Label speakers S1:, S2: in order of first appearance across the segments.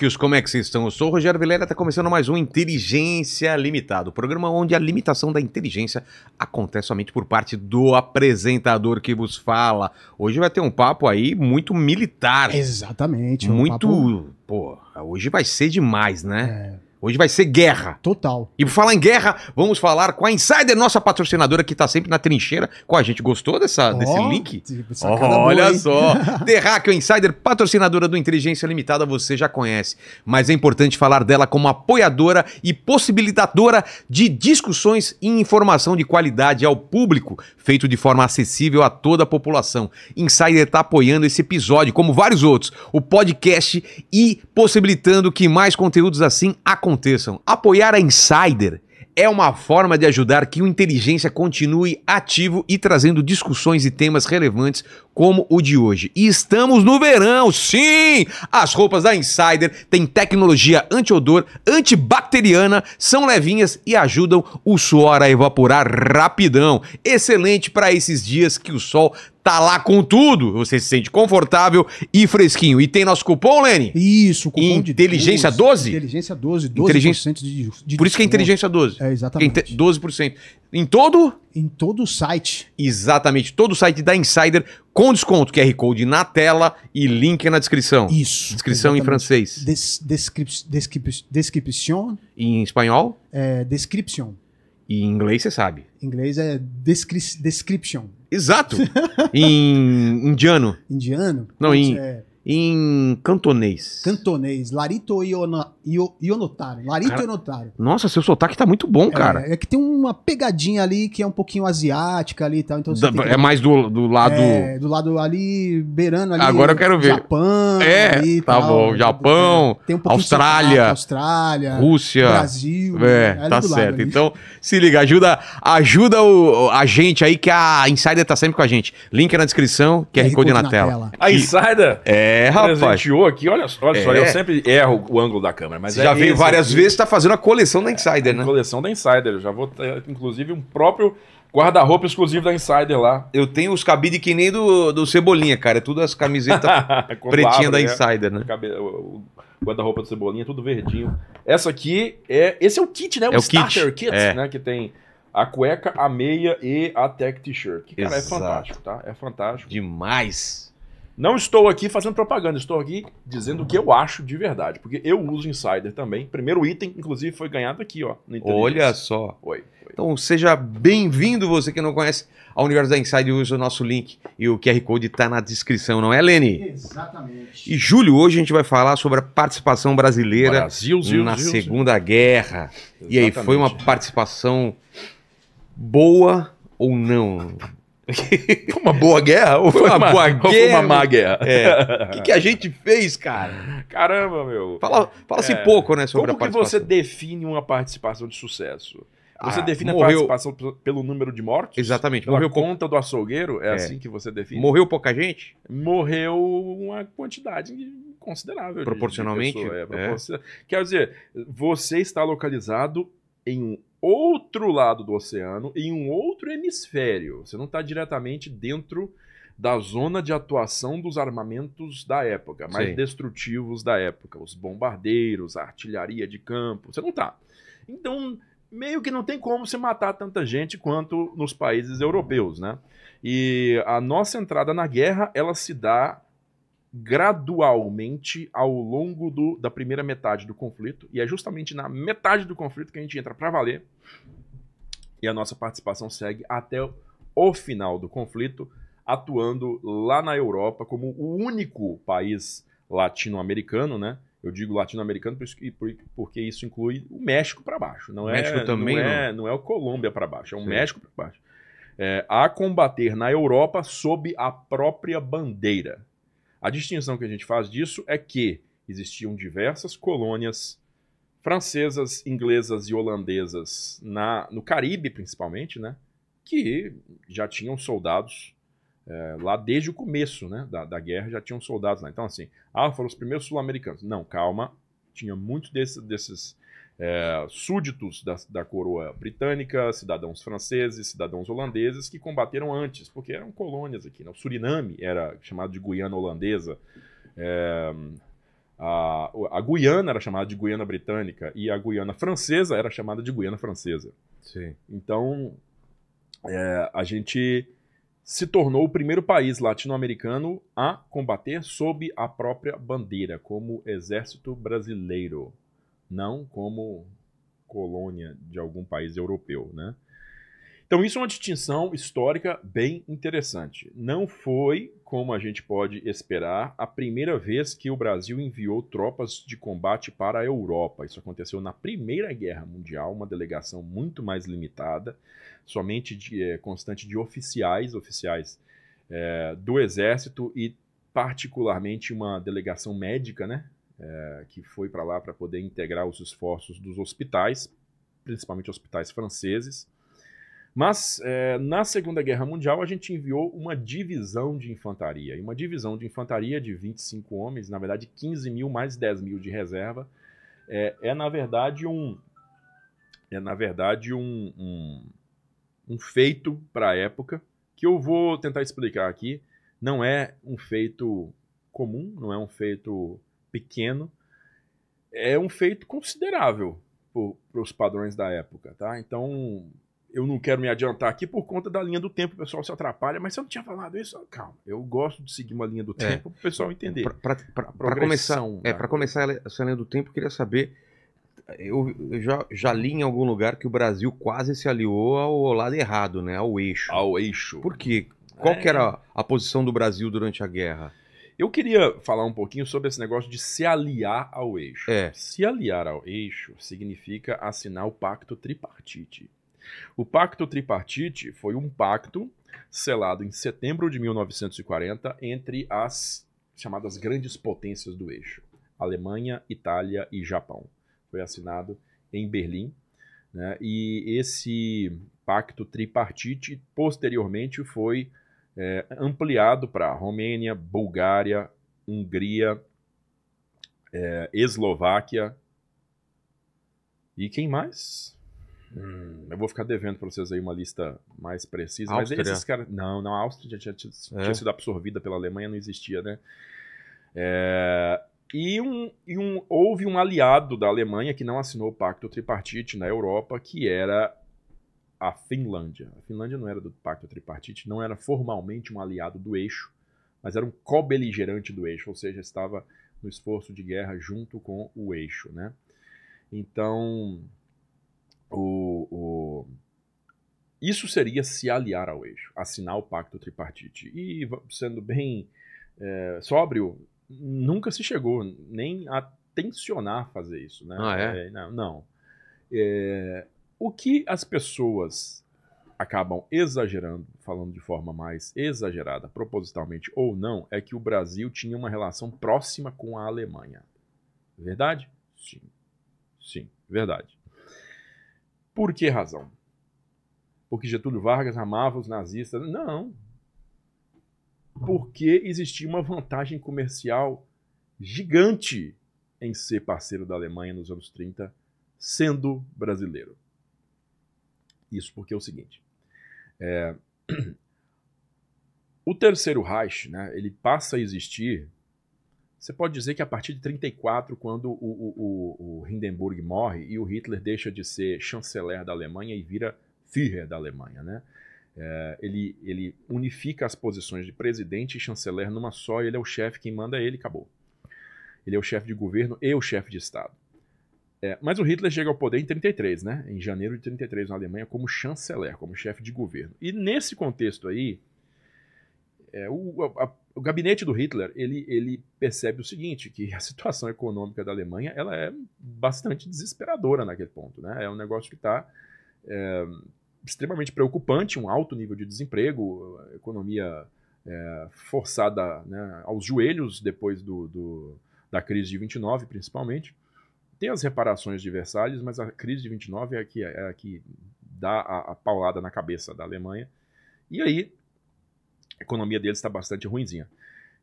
S1: Marcos, como é que vocês estão? Eu sou o Rogério Vilela, está começando mais um Inteligência Limitada, o programa onde a limitação da inteligência acontece somente por parte do apresentador que vos fala. Hoje vai ter um papo aí muito militar. Exatamente. Um muito, papo... pô, hoje vai ser demais, né? É. Hoje vai ser guerra. Total. E por falar em guerra, vamos falar com a Insider, nossa patrocinadora que está sempre na trincheira com a gente. Gostou dessa, oh, desse link? Oh, olha só. só. Terráqueo Insider, patrocinadora do Inteligência Limitada, você já conhece. Mas é importante falar dela como apoiadora e possibilitadora de discussões e informação de qualidade ao público, feito de forma acessível a toda a população. Insider está apoiando esse episódio, como vários outros, o podcast e possibilitando que mais conteúdos assim aconteçam aconteçam. Apoiar a Insider é uma forma de ajudar que o Inteligência continue ativo e trazendo discussões e temas relevantes como o de hoje. E estamos no verão, sim! As roupas da Insider têm tecnologia anti-odor, antibacteriana, são levinhas e ajudam o suor a evaporar rapidão. Excelente para esses dias que o sol tá lá com tudo, você se sente confortável e fresquinho. E tem nosso cupom, Lenny? Isso, cupom Inteligência de 12, 12?
S2: Inteligência 12, 12% inteligência... de, de Por isso que é Inteligência
S1: 12. É, exatamente. 12%. É em todo? Em todo o site. Exatamente, todo o site da Insider com desconto. QR Code na tela e link na descrição. Isso. Descrição exatamente. em francês.
S2: Des, descrip, descrip, description.
S1: Em espanhol?
S2: É, description.
S1: E em inglês você sabe.
S2: Em inglês é descri, description.
S1: Exato. em indiano. Indiano? Não, em. É em cantonês.
S2: Cantonês, Larito e Io, Ionotaro. Larito e Ionotaro.
S1: Nossa, seu sotaque tá muito bom, é, cara. É,
S2: é, que tem uma pegadinha ali que é um pouquinho asiática ali e tal. Então da, que... É mais
S1: do, do lado. É,
S2: do lado ali, beirando ali. Agora eu quero ver. Japão. É, ali, tá tal, bom. Né? Japão, é, Tem um Austrália, sotaque, Austrália, Rússia, Brasil.
S1: É, né? tá é certo. Lado, então, se liga, ajuda, ajuda o, a gente aí que a Insider tá sempre com a gente. Link na descrição, QR, QR Code na, na tela. tela. A Insider? É. É, rapaz. Presenteou aqui, olha, olha só, eu é. sempre erro o ângulo da
S3: câmera. Mas Você é já veio várias aqui. vezes, tá fazendo a coleção da Insider, né? Coleção da Insider, eu já vou ter, inclusive, um próprio guarda-roupa exclusivo da Insider lá. Eu tenho os cabides que nem do, do Cebolinha, cara, é tudo as camisetas pretinhas da né? Insider, né? O, guarda-roupa do Cebolinha, é tudo verdinho. Essa aqui, é esse é o kit, né? O, é o starter kit, kit é. né? Que tem a cueca, a meia e a tech t-shirt. Que, cara, Exato. é fantástico, tá? É fantástico. Demais. Não estou aqui fazendo propaganda, estou aqui dizendo o que eu acho de verdade, porque eu uso Insider também. Primeiro item, inclusive, foi ganhado aqui, ó. Olha
S1: só. Oi, Então seja bem-vindo, você que não conhece a Universo da Insider, Use o nosso link e o QR Code está na descrição, não é, Leni? Exatamente. E Júlio, hoje a gente vai falar sobre a participação brasileira Brasil, Zil, na Zil, Segunda Zil. Guerra. Exatamente. E aí, foi uma participação boa ou não?
S3: Foi uma boa guerra? Ou foi, uma, boa guerra? foi uma má guerra? É. O que, que, a gente fez, cara? Caramba, meu. Fala-se fala assim é. pouco, né, sobre Como a participação. Como que você define uma participação de sucesso? Você ah, define morreu... a participação pelo número de mortes? Exatamente. Pela morreu conta do açougueiro? É, é, assim que você define? Morreu pouca gente? Morreu uma quantidade considerável. Proporcionalmente? De, é, é. Quer dizer, você está localizado em um outro lado do oceano, em um outro hemisfério. Você não está diretamente dentro da zona de atuação dos armamentos da época, mais Sim. destrutivos da época, os bombardeiros, a artilharia de campo. Você não está. Então, meio que não tem como se matar tanta gente quanto nos países europeus, né? E a nossa entrada na guerra, ela se dá gradualmente ao longo do, da primeira metade do conflito, e é justamente na metade do conflito que a gente entra para valer, e a nossa participação segue até o final do conflito, atuando lá na Europa como o único país latino-americano, né? Eu digo latino-americano porque isso inclui o México para baixo. Não é, México também não, é, não. não é o Colômbia para baixo, é o Sim. México para baixo. É, a combater na Europa sob a própria bandeira. A distinção que a gente faz disso é que existiam diversas colônias francesas, inglesas e holandesas na, no Caribe, principalmente, né? Que já tinham soldados é, lá desde o começo né, da, da guerra, já tinham soldados lá. Então, assim, ah, foram os primeiros sul-americanos. Não, calma, tinha muito desse, desses é, súditos da, da, coroa britânica, cidadãos franceses, cidadãos holandeses que combateram antes, porque eram colônias aqui. Né? O Suriname era chamado de Guiana Holandesa, é, a, a, Guiana era chamada de Guiana Britânica e a Guiana Francesa era chamada de Guiana Francesa. Sim. Então, é, a gente se tornou o primeiro país latino-americano a combater sob a própria bandeira, como Exército Brasileiro não como colônia de algum país europeu, né? Então, isso é uma distinção histórica bem interessante. Não foi, como a gente pode esperar, a primeira vez que o Brasil enviou tropas de combate para a Europa. Isso aconteceu na Primeira Guerra Mundial, uma delegação muito mais limitada, somente de, é, constante de oficiais, oficiais é, do Exército e, particularmente, uma delegação médica, né? é, que foi para lá para poder integrar os esforços dos hospitais, principalmente hospitais franceses. Mas é, na Segunda Guerra Mundial a gente enviou uma divisão de infantaria, e uma divisão de infantaria de 25 homens, na verdade 15 mil mais 10 mil de reserva, é, é na verdade um é na verdade um, um, um feito para a época que eu vou tentar explicar aqui. Não é um feito comum, não é um feito pequeno, é um feito considerável para os padrões da época, tá? Então, eu não quero me adiantar aqui por conta da linha do tempo, o pessoal se atrapalha, mas você eu não tinha falado isso, calma. Eu gosto de seguir uma linha do é. tempo é. para o pessoal entender. Para começar, né? é,
S1: para começar essa linha do tempo, eu queria saber eu, eu já, já, li em algum lugar que o Brasil quase se aliou ao lado errado, né, ao eixo. Ao eixo. Por quê? Qual é. que era a posição do Brasil durante a guerra?
S3: Eu queria falar um pouquinho sobre esse negócio de se aliar ao eixo. É. Se aliar ao eixo significa assinar o pacto tripartite. O pacto tripartite foi um pacto selado em setembro de 1940 entre as chamadas grandes potências do eixo: Alemanha, Itália e Japão. Foi assinado em Berlim. Né? E esse pacto tripartite posteriormente foi é, ampliado para Romênia, Bulgária, Hungria, é, Eslováquia e quem mais? Hum, eu vou ficar devendo para vocês aí uma lista mais precisa. Mas esses caras. Não, não, a Áustria já tinha, é? tinha é. sido absorvida pela Alemanha, não existia, né? É, e, um, e um, houve um aliado da Alemanha que não assinou o pacto tripartite na Europa, que era a Finlândia. A Finlândia não era do Pacto Tripartite, não era formalmente um aliado do eixo, mas era um co-beligerante do eixo, ou seja, estava no esforço de guerra junto com o eixo. Né? Então, o, o... isso seria se aliar ao eixo, assinar o Pacto Tripartite. E, sendo bem é, sóbrio, nunca se chegou nem a tensionar fazer isso. Né? Ah, é? é não. não. É, o que as pessoas acabam exagerando, falando de forma mais exagerada, propositalmente ou não, é que o Brasil tinha uma relação próxima com a Alemanha. Verdade? Sim. Sim, verdade. Por que razão? Porque Getúlio Vargas amava os nazistas? Não. Porque existia uma vantagem comercial gigante em ser parceiro da Alemanha nos anos 30, sendo brasileiro isso, porque é o seguinte. É, o terceiro Reich, né, ele passa a existir, você pode dizer que é a partir de 1934, quando o, o, o, Hindenburg morre e o Hitler deixa de ser chanceler da Alemanha e vira Führer da Alemanha, né? É, ele, ele unifica as posições de presidente e chanceler numa só, ele é o chefe, quem manda é ele, acabou. Ele é o chefe de governo e o chefe de Estado. É, mas o Hitler chega ao poder em 33, né? Em janeiro de 33 na Alemanha como chanceler, como chefe de governo. E nesse contexto aí, é, o, a, o, gabinete do Hitler ele, ele percebe o seguinte, que a situação econômica da Alemanha ela é bastante desesperadora naquele ponto, né? É um negócio que está é, extremamente preocupante, um alto nível de desemprego, economia é, forçada né, aos joelhos depois do, do, da crise de 29, principalmente tem as reparações de Versalhes, mas a crise de 29 é a que, é a que dá a, a paulada na cabeça da Alemanha. E aí, a economia deles está bastante ruinzinha.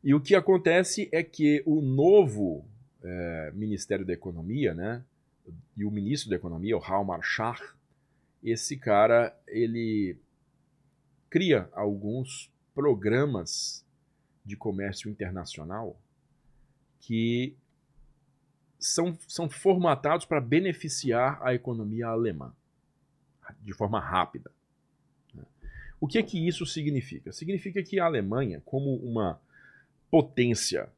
S3: E o que acontece é que o novo é, Ministério da Economia, né, e o ministro da Economia, o Halmar Schach, esse cara, ele cria alguns programas de comércio internacional que são, são formatados para beneficiar a economia alemã de forma rápida. Né? O que é que isso significa? Significa que a Alemanha, como uma potência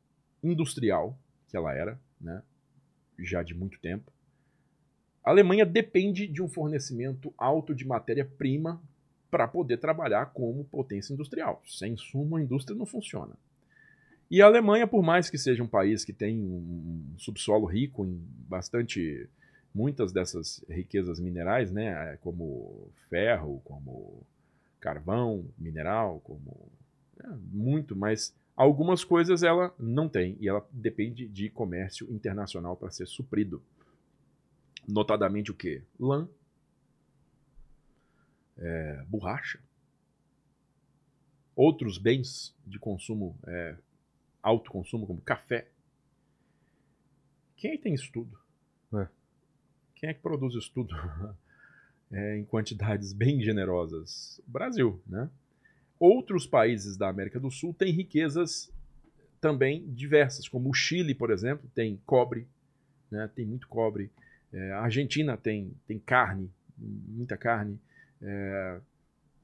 S3: industrial que ela era, né, já de muito tempo, a Alemanha depende de um fornecimento alto de matéria-prima para poder trabalhar como potência industrial. Sem sumo, a indústria não funciona. E a Alemanha, por mais que seja um país que tem um subsolo rico em bastante muitas dessas riquezas minerais, né, é, como ferro, como carvão, mineral, como é, muito, mas algumas coisas ela não tem e ela depende de comércio internacional para ser suprido. Notadamente o que? Lã, é, borracha, outros bens de consumo é, alto consumo, como café. Quem é tem estudo? É. Quem é que produz estudo é, em quantidades bem generosas? O Brasil, né? Outros países da América do Sul têm riquezas também diversas, como o Chile, por exemplo, tem cobre, né? tem muito cobre. É, a Argentina tem, tem carne, muita carne. É,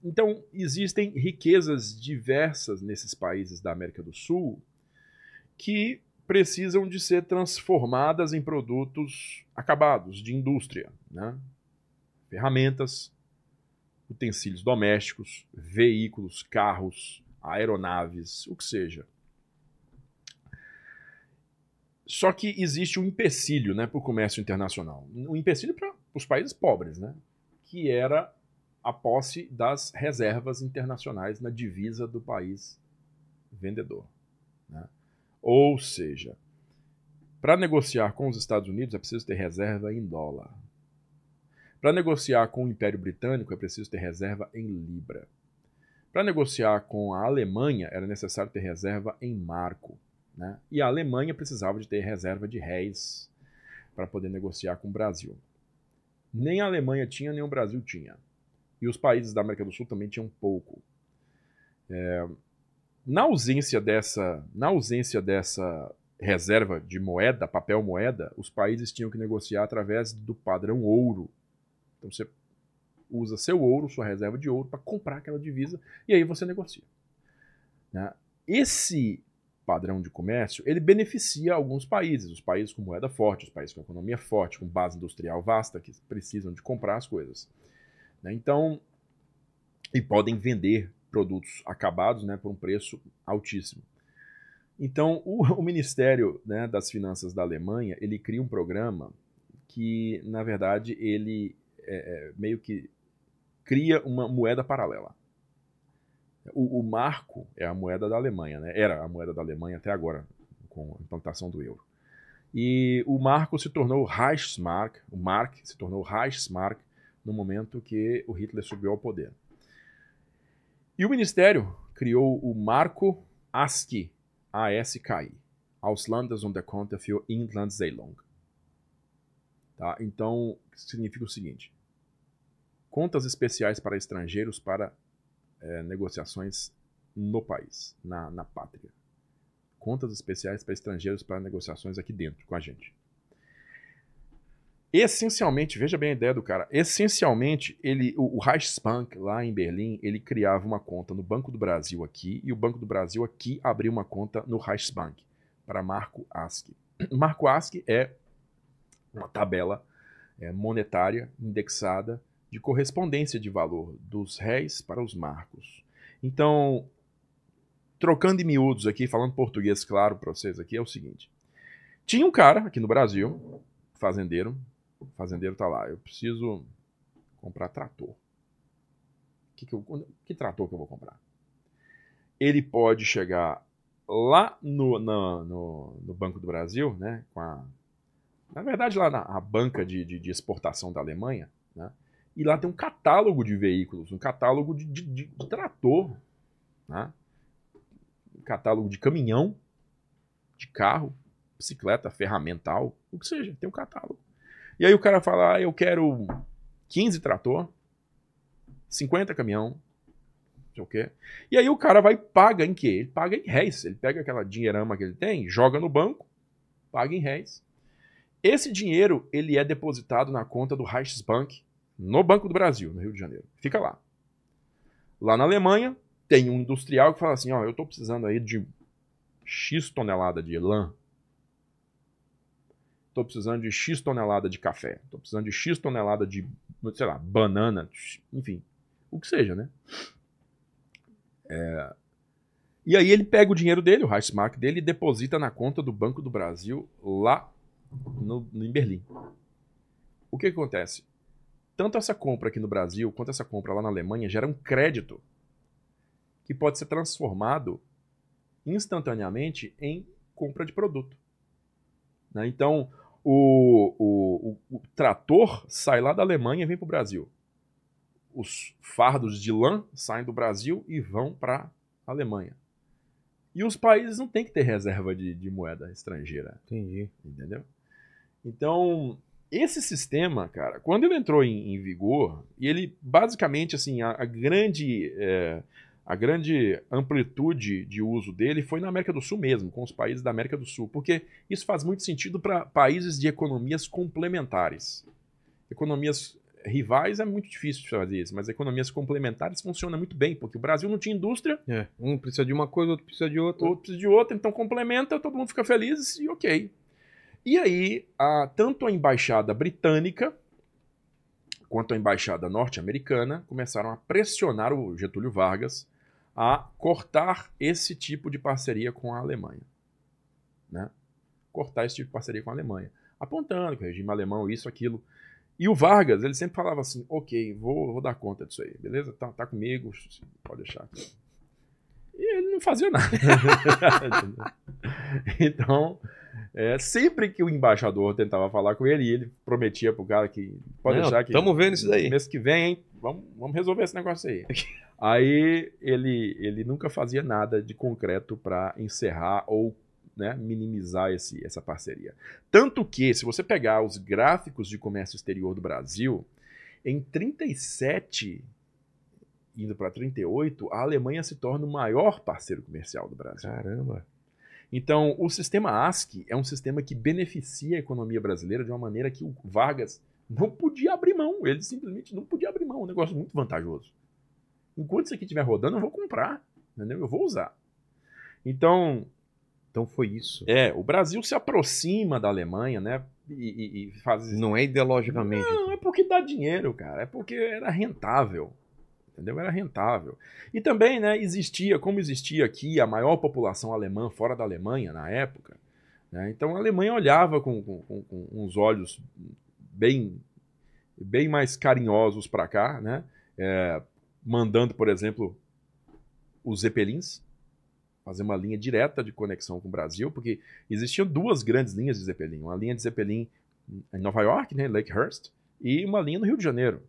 S3: então, existem riquezas diversas nesses países da América do Sul que precisam de ser transformadas em produtos acabados de indústria, né? ferramentas, utensílios domésticos, veículos, carros, aeronaves, o que seja. Só que existe um empecilho né, para o comércio internacional. Um empecilho para os países pobres, né? que era a posse das reservas internacionais na divisa do país vendedor. Ou seja, para negociar com os Estados Unidos é preciso ter reserva em dólar. Para negociar com o Império Britânico é preciso ter reserva em libra. Para negociar com a Alemanha era necessário ter reserva em marco. Né? E a Alemanha precisava de ter reserva de réis para poder negociar com o Brasil. Nem a Alemanha tinha, nem o Brasil tinha. E os países da América do Sul também tinham pouco. É, na ausência dessa, na ausência dessa reserva de moeda, papel moeda, os países tinham que negociar através do padrão ouro. Então você usa seu ouro, sua reserva de ouro, para comprar aquela divisa e aí você negocia. Né? Esse padrão de comércio ele beneficia alguns países, os países com moeda forte, os países com economia forte, com base industrial vasta, que precisam de comprar as coisas. Né? Então, e podem vender produtos acabados né, por um preço altíssimo. Então, o, o Ministério né, das Finanças da Alemanha, ele cria um programa que, na verdade, ele é, é, meio que cria uma moeda paralela. O, o, marco é a moeda da Alemanha, né? Era a moeda da Alemanha até agora, com a implantação do euro. E o marco se tornou Reichsmark, o Mark se tornou Reichsmark no momento que o Hitler subiu ao poder. E o Ministério criou o marco ASCII, ASKI, Auslandes und der Konte für Inlandseelung. Tá? Então, significa o seguinte, contas especiais para estrangeiros para é, negociações no país, na, na pátria. Contas especiais para estrangeiros para negociações aqui dentro, com a gente. Essencialmente, veja bem a ideia do cara. Essencialmente, ele, o, o Reichsbank lá em Berlim, ele criava uma conta no Banco do Brasil aqui e o Banco do Brasil aqui abriu uma conta no Reichsbank para Marco Aski. Marco Aski é uma tabela é, monetária indexada de correspondência de valor dos réis para os marcos. Então, trocando em miúdos aqui, falando português claro para vocês aqui, é o seguinte. Tinha um cara aqui no Brasil, fazendeiro, o fazendeiro está lá, eu preciso comprar trator. Que, que, eu, que trator que eu vou comprar? Ele pode chegar lá no, na, no, no, Banco do Brasil, né, com a, na verdade lá na banca de, de, de, exportação da Alemanha, né, e lá tem um catálogo de veículos, um catálogo de, de, de trator, né, um catálogo de caminhão, de carro, bicicleta, ferramental,
S1: o que seja, tem um catálogo.
S3: E aí o cara fala: ah, eu quero 15 trator, 50 caminhão, sei o quê. E aí o cara vai paga em quê? Ele paga em réis. Ele pega aquela dinheirama que ele tem, joga no banco, paga em réis. Esse dinheiro ele é depositado na conta do Reichsbank, no Banco do Brasil, no Rio de Janeiro. Fica lá. Lá na Alemanha, tem um industrial que fala assim: ó, oh, eu tô precisando aí de X tonelada de lã estou precisando de X tonelada de café, estou precisando de X tonelada de, sei lá, banana, enfim, o que seja, né? É... E aí ele pega o dinheiro dele, o Reichsmark dele, e deposita na conta do Banco do Brasil lá no, em Berlim. O que, que acontece? Tanto essa compra aqui no Brasil quanto essa compra lá na Alemanha gera um crédito que pode ser transformado instantaneamente em compra de produto. Né? Então, o, o, o, o trator sai lá da Alemanha e vem para o Brasil. Os fardos de lã saem do Brasil e vão para a Alemanha. E os países não têm que ter reserva de, de moeda estrangeira. Entendi. Entendeu? Então, esse sistema, cara, quando ele entrou em, em vigor, e ele basicamente, assim, a, a grande. É, a grande amplitude de uso dele foi na América do Sul mesmo, com os países da América do Sul, porque isso faz muito sentido para países de economias complementares. Economias rivais é muito difícil de fazer isso, mas economias complementares funciona muito bem, porque o Brasil não tinha indústria. É, um precisa de uma coisa, outro precisa de outra. Outro precisa de outra, então complementa, todo mundo fica feliz e ok. E aí, a, tanto a embaixada britânica quanto a embaixada norte-americana começaram a pressionar o Getúlio Vargas a cortar esse tipo de parceria com a Alemanha. Né? Cortar esse tipo de parceria com a Alemanha. Apontando que o regime alemão, isso, aquilo. E o Vargas, ele sempre falava assim: ok, vou, vou dar conta disso aí, beleza? Tá, tá comigo, pode deixar. Aqui. E ele não fazia nada. então, é, sempre que o embaixador tentava falar com ele, ele prometia pro cara que pode não, deixar que. Estamos vendo isso daí. Mês que vem, hein? Vamos, vamos resolver esse negócio aí. aí ele, ele nunca fazia nada de concreto para encerrar ou né, minimizar esse, essa parceria. Tanto que, se você pegar os gráficos de comércio exterior do Brasil, em 37 indo para 38, a Alemanha se torna o maior parceiro comercial do Brasil. Caramba! Então, o sistema ASCII é um sistema que beneficia a economia brasileira de uma maneira que o Vargas não podia abrir mão. Ele simplesmente não podia abrir mão. É um negócio muito vantajoso. Enquanto isso aqui estiver rodando, eu vou comprar. Entendeu? Eu vou usar. Então. Então foi isso. É, o Brasil se aproxima da Alemanha, né? E, e, e faz. Não é ideologicamente. Não, é porque dá dinheiro, cara. É porque era rentável entendeu? Era rentável. E também, né, existia, como existia aqui a maior população alemã fora da Alemanha na época, né, então a Alemanha olhava com, com, com uns olhos bem, bem mais carinhosos para cá, né, é, mandando, por exemplo, os Zeppelins, fazer uma linha direta de conexão com o Brasil, porque existiam duas grandes linhas de Zeppelin. Uma linha de Zeppelin em Nova York, né, Lakehurst, e uma linha no Rio de Janeiro,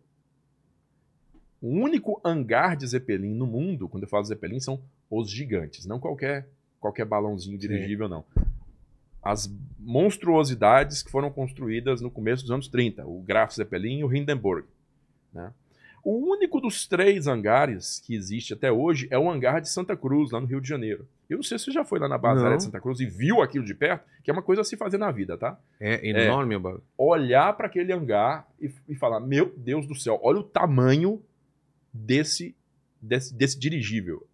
S3: o único hangar de Zeppelin no mundo, quando eu falo Zeppelin, são os gigantes, não qualquer, qualquer balãozinho dirigível, Sim. não. As monstruosidades que foram construídas no começo dos anos 30, o Graf Zeppelin e o Hindenburg. Né? O único dos três hangares que existe até hoje é o hangar de Santa Cruz, lá no Rio de Janeiro. Eu não sei se você já foi lá na base aérea de Santa Cruz e viu aquilo de perto, que é uma coisa a se fazer na vida, tá? É, é enorme, é, Olhar para aquele hangar e, e falar: Meu Deus do céu, olha o tamanho desse, desse, desse dirigível.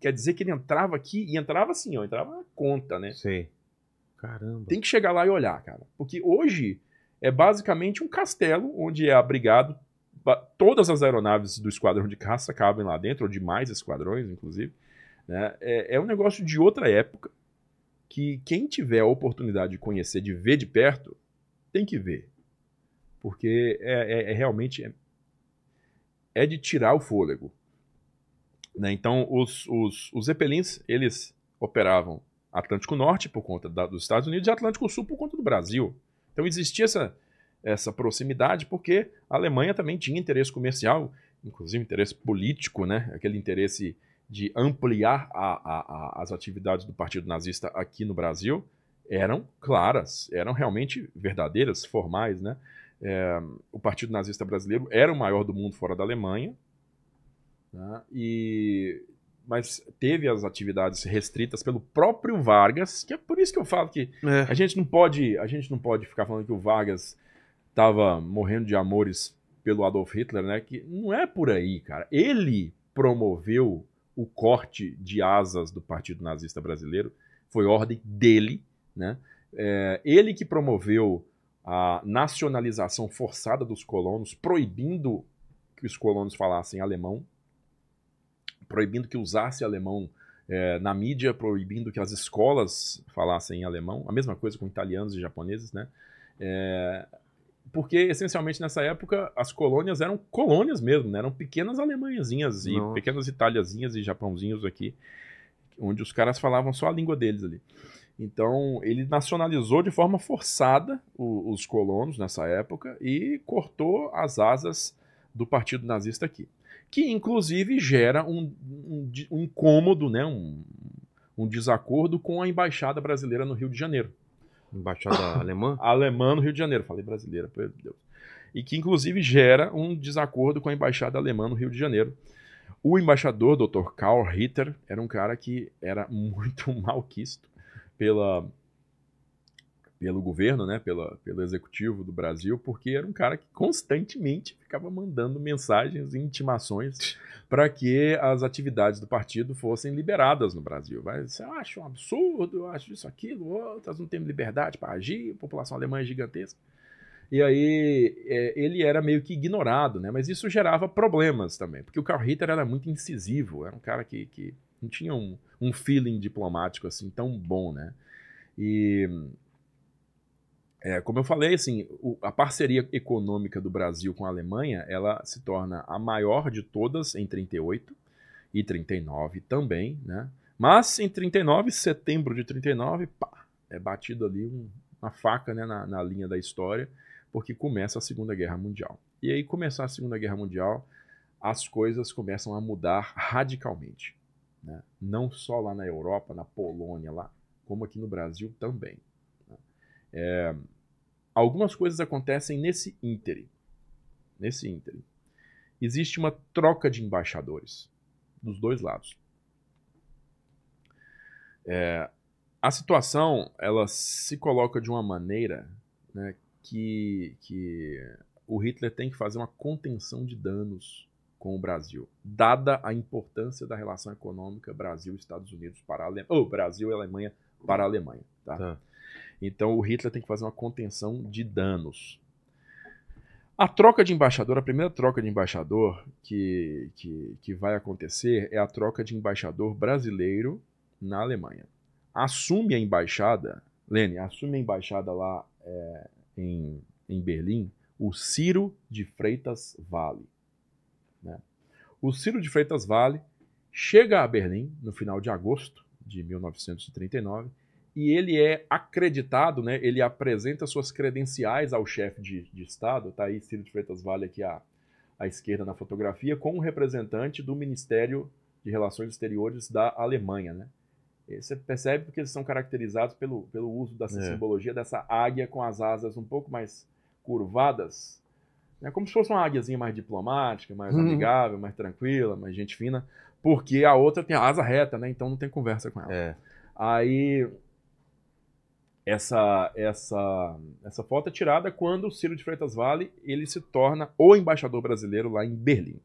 S3: Quer dizer que ele entrava aqui e entrava assim, ó, entrava na conta, né? Sim. Caramba. Tem que chegar lá e olhar, cara. Porque hoje é basicamente um castelo onde é abrigado todas as aeronaves do esquadrão de caça cabem lá dentro, ou de mais esquadrões, inclusive. Né? É, é, um negócio de outra época que quem tiver a oportunidade de conhecer, de ver de perto, tem que ver. Porque é, é, é realmente é é de tirar o fôlego. Né? Então, os, os, os Zeppelins, eles operavam Atlântico Norte por conta da, dos Estados Unidos e Atlântico Sul por conta do Brasil. Então, existia essa, essa proximidade porque a Alemanha também tinha interesse comercial, inclusive interesse político, né? aquele interesse de ampliar a, a, a, as atividades do Partido Nazista aqui no Brasil eram claras, eram realmente verdadeiras, formais, né? É, o Partido Nazista Brasileiro era o maior do mundo fora da Alemanha, né? e, mas teve as atividades restritas pelo próprio Vargas, que é por isso que eu falo que é. a, gente não pode, a gente não pode ficar falando que o Vargas estava morrendo de amores pelo Adolf Hitler, né? que não é por aí, cara. Ele promoveu o corte de asas do Partido Nazista Brasileiro, foi ordem dele, né? É, ele que promoveu a nacionalização forçada dos colonos, proibindo que os colonos falassem alemão, proibindo que usasse alemão é, na mídia, proibindo que as escolas falassem alemão, a mesma coisa com italianos e japoneses, né? É, porque essencialmente nessa época as colônias eram colônias mesmo, né? eram pequenas Alemanhazinhas e pequenas Italiazinhas e Japãozinhos aqui, onde os caras falavam só a língua deles ali. Então, ele nacionalizou de forma forçada o, os colonos nessa época e cortou as asas do partido nazista aqui. Que, inclusive, gera um, um, um incômodo, né, um, um desacordo com a embaixada brasileira no Rio de Janeiro. Embaixada alemã? alemã no Rio de Janeiro, falei brasileira, pelo Deus. E que, inclusive, gera um desacordo com a embaixada alemã no Rio de Janeiro. O embaixador, Dr. Karl Ritter, era um cara que era muito malquisto pela pelo governo, né, pela, pelo executivo do Brasil, porque era um cara que constantemente ficava mandando mensagens e intimações para que as atividades do partido fossem liberadas no Brasil. Mas eu acho um absurdo, eu acho isso, aquilo, outras não temos liberdade para agir, a população alemã é gigantesca. E aí é, ele era meio que ignorado, né? mas isso gerava problemas também, porque o Karl Hitler era muito incisivo, era um cara que, que não tinha um, um feeling diplomático assim tão bom, né? E é, como eu falei, assim, o, a parceria econômica do Brasil com a Alemanha, ela se torna a maior de todas em 38 e 39 também, né? Mas em 39, setembro de 39, pá, é batido ali um, uma faca né, na, na linha da história, porque começa a Segunda Guerra Mundial. E aí, começar a Segunda Guerra Mundial, as coisas começam a mudar radicalmente. Né? Não só lá na Europa, na Polônia, lá, como aqui no Brasil também. Né? É, algumas coisas acontecem nesse íntere. Nesse íntere. Existe uma troca de embaixadores dos dois lados. É, a situação ela se coloca de uma maneira né, que, que o Hitler tem que fazer uma contenção de danos com o Brasil, dada a importância da relação econômica Brasil-Estados Unidos para a Alemanha, ou Brasil e Alemanha para a Alemanha. Tá? tá? Então o Hitler tem que fazer uma contenção de danos. A troca de embaixador, a primeira troca de embaixador que, que, que vai acontecer é a troca de embaixador brasileiro na Alemanha. Assume a embaixada, Lene, assume a embaixada lá é, em, em Berlim, o Ciro de Freitas Vale. Né? O Ciro de Freitas Vale chega a Berlim no final de agosto de 1939 e ele é acreditado, né? ele apresenta suas credenciais ao chefe de, de Estado, tá aí Ciro de Freitas Vale aqui à, à esquerda na fotografia, com um representante do Ministério de Relações Exteriores da Alemanha. Né? você percebe porque eles são caracterizados pelo, pelo uso dessa é. simbologia dessa águia com as asas um pouco mais curvadas, é como se fosse uma águiazinha mais diplomática, mais uhum. amigável, mais tranquila, mais gente fina, porque a outra tem a asa reta, né? Então não tem conversa com ela. É. Aí essa essa essa foto é tirada quando o Ciro de Freitas Vale ele se torna o embaixador brasileiro lá em Berlim.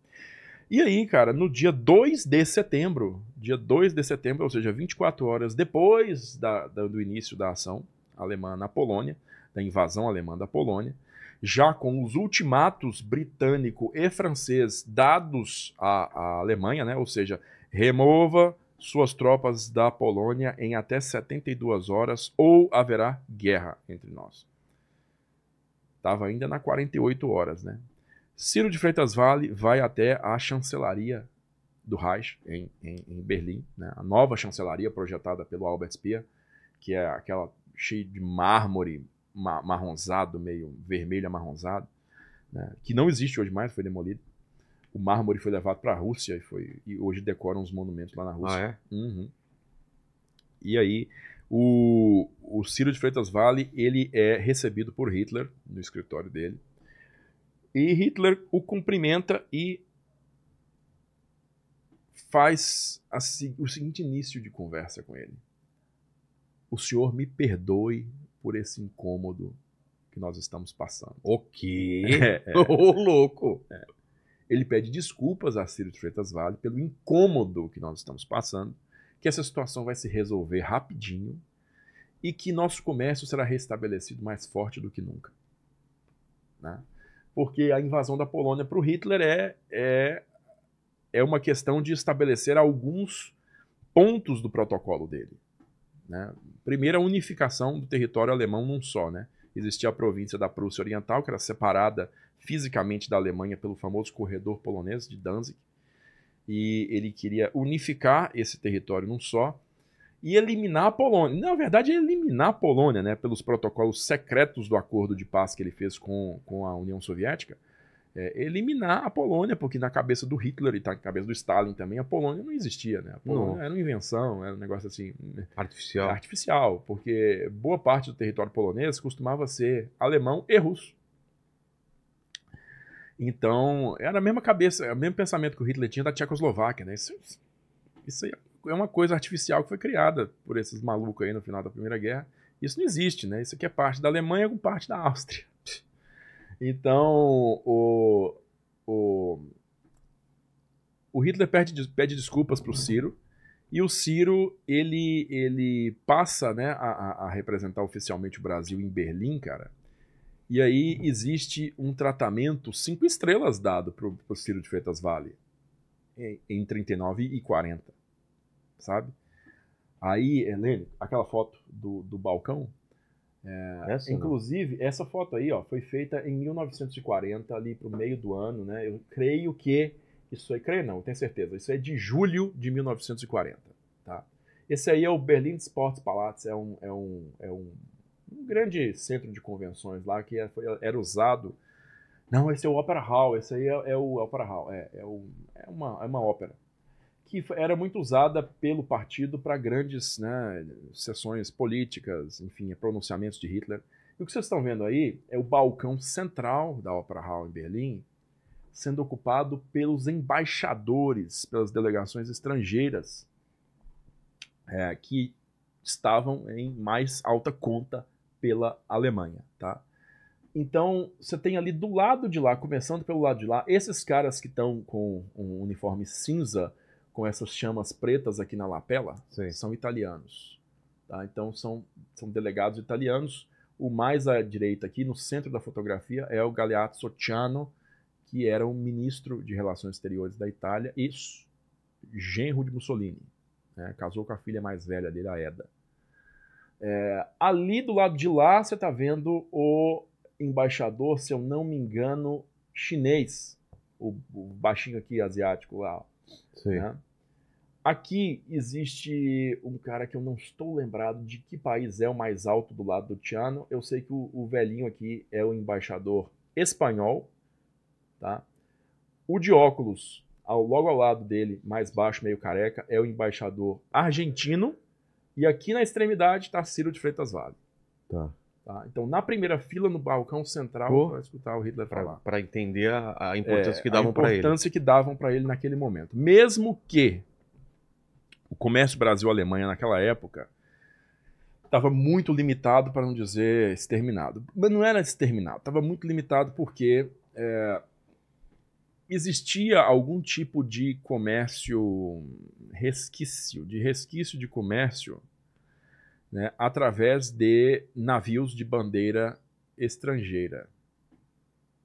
S3: E aí, cara, no dia 2 de setembro, dia 2 de setembro, ou seja, 24 horas depois da, da, do início da ação alemã na Polônia, da invasão alemã da Polônia, já com os ultimatos britânico e francês dados à, à Alemanha, né? ou seja, remova suas tropas da Polônia em até 72 horas ou haverá guerra entre nós. Estava ainda na 48 horas, né? Ciro de Freitas Vale vai até a chancelaria do Reich, em, em, em Berlim, né? a nova chancelaria projetada pelo Albert Speer, que é aquela cheia de mármore marronzado, meio vermelho amarronzado, né, que não existe hoje mais, foi demolido. O mármore foi levado para a Rússia e, foi, e hoje decoram os monumentos lá na Rússia. Ah, é? Uhum. E aí, o, o Ciro de Freitas Vale, ele é recebido por Hitler no escritório dele. E Hitler o cumprimenta e faz a, o seguinte início de conversa com ele. O senhor me perdoe por esse incômodo que nós estamos passando. O quê? É, é. Ô, louco! É. Ele pede desculpas a Ciro Freitas Vale pelo incômodo que nós estamos passando, que essa situação vai se resolver rapidinho e que nosso comércio será restabelecido mais forte do que nunca. Né? Porque a invasão da Polônia para o Hitler é, é, é uma questão de estabelecer alguns pontos do protocolo dele. Né? Primeiro, a unificação do território alemão num só. Né? Existia a província da Prússia Oriental, que era separada fisicamente da Alemanha pelo famoso corredor polonês de Danzig, e ele queria unificar esse território num só e eliminar a Polônia. Na verdade, eliminar a Polônia, né, pelos protocolos secretos do acordo de paz que ele fez com, com a União Soviética é, eliminar a Polônia, porque na cabeça do Hitler e tá, na cabeça do Stalin também, a Polônia não existia, né? A Polônia não. era uma invenção, era um negócio assim... Né? Artificial. Artificial, porque boa parte do território polonês costumava ser alemão e russo. Então, era a mesma cabeça, o mesmo pensamento que o Hitler tinha da Tchecoslováquia, né? Isso, isso é uma coisa artificial que foi criada por esses malucos aí no final da Primeira Guerra. Isso não existe, né? Isso aqui é parte da Alemanha com parte da Áustria. Então, o, o, o Hitler pede, pede desculpas para o Ciro. E o Ciro, ele, ele passa né, a, a representar oficialmente o Brasil em Berlim, cara. E aí existe um tratamento cinco estrelas dado para o Ciro de Freitas Vale é, em 39 e 40, sabe? Aí, Helene, aquela foto do, do balcão, é, assim, né? inclusive, não. essa foto aí ó, foi feita em 1940, ali para o meio do ano, né? Eu creio que. Isso aí, creio não, tenho certeza. Isso é de julho de 1940. Tá? Esse aí é o Berlin Sports Palace, é um, é um, é um, um grande centro de convenções lá que era, é, era usado. Não, esse é o Opera Hall, esse aí é, é o Opera Hall, é, é, o, é, uma, é uma ópera que era muito usada pelo partido para grandes né, sessões políticas, enfim, pronunciamentos de Hitler. E o que vocês estão vendo aí é o balcão central da Opera Hall em Berlim sendo ocupado pelos embaixadores, pelas delegações estrangeiras é, que estavam em mais alta conta pela Alemanha, tá? Então, você tem ali do lado de lá, começando pelo lado de lá, esses caras que estão com um uniforme cinza com essas chamas pretas aqui na lapela Sim. são italianos. Tá? Então são, são delegados italianos. O mais à direita aqui, no centro da fotografia, é o Galeazzo Ciano, que era o ministro de Relações Exteriores da Itália e genro de Mussolini. Né? Casou com a filha mais velha dele, a Eda. É, ali do lado de lá, você está vendo o embaixador, se eu não me engano, chinês. O, o baixinho aqui, asiático lá. Sim. Né? Aqui existe um cara que eu não estou lembrado de que país é o mais alto do lado do Tiano. Eu sei que o, o velhinho aqui é o embaixador espanhol, tá? O de óculos, ao, logo ao lado dele, mais baixo, meio careca, é o embaixador argentino. E aqui na extremidade está Ciro de Freitas Vale. Tá. Tá? Então, na primeira fila, no balcão central, para escutar o Hitler falar. Para entender a, a é, importância é, que davam para ele. A importância que davam para ele naquele momento. Mesmo que o comércio Brasil-Alemanha naquela época estava muito limitado, para não dizer exterminado. Mas não era exterminado, estava muito limitado porque é, existia algum tipo de comércio resquício, de resquício de comércio né, através de navios de bandeira estrangeira.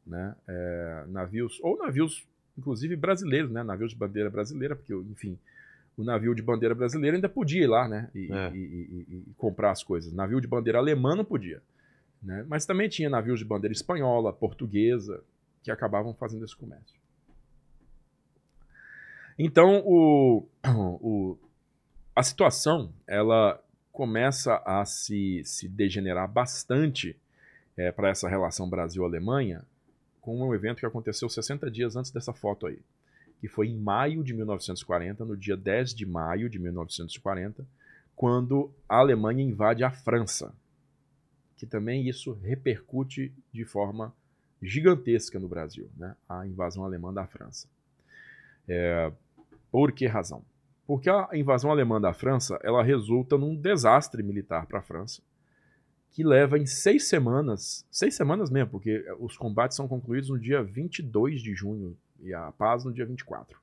S3: Né? É, navios, ou navios, inclusive brasileiros, né? navios de bandeira brasileira, porque, enfim, o navio de bandeira brasileira ainda podia ir lá né? e, é. e, e, e comprar as coisas. Navio de bandeira alemã não podia. Né? Mas também tinha navios de bandeira espanhola, portuguesa, que acabavam fazendo esse comércio. Então, o, o, a situação ela começa a se, se degenerar bastante é, para essa relação Brasil-Alemanha com um evento que aconteceu 60 dias antes dessa foto aí, que foi em maio de 1940, no dia 10 de maio de 1940, quando a Alemanha invade a França, que também isso repercute de forma gigantesca no Brasil, né? a invasão alemã da França. É, por que razão? Porque a invasão alemã da França, ela resulta num desastre militar para a França, que leva em seis semanas, seis semanas mesmo, porque eh, os combates são concluídos no dia 22 de junho e a paz no dia 24.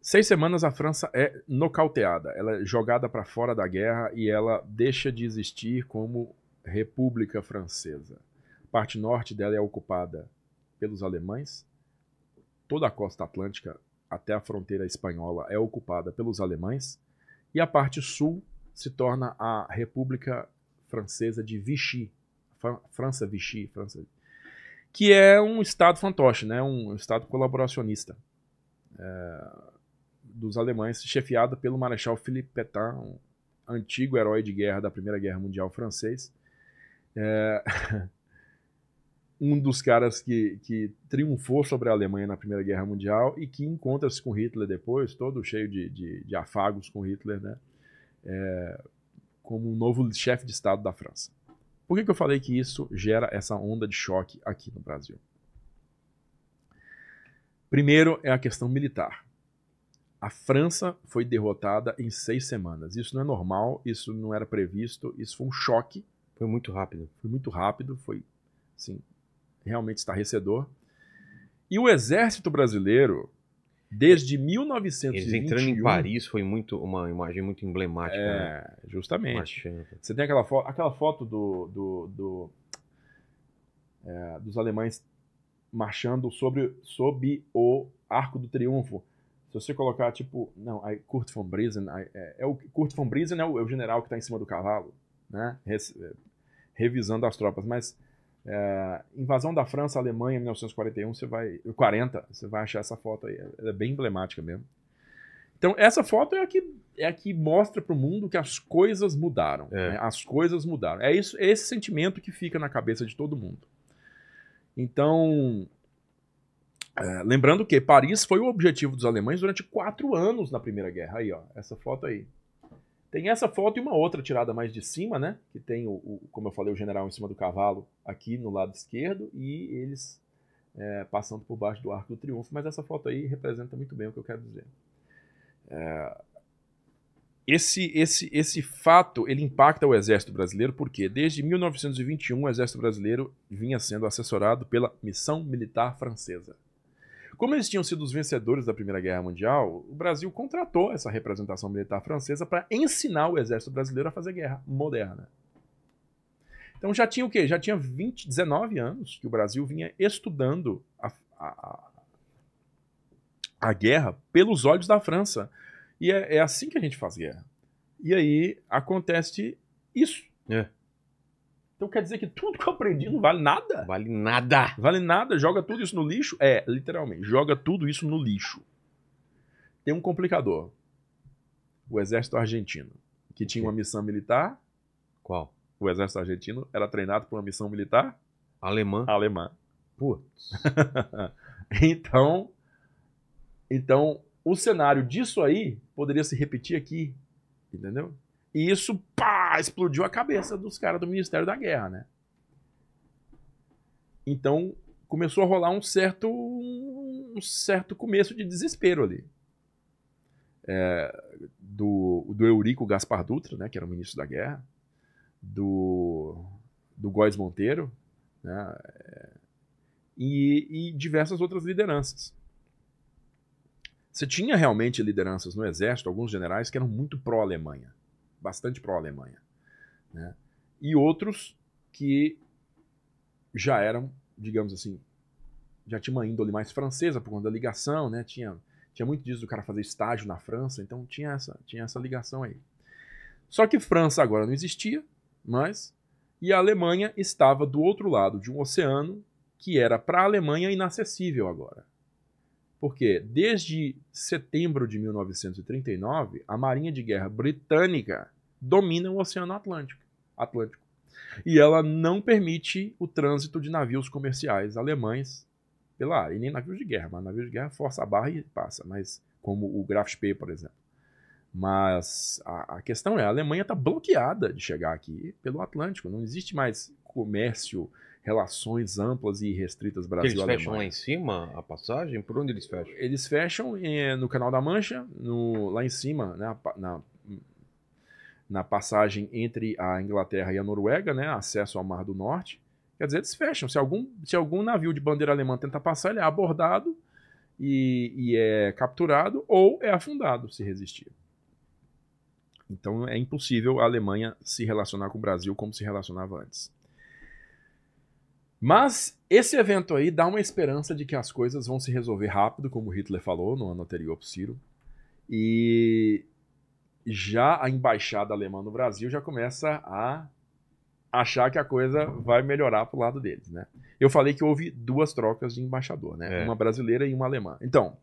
S3: Seis semanas a França é nocauteada, ela é jogada para fora da guerra e ela deixa de existir como República Francesa. A parte norte dela é ocupada pelos alemães, toda a costa atlântica até a fronteira espanhola é ocupada pelos alemães e a parte sul se torna a República Francesa de Vichy, França Vichy, França, que é um estado fantoche, né? um estado colaboracionista é, dos alemães, chefiado pelo Marechal Philippe Pétain, um antigo herói de guerra da Primeira Guerra Mundial francês. É, um dos caras que, que triunfou sobre a Alemanha na Primeira Guerra Mundial e que encontra-se com Hitler depois, todo cheio de, de, de afagos com Hitler, né? É, como um novo chefe de Estado da França. Por que, que eu falei que isso gera essa onda de choque aqui no Brasil? Primeiro é a questão militar. A França foi derrotada em seis semanas. Isso não é normal, isso não era previsto, isso foi um choque. Foi muito rápido. Foi muito rápido, foi assim, realmente estarrecedor. E o exército brasileiro, desde 1921... Eles entrando em Paris foi muito uma imagem muito emblemática. É, né? justamente. Você tem aquela, fo aquela foto do, do, do é, dos alemães marchando sobre, sob o Arco do Triunfo. Se você colocar, tipo, não, aí Kurt von Briesen, aí, é, é, o, Kurt von Briesen é o, é o general que está em cima do cavalo, né, Re, é, revisando as tropas, mas é, invasão da França à Alemanha em 1941, você vai. 40, você vai achar essa foto aí. Ela é bem emblemática mesmo. Então, essa foto é a que, é a que mostra para o mundo que as coisas mudaram. É. Né? As coisas mudaram. É, isso, é esse sentimento que fica na cabeça de todo mundo. Então, é, lembrando que Paris foi o objetivo dos alemães durante quatro anos na Primeira Guerra. Aí, ó, essa foto aí. Tem essa foto e uma outra tirada mais de cima, né? Que tem, o, o como eu falei, o general em cima do cavalo aqui no lado esquerdo e eles é, passando por baixo do Arco do Triunfo. Mas essa foto aí representa muito bem o que eu quero dizer. É, esse, esse, esse fato ele impacta o Exército Brasileiro porque desde 1921 o Exército Brasileiro vinha sendo assessorado pela Missão Militar Francesa. Como eles tinham sido os vencedores da Primeira Guerra Mundial, o Brasil contratou essa representação militar francesa para ensinar o exército brasileiro a fazer guerra moderna. Então já tinha o quê? Já tinha 20, 19 anos que o Brasil vinha estudando a, a, a guerra pelos olhos da França. E é, é, assim que a gente faz guerra. E aí acontece isso. É. Então quer dizer que tudo que eu aprendi não vale nada? Vale nada. Vale nada, joga tudo isso no lixo? É, literalmente, joga tudo isso no lixo. Tem um complicador. O exército argentino, que tinha uma missão militar. Qual? O exército argentino era treinado para uma missão militar alemã. Alemã. Putz. então, então o cenário disso aí poderia se repetir aqui, entendeu? E isso pá explodiu a cabeça dos caras do Ministério da Guerra, né? Então começou a rolar um certo, um certo começo de desespero ali. É, do, do Eurico Gaspar Dutra, né, que era o ministro da guerra, do, do Góes Monteiro, né, e, e diversas outras lideranças. Você tinha realmente lideranças no exército, alguns generais que eram muito pró-Alemanha, bastante pró-Alemanha. Né? E outros que já eram, digamos assim, já tinha uma índole mais francesa por conta da ligação, né? Tinha, tinha muito disso do cara fazer estágio na França, então tinha essa, tinha essa ligação aí. Só que França agora não existia, mas e a Alemanha estava do outro lado de um oceano que era para a Alemanha inacessível agora. Porque desde setembro de 1939, a Marinha de Guerra Britânica domina o Oceano Atlântico. Atlântico. E ela não permite o trânsito de navios comerciais alemães pela área, e nem navios de guerra, mas navios de guerra força a barra e passa, mas como o Graf Spee, por exemplo. Mas a, a questão é, a Alemanha está bloqueada de chegar aqui pelo Atlântico, não existe mais comércio, relações amplas e restritas Brasil-Alemanha. Eles fecham lá em cima a passagem? Por onde eles fecham? Eles fecham é, no Canal da Mancha, no, lá em cima, né, na, na passagem entre a Inglaterra e a Noruega, né, acesso ao Mar do Norte. Quer dizer, eles fecham. Se algum, se algum navio de bandeira alemã tentar passar, ele é abordado e, e é capturado ou é afundado se resistir. Então é impossível a Alemanha se relacionar com o Brasil como se relacionava antes. Mas esse evento aí dá uma esperança de que as coisas vão se resolver rápido, como Hitler falou no ano anterior para Ciro. E já a embaixada alemã no Brasil já começa a achar que a coisa vai melhorar pro lado deles, né? Eu falei que houve duas trocas de embaixador, né? É. Uma brasileira e uma alemã. Então,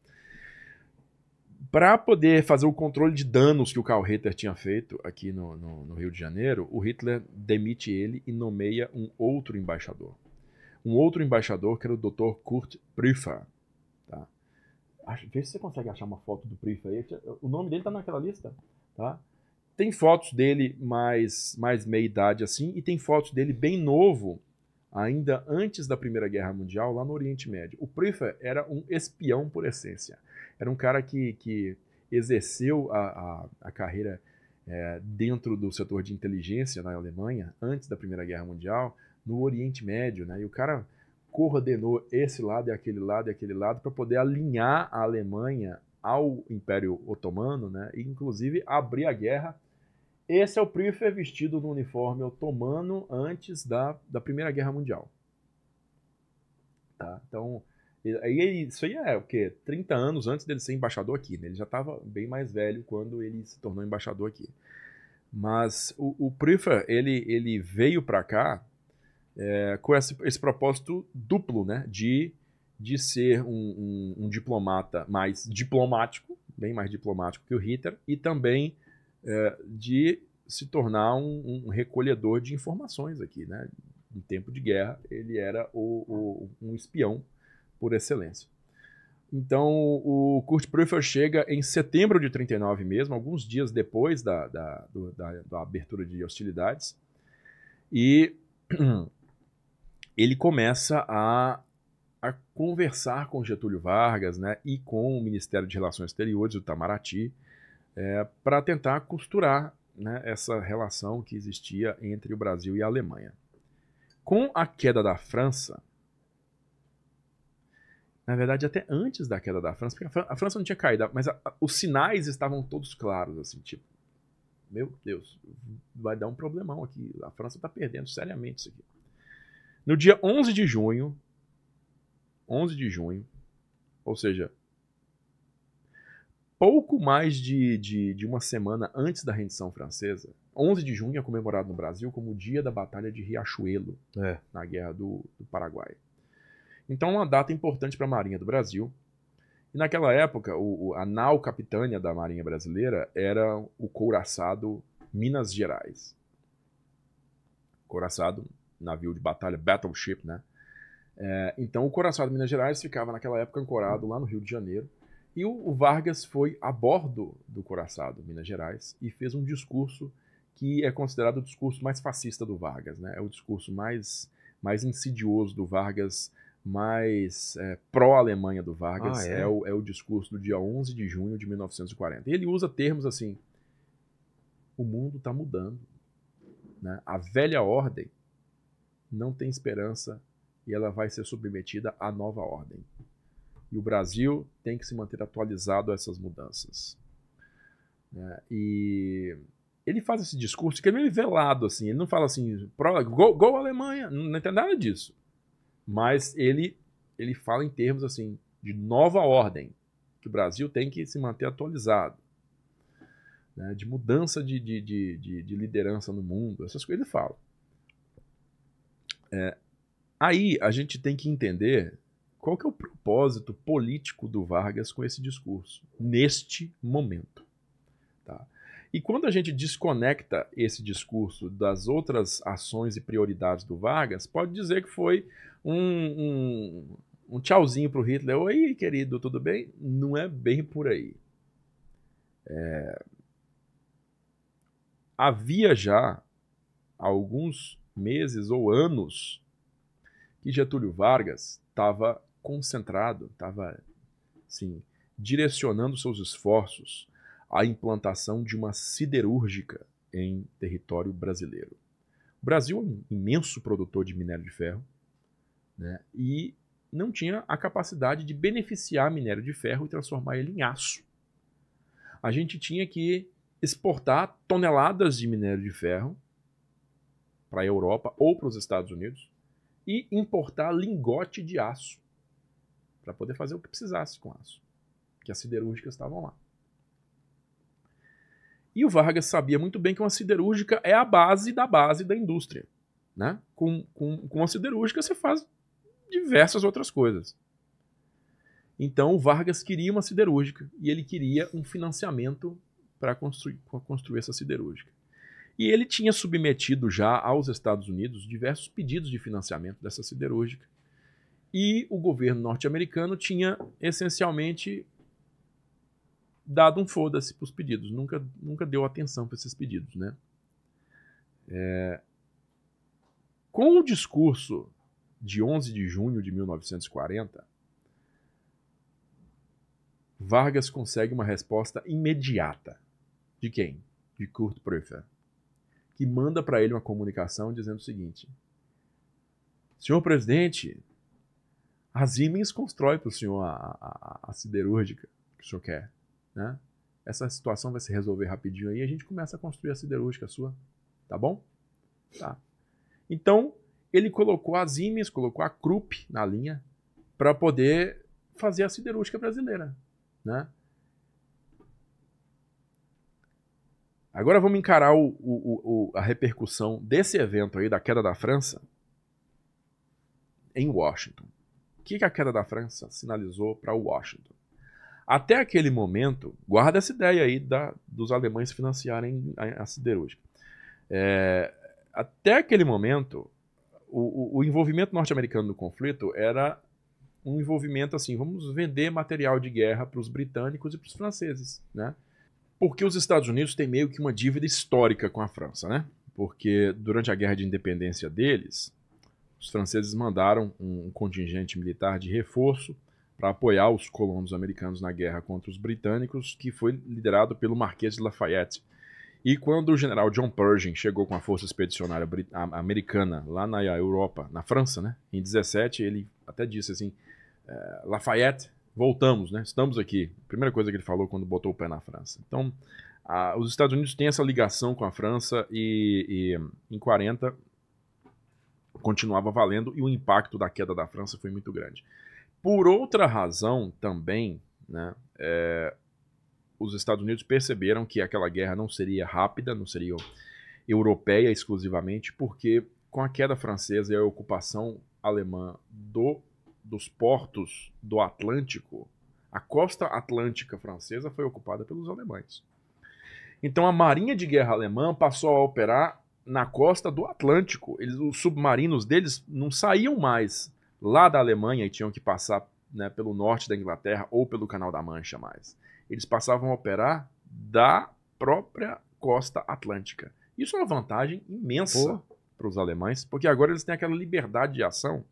S3: para poder fazer o controle de danos que o Karl Ritter tinha feito aqui no, no, no Rio de Janeiro, o Hitler demite ele e nomeia um outro embaixador. Um outro embaixador que era o Dr. Kurt Prüfer. Tá? vê se você consegue achar uma foto do Prüfer aí. O nome dele tá naquela lista. Tá? Tem fotos dele mais, mais meia-idade assim, e tem fotos dele bem novo, ainda antes da Primeira Guerra Mundial, lá no Oriente Médio. O Pfeiffer era um espião por essência. Era um cara que, que exerceu a, a, a carreira é, dentro do setor de inteligência na Alemanha, antes da Primeira Guerra Mundial, no Oriente Médio. Né? E o cara coordenou esse lado e aquele lado e aquele lado para poder alinhar a Alemanha ao Império Otomano, né? E, inclusive abrir a guerra. Esse é o Prífer vestido no uniforme otomano antes da, da Primeira Guerra Mundial. Tá? Então, aí, isso aí é o quê? 30 anos antes dele ser embaixador aqui, né? Ele já estava bem mais velho quando ele se tornou embaixador aqui. Mas o, o ele, ele veio para cá é, com esse, esse propósito duplo, né? De de ser um, um, um diplomata mais diplomático, bem mais diplomático que o Hitler, e também é, de se tornar um, um, recolhedor de informações aqui. Né? Em tempo de guerra, ele era o, o, um espião por excelência. Então, o Kurt Prüfer chega em setembro de 39 mesmo, alguns dias depois da, da, do, da, da abertura de hostilidades, e ele começa a a conversar com Getúlio Vargas né, e com o Ministério de Relações Exteriores, o Itamaraty, é, para tentar costurar né, essa relação que existia entre o Brasil e a Alemanha. Com a queda da França, na verdade, até antes da queda da França, porque a França não tinha caído, mas a, a, os sinais estavam todos claros, assim, tipo, meu Deus, vai dar um problemão aqui, a França está perdendo seriamente isso aqui. No dia 11 de junho 11 de junho, ou seja, pouco mais de, de, de, uma semana antes da rendição francesa, 11 de junho é comemorado no Brasil como o dia da Batalha de Riachuelo, é. na Guerra do, do Paraguai. Então, uma data importante para a Marinha do Brasil. E naquela época, o, o, a nau capitânia da Marinha Brasileira era o couraçado Minas Gerais. Couraçado, navio de batalha, battleship, né? É, então o coração de Minas Gerais ficava naquela época ancorado lá no Rio de Janeiro. E o, o Vargas foi a bordo do Coraçado, Minas Gerais, e fez um discurso que é considerado o discurso mais fascista do Vargas, né? É o discurso mais, mais insidioso do Vargas, mais é, pró-Alemanha do Vargas. Ah, é? É, o, é o discurso do dia 11 de junho de 1940. E ele usa termos assim: o mundo está mudando, né? A velha ordem não tem esperança e ela vai ser submetida à nova ordem. E o Brasil tem que se manter atualizado a essas mudanças. É, e ele faz esse discurso que é meio velado, assim. Ele não fala assim, gol, gol Alemanha, não entendo nada disso. Mas ele, ele fala em termos, assim, de nova ordem, que o Brasil tem que se manter atualizado. Né, de mudança de, de, de, de, liderança no mundo, essas coisas ele fala. É, Aí a gente tem que entender qual que é o propósito político do Vargas com esse discurso, neste momento. Tá? E quando a gente desconecta esse discurso das outras ações e prioridades do Vargas, pode dizer que foi um, um, um tchauzinho para o Hitler. Oi, querido, tudo bem? Não é bem por aí. É... Havia já alguns meses ou anos que Getúlio Vargas estava concentrado, estava assim, direcionando seus esforços à implantação de uma siderúrgica em território brasileiro. O Brasil é um imenso produtor de minério de ferro né, e não tinha a capacidade de beneficiar minério de ferro e transformar ele em aço. A gente tinha que exportar toneladas de minério de ferro para a Europa ou para os Estados Unidos e importar lingote de aço para poder fazer o que precisasse com aço, que as siderúrgicas estavam lá. E o Vargas sabia muito bem que uma siderúrgica é a base da base da indústria. Né? Com, com, com uma siderúrgica você faz diversas outras coisas. Então o Vargas queria uma siderúrgica e ele queria um financiamento para construir, construir essa siderúrgica. E ele tinha submetido já aos Estados Unidos diversos pedidos de financiamento dessa siderúrgica. E o governo norte-americano tinha essencialmente dado um foda-se para os pedidos, nunca, nunca deu atenção para esses pedidos. Né? É... Com o discurso de 11 de junho de 1940, Vargas consegue uma resposta imediata. De quem? De Kurt Preufer que manda para ele uma comunicação dizendo o seguinte: Senhor presidente, a Siemens constrói para o senhor a, a, a, siderúrgica que o senhor quer. Né? Essa situação vai se resolver rapidinho aí e a gente começa a construir a siderúrgica sua. Tá bom? Tá. Então, ele colocou as Siemens, colocou a Krupp na linha para poder fazer a siderúrgica brasileira. Né? Agora vamos encarar o, o, o, a repercussão desse evento aí, da queda da França, em Washington. O que, que a queda da França sinalizou para Washington? Até aquele momento, guarda essa ideia aí da, dos alemães financiarem a, a siderúrgica. É, até aquele momento, o, o envolvimento norte-americano no conflito era um envolvimento assim, vamos vender material de guerra para os britânicos e para os franceses, né? Porque os Estados Unidos têm meio que uma dívida histórica com a França, né? Porque durante a guerra de independência deles, os franceses mandaram um contingente militar de reforço para apoiar os colonos americanos na guerra contra os britânicos, que foi liderado pelo Marquês de Lafayette. E quando o general John Pershing chegou com a força expedicionária americana lá na Europa, na França, né, em 17, ele até disse assim: eh, Lafayette voltamos, né? Estamos aqui. Primeira coisa que ele falou quando botou o pé na França. Então, a, os Estados Unidos têm essa ligação com a França e, e em 40 continuava valendo e o impacto da queda da França foi muito grande. Por outra razão também, né, é, os Estados Unidos perceberam que aquela guerra não seria rápida, não seria europeia exclusivamente, porque com a queda francesa e a ocupação alemã do dos portos do Atlântico, a costa atlântica francesa foi ocupada pelos alemães. Então a Marinha de Guerra Alemã passou a operar na costa do Atlântico. Eles, os submarinos deles não saíam mais lá da Alemanha e tinham que passar né, pelo norte da Inglaterra ou pelo Canal da Mancha mais. Eles passavam a operar da própria costa atlântica. Isso é uma vantagem imensa para os alemães, porque agora eles têm aquela liberdade de ação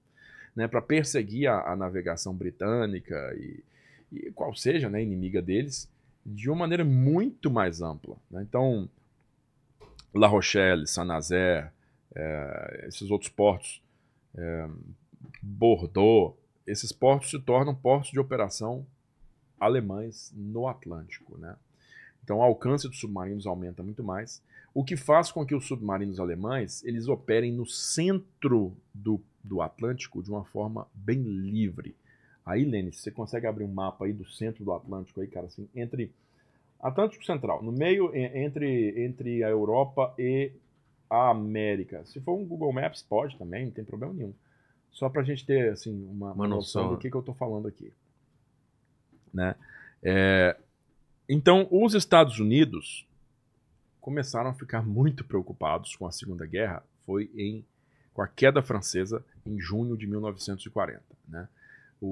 S3: né, para perseguir a, a, navegação britânica e, e qual seja né, inimiga deles, de uma maneira muito mais ampla. Né? Então, La Rochelle, Saint-Nazaire, é, eh, esses outros portos, é, Bordeaux, esses portos se tornam portos de operação alemães no Atlântico. Né? Então, o alcance dos submarinos aumenta muito mais o que faz com que os submarinos alemães eles operem no centro do, do Atlântico de uma forma bem livre. Aí, Lênin, você consegue abrir um mapa aí do centro do Atlântico aí, cara, assim, entre Atlântico Central, no meio entre entre a Europa e a América. Se for um Google Maps, pode também, não tem problema nenhum. Só para a gente ter assim uma, uma noção, noção do que, que eu estou falando aqui, né? É, então, os Estados Unidos começaram a ficar muito preocupados com a Segunda Guerra foi em, com a queda francesa em junho de 1940. Né? O,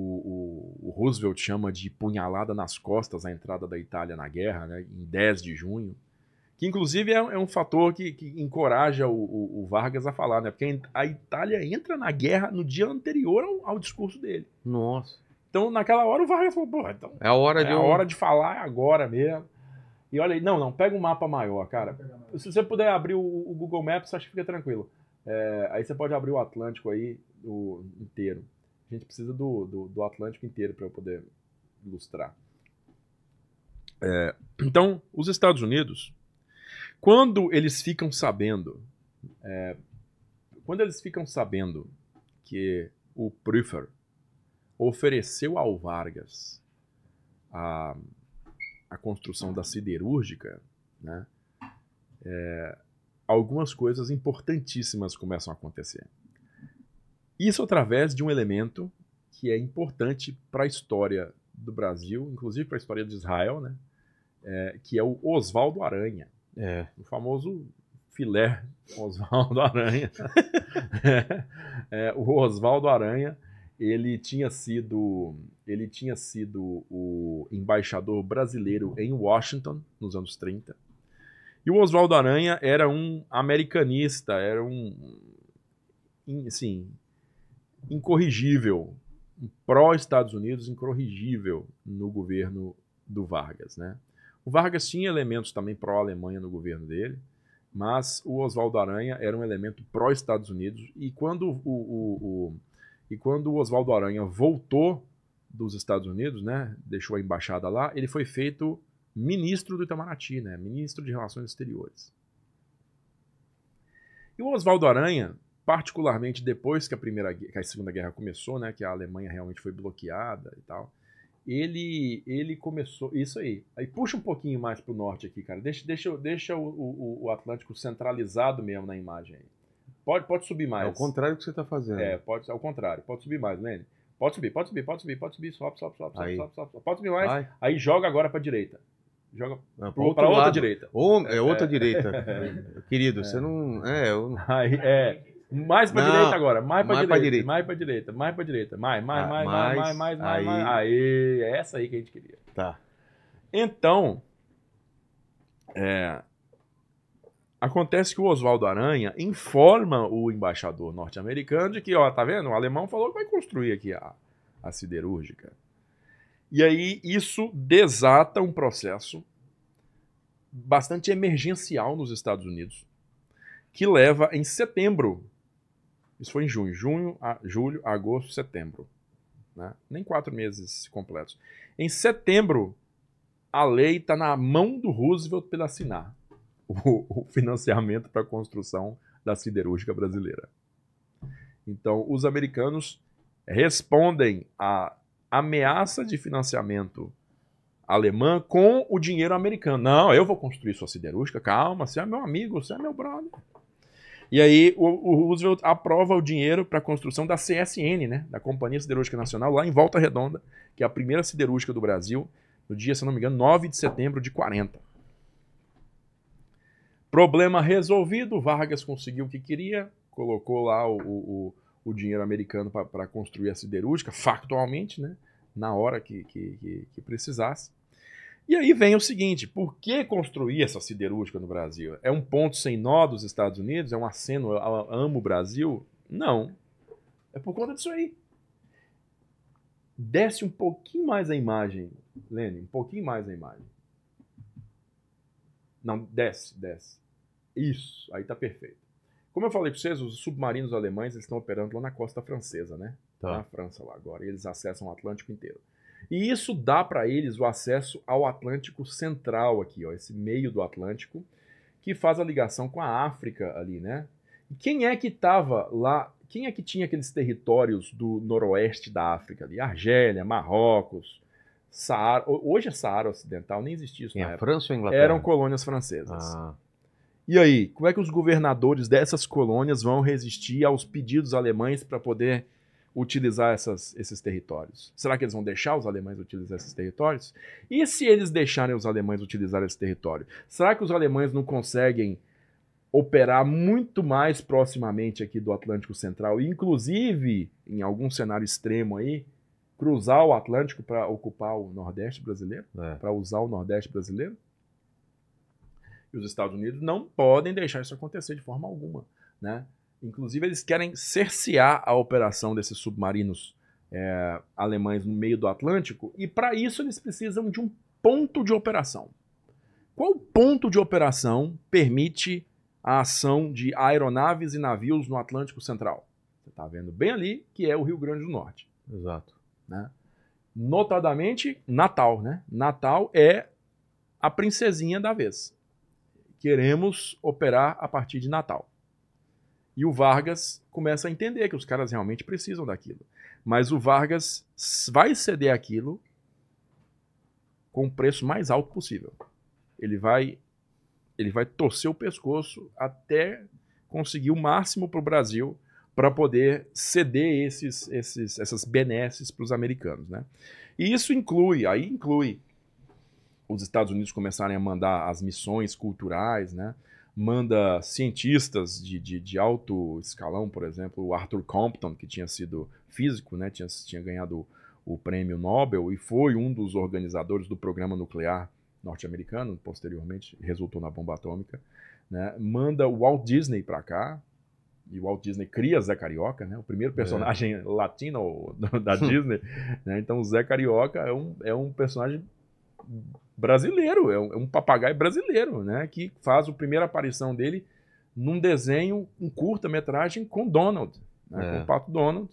S3: o, o, Roosevelt chama de punhalada nas costas a entrada da Itália na guerra, né, em 10 de junho, que inclusive é, é um fator que, que encoraja o, o, Vargas a falar, né, porque a Itália entra na guerra no dia anterior ao, ao discurso dele. Nossa. Então, naquela hora, o Vargas falou: Pô, então, é a hora, é de, a hora de falar agora mesmo. E olha aí, não, não, pega um mapa maior, cara. Se você puder abrir o, o Google Maps, acho que fica tranquilo. É, aí você pode abrir o Atlântico aí o, inteiro. A gente precisa do, do, do Atlântico inteiro para eu poder ilustrar. É, então, os Estados Unidos, quando eles ficam sabendo, é, quando eles ficam sabendo que o Prüfer ofereceu ao Vargas a a construção da siderúrgica, né, é, algumas coisas importantíssimas começam a acontecer. Isso através de um elemento que é importante para a história do Brasil, inclusive para a história de Israel, né, é, que é o Oswaldo Aranha, é. o famoso filé Oswaldo Aranha. é, o Oswaldo Aranha ele tinha sido ele tinha sido o embaixador brasileiro em Washington nos anos 30. E o Oswaldo Aranha era um americanista, era um assim, incorrigível, pró Estados Unidos, incorrigível no governo do Vargas, né? O Vargas tinha elementos também pró Alemanha no governo dele, mas o Oswaldo Aranha era um elemento pró Estados Unidos e quando o, o, o e quando o Oswaldo Aranha voltou dos Estados Unidos, né, deixou a embaixada lá, ele foi feito ministro do Itamaraty, né, ministro de Relações Exteriores. E o Oswaldo Aranha, particularmente depois que a primeira que a Segunda Guerra começou, né, que a Alemanha realmente foi bloqueada e tal, ele ele começou isso aí. Aí puxa um pouquinho mais para o norte aqui, cara. Deixa deixa deixa o, o, o Atlântico centralizado mesmo na imagem aí. Pode, pode subir mais. É o contrário que você está fazendo. É, pode, é o contrário. Pode subir mais, Lene. Pode subir, pode subir, pode subir, pode subir, sobe, sobe, sobe, sobe, sobe, sobe, sobe. Pode subir mais. Vai. Aí joga agora para direita. Joga para outra lado. direita. Ou, é, é outra é. direita. É.
S1: Querido, é. você não. É, eu... Aí, é.
S3: Mais para direita agora, mais para direita, direita, mais para direita, mais para direita, mais, mais, ah, mais, mais, mais, mais, mais, aí. mais. Aí, é essa aí que a gente queria. Tá. Então, é, Acontece que o Oswaldo Aranha informa o embaixador norte-americano de que, ó, tá vendo? O alemão falou que vai construir aqui a, a siderúrgica. E aí isso desata um processo bastante emergencial nos Estados Unidos, que leva em setembro. Isso foi em junho, junho, a, julho, agosto, setembro. Né? Nem quatro meses completos. Em setembro, a lei está na mão do Roosevelt para assinar o, financiamento para a construção da siderúrgica brasileira. Então, os americanos respondem à ameaça de financiamento alemã com o dinheiro americano. Não, eu vou construir sua siderúrgica, calma, você é meu amigo, você é meu brother. E aí o, o Roosevelt aprova o dinheiro para a construção da CSN, né, da Companhia Siderúrgica Nacional, lá em Volta Redonda, que é a primeira siderúrgica do Brasil, no dia, se não me engano, 9 de setembro de 40. Problema resolvido, Vargas conseguiu o que queria, colocou lá o, o, o dinheiro americano para construir a siderúrgica, factualmente, né? na hora que, que, que, precisasse. E aí vem o seguinte: por que construir essa siderúrgica no Brasil? É um ponto sem nó dos Estados Unidos? É um aceno? Eu amo o Brasil? Não. É por conta disso aí. Desce um pouquinho mais a imagem, Lene, um pouquinho mais a imagem. Não, desce, desce. Isso, aí tá perfeito. Como eu falei para vocês, os submarinos alemães eles estão operando lá na costa francesa, né? Tá. Na França lá agora. E eles acessam o Atlântico inteiro. E isso dá para eles o acesso ao Atlântico Central aqui, ó, esse meio do Atlântico, que faz a ligação com a África ali, né? E quem é que estava lá? Quem é que tinha aqueles territórios do noroeste da África ali? Argélia, Marrocos, Saara, hoje é Saara Ocidental, nem existia isso na é época. França ou Inglaterra? Eram colônias francesas. Ah. E aí, como é que os governadores dessas colônias vão resistir aos pedidos alemães para poder utilizar essas, esses territórios? Será que eles vão deixar os alemães utilizar esses territórios? E se eles deixarem os alemães utilizar esse território? Será que os alemães não conseguem operar muito mais proximamente aqui do Atlântico Central, inclusive em algum cenário extremo aí, cruzar o Atlântico para ocupar o Nordeste brasileiro, é. para usar o Nordeste brasileiro. E os Estados Unidos não podem deixar isso acontecer de forma alguma. Né? Inclusive, eles querem cercear a operação desses submarinos é, alemães no meio do Atlântico, e para isso eles precisam de um ponto de operação. Qual ponto de operação permite a ação de aeronaves e navios no Atlântico Central? Você está vendo bem ali que é o Rio Grande do Norte. Exato. Né? Notadamente, Natal. Né? Natal é a princesinha da vez. Queremos operar a partir de Natal. E o Vargas começa a entender que os caras realmente precisam daquilo. Mas o Vargas vai ceder aquilo com o preço mais alto possível. Ele vai ele vai torcer o pescoço até conseguir o máximo para o Brasil para poder ceder esses, esses, essas benesses para os americanos. Né? E isso inclui, aí inclui os Estados Unidos começarem a mandar as missões culturais, né? manda cientistas de, de, de, alto escalão, por exemplo, o Arthur Compton, que tinha sido físico, né? tinha, tinha ganhado o prêmio Nobel e foi um dos organizadores do programa nuclear norte-americano, posteriormente resultou na bomba atômica, né? manda o Walt Disney para cá, e o Walt Disney cria Zé Carioca, né? O primeiro é. personagem é. latino da Disney. né? Então o Zé Carioca é um, é um personagem brasileiro, é um, é um, papagaio brasileiro, né? Que faz a primeira aparição dele num desenho, um curta-metragem com Donald, né? é. com o Pato Donald.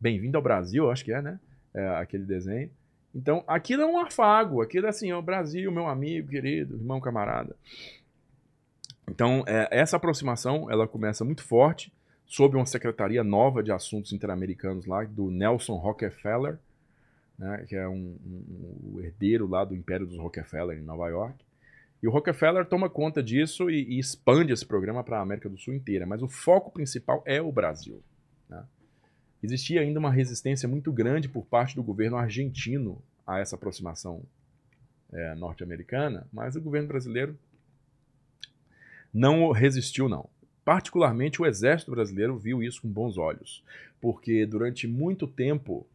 S3: Bem-vindo ao Brasil, acho que é, né? É, aquele desenho. Então, aquilo é um afago, aquilo é assim, ó, Brasil, meu amigo, querido, irmão, camarada. Então, é, essa aproximação ela começa muito forte sob uma secretaria nova de assuntos interamericanos lá, do Nelson Rockefeller, né, que é um, um, um, herdeiro lá do Império dos Rockefeller em Nova York. E o Rockefeller toma conta disso e, e expande esse programa para a América do Sul inteira, mas o foco principal é o Brasil. Né? Existia ainda uma resistência muito grande por parte do governo argentino a essa aproximação é, norte-americana, mas o governo brasileiro não resistiu, não. Particularmente o Exército Brasileiro viu isso com bons olhos, porque durante muito tempo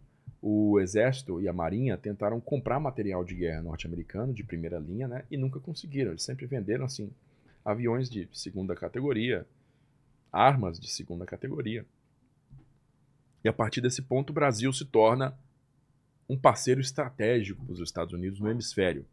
S3: o Exército e a Marinha tentaram comprar material de guerra norte-americano de primeira linha, né? E nunca conseguiram. Eles sempre venderam assim aviões de segunda categoria, armas de segunda categoria. E a partir desse ponto, o Brasil se torna um parceiro estratégico para os Estados Unidos no hemisfério.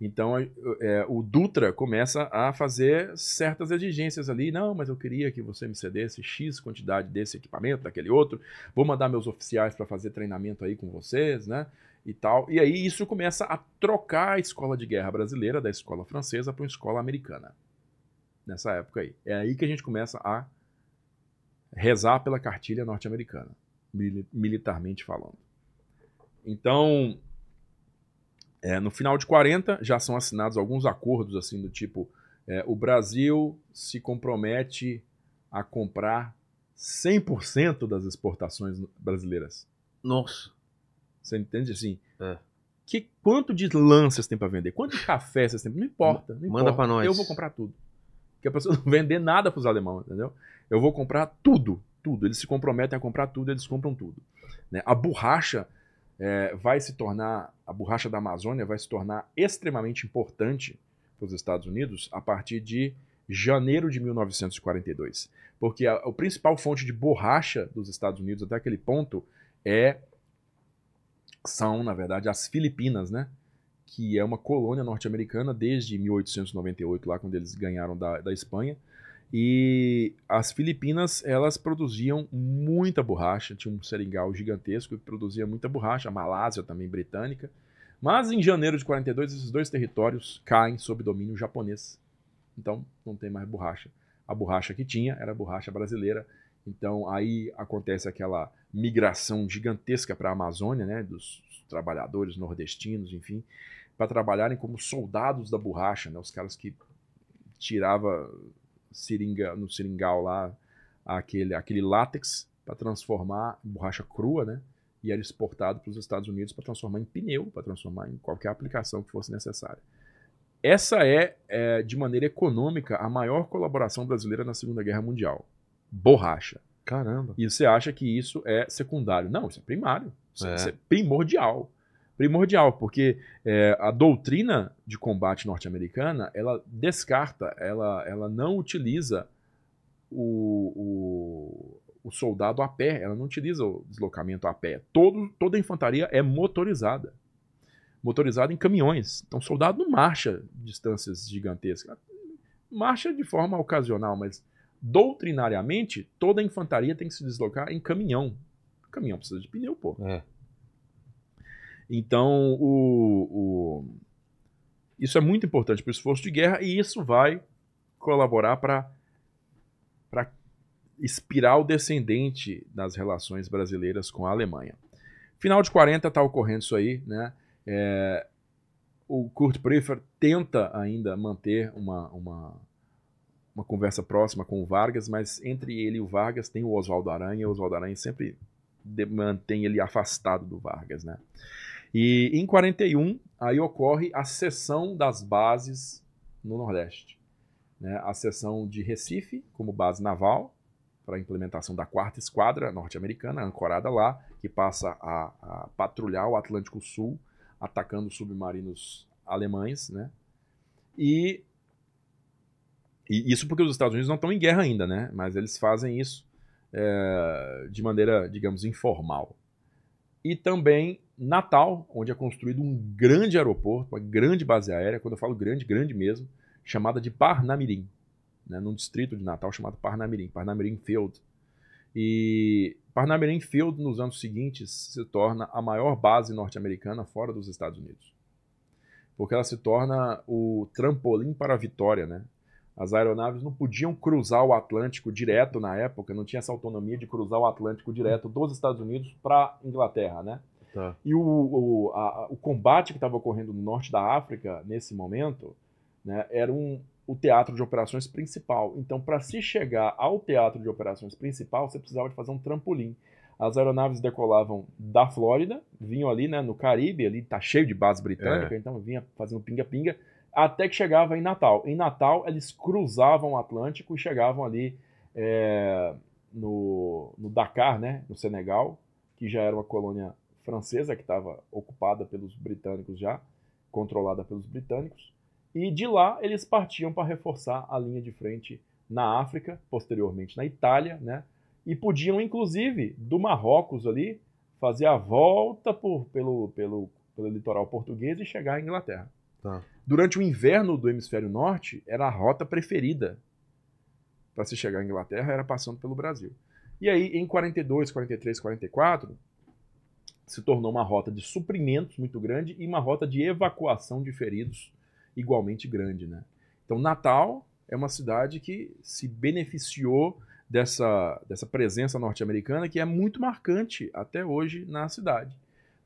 S3: Então, é, o Dutra começa a fazer certas exigências ali. Não, mas eu queria que você me cedesse X quantidade desse equipamento, daquele outro. Vou mandar meus oficiais para fazer treinamento aí com vocês, né? E tal. E aí isso começa a trocar a escola de guerra brasileira da escola francesa para uma escola americana. Nessa época aí. É aí que a gente começa a rezar pela cartilha norte-americana, militarmente falando. Então, é, no final de 40 já são assinados alguns acordos assim do tipo é, o Brasil se compromete a comprar 100% das exportações brasileiras. Nossa. Você entende assim? É. Que, quanto de lã vocês têm para vender? Quanto de café vocês têm? Não importa. Não Manda para nós. Eu vou comprar tudo. Porque a pessoa não vender nada para os alemães, entendeu? Eu vou comprar tudo, tudo. Eles se comprometem a comprar tudo, eles compram tudo. Né? A borracha é, vai se tornar, a borracha da Amazônia vai se tornar extremamente importante para os Estados Unidos a partir de janeiro de 1942. Porque a, a principal fonte de borracha dos Estados Unidos até aquele ponto é são, na verdade, as Filipinas, né? que é uma colônia norte-americana desde 1898, lá quando eles ganharam da, da Espanha, e as Filipinas, elas produziam muita borracha, tinha um seringal gigantesco que produzia muita borracha, a Malásia também britânica. Mas em janeiro de 42, esses dois territórios caem sob domínio japonês. Então, não tem mais borracha. A borracha que tinha era a borracha brasileira. Então, aí acontece aquela migração gigantesca para a Amazônia, né, dos trabalhadores nordestinos, enfim, para trabalharem como soldados da borracha, né, os caras que tirava seringa, no seringal lá aquele, aquele látex para transformar em borracha crua, né? E era exportado para os Estados Unidos para transformar em pneu, para transformar em qualquer aplicação que fosse necessária. Essa é, é, de maneira econômica, a maior colaboração brasileira na Segunda Guerra Mundial. Borracha. Caramba. E você acha que isso é secundário? Não, isso é primário. Isso é, é. isso é primordial primordial, porque é, a doutrina de combate norte-americana ela descarta, ela, ela não utiliza o, o, o, soldado a pé, ela não utiliza o deslocamento a pé. Todo, toda a infantaria é motorizada. Motorizada em caminhões. Então, o soldado não marcha distâncias gigantescas. Marcha de forma ocasional, mas doutrinariamente, toda a infantaria tem que se deslocar em caminhão. O caminhão precisa de pneu, pô. É. Então, o, o... isso é muito importante para o esforço de guerra e isso vai colaborar para a espiral descendente nas relações brasileiras com a Alemanha. Final de 40 está ocorrendo isso aí, né? É, o Kurt Priefer tenta ainda manter uma, uma, uma conversa próxima com o Vargas, mas entre ele e o Vargas tem o Oswaldo Aranha, o Oswaldo Aranha sempre mantém ele afastado do Vargas, né? E em 41, aí ocorre a cessão das bases no Nordeste. Né? A cessão de Recife, como base naval, para a implementação da quarta esquadra norte-americana, ancorada lá, que passa a, a, patrulhar o Atlântico Sul, atacando submarinos alemães, né? E, e isso porque os Estados Unidos não estão em guerra ainda, né? Mas eles fazem isso é, de maneira, digamos, informal e também Natal, onde é construído um grande aeroporto, uma grande base aérea, quando eu falo grande, grande mesmo, chamada de Parnamirim, né, num distrito de Natal chamado Parnamirim, Parnamirim Field. E Parnamirim Field, nos anos seguintes, se torna a maior base norte-americana fora dos Estados Unidos. Porque ela se torna o trampolim para a vitória, né? As aeronaves não podiam cruzar o Atlântico direto na época, não tinha essa autonomia de cruzar o Atlântico direto dos Estados Unidos para Inglaterra, né? Tá. E o, o, a, o combate que estava ocorrendo no norte da África nesse momento né, era um, o teatro de operações principal. Então, para se chegar ao teatro de operações principal, você precisava de fazer um trampolim. As aeronaves decolavam da Flórida, vinham ali né, no Caribe, ali tá cheio de base britânica, é. então vinha fazendo pinga-pinga até que chegava em Natal. Em Natal, eles cruzavam o Atlântico e chegavam ali é, no, no, Dakar, né, no Senegal, que já era uma colônia francesa que estava ocupada pelos britânicos já, controlada pelos britânicos. E de lá eles partiam para reforçar a linha de frente na África, posteriormente na Itália, né? E podiam, inclusive, do Marrocos ali, fazer a volta por, pelo, pelo, pelo litoral português e chegar à Inglaterra. Tá. Durante o inverno do hemisfério norte, era a rota preferida para se chegar à Inglaterra, era passando pelo Brasil. E aí, em 42, 43, 44, se tornou uma rota de suprimentos muito grande e uma rota de evacuação de feridos igualmente grande, né? Então, Natal é uma cidade que se beneficiou dessa, dessa presença norte-americana que é muito marcante até hoje na cidade.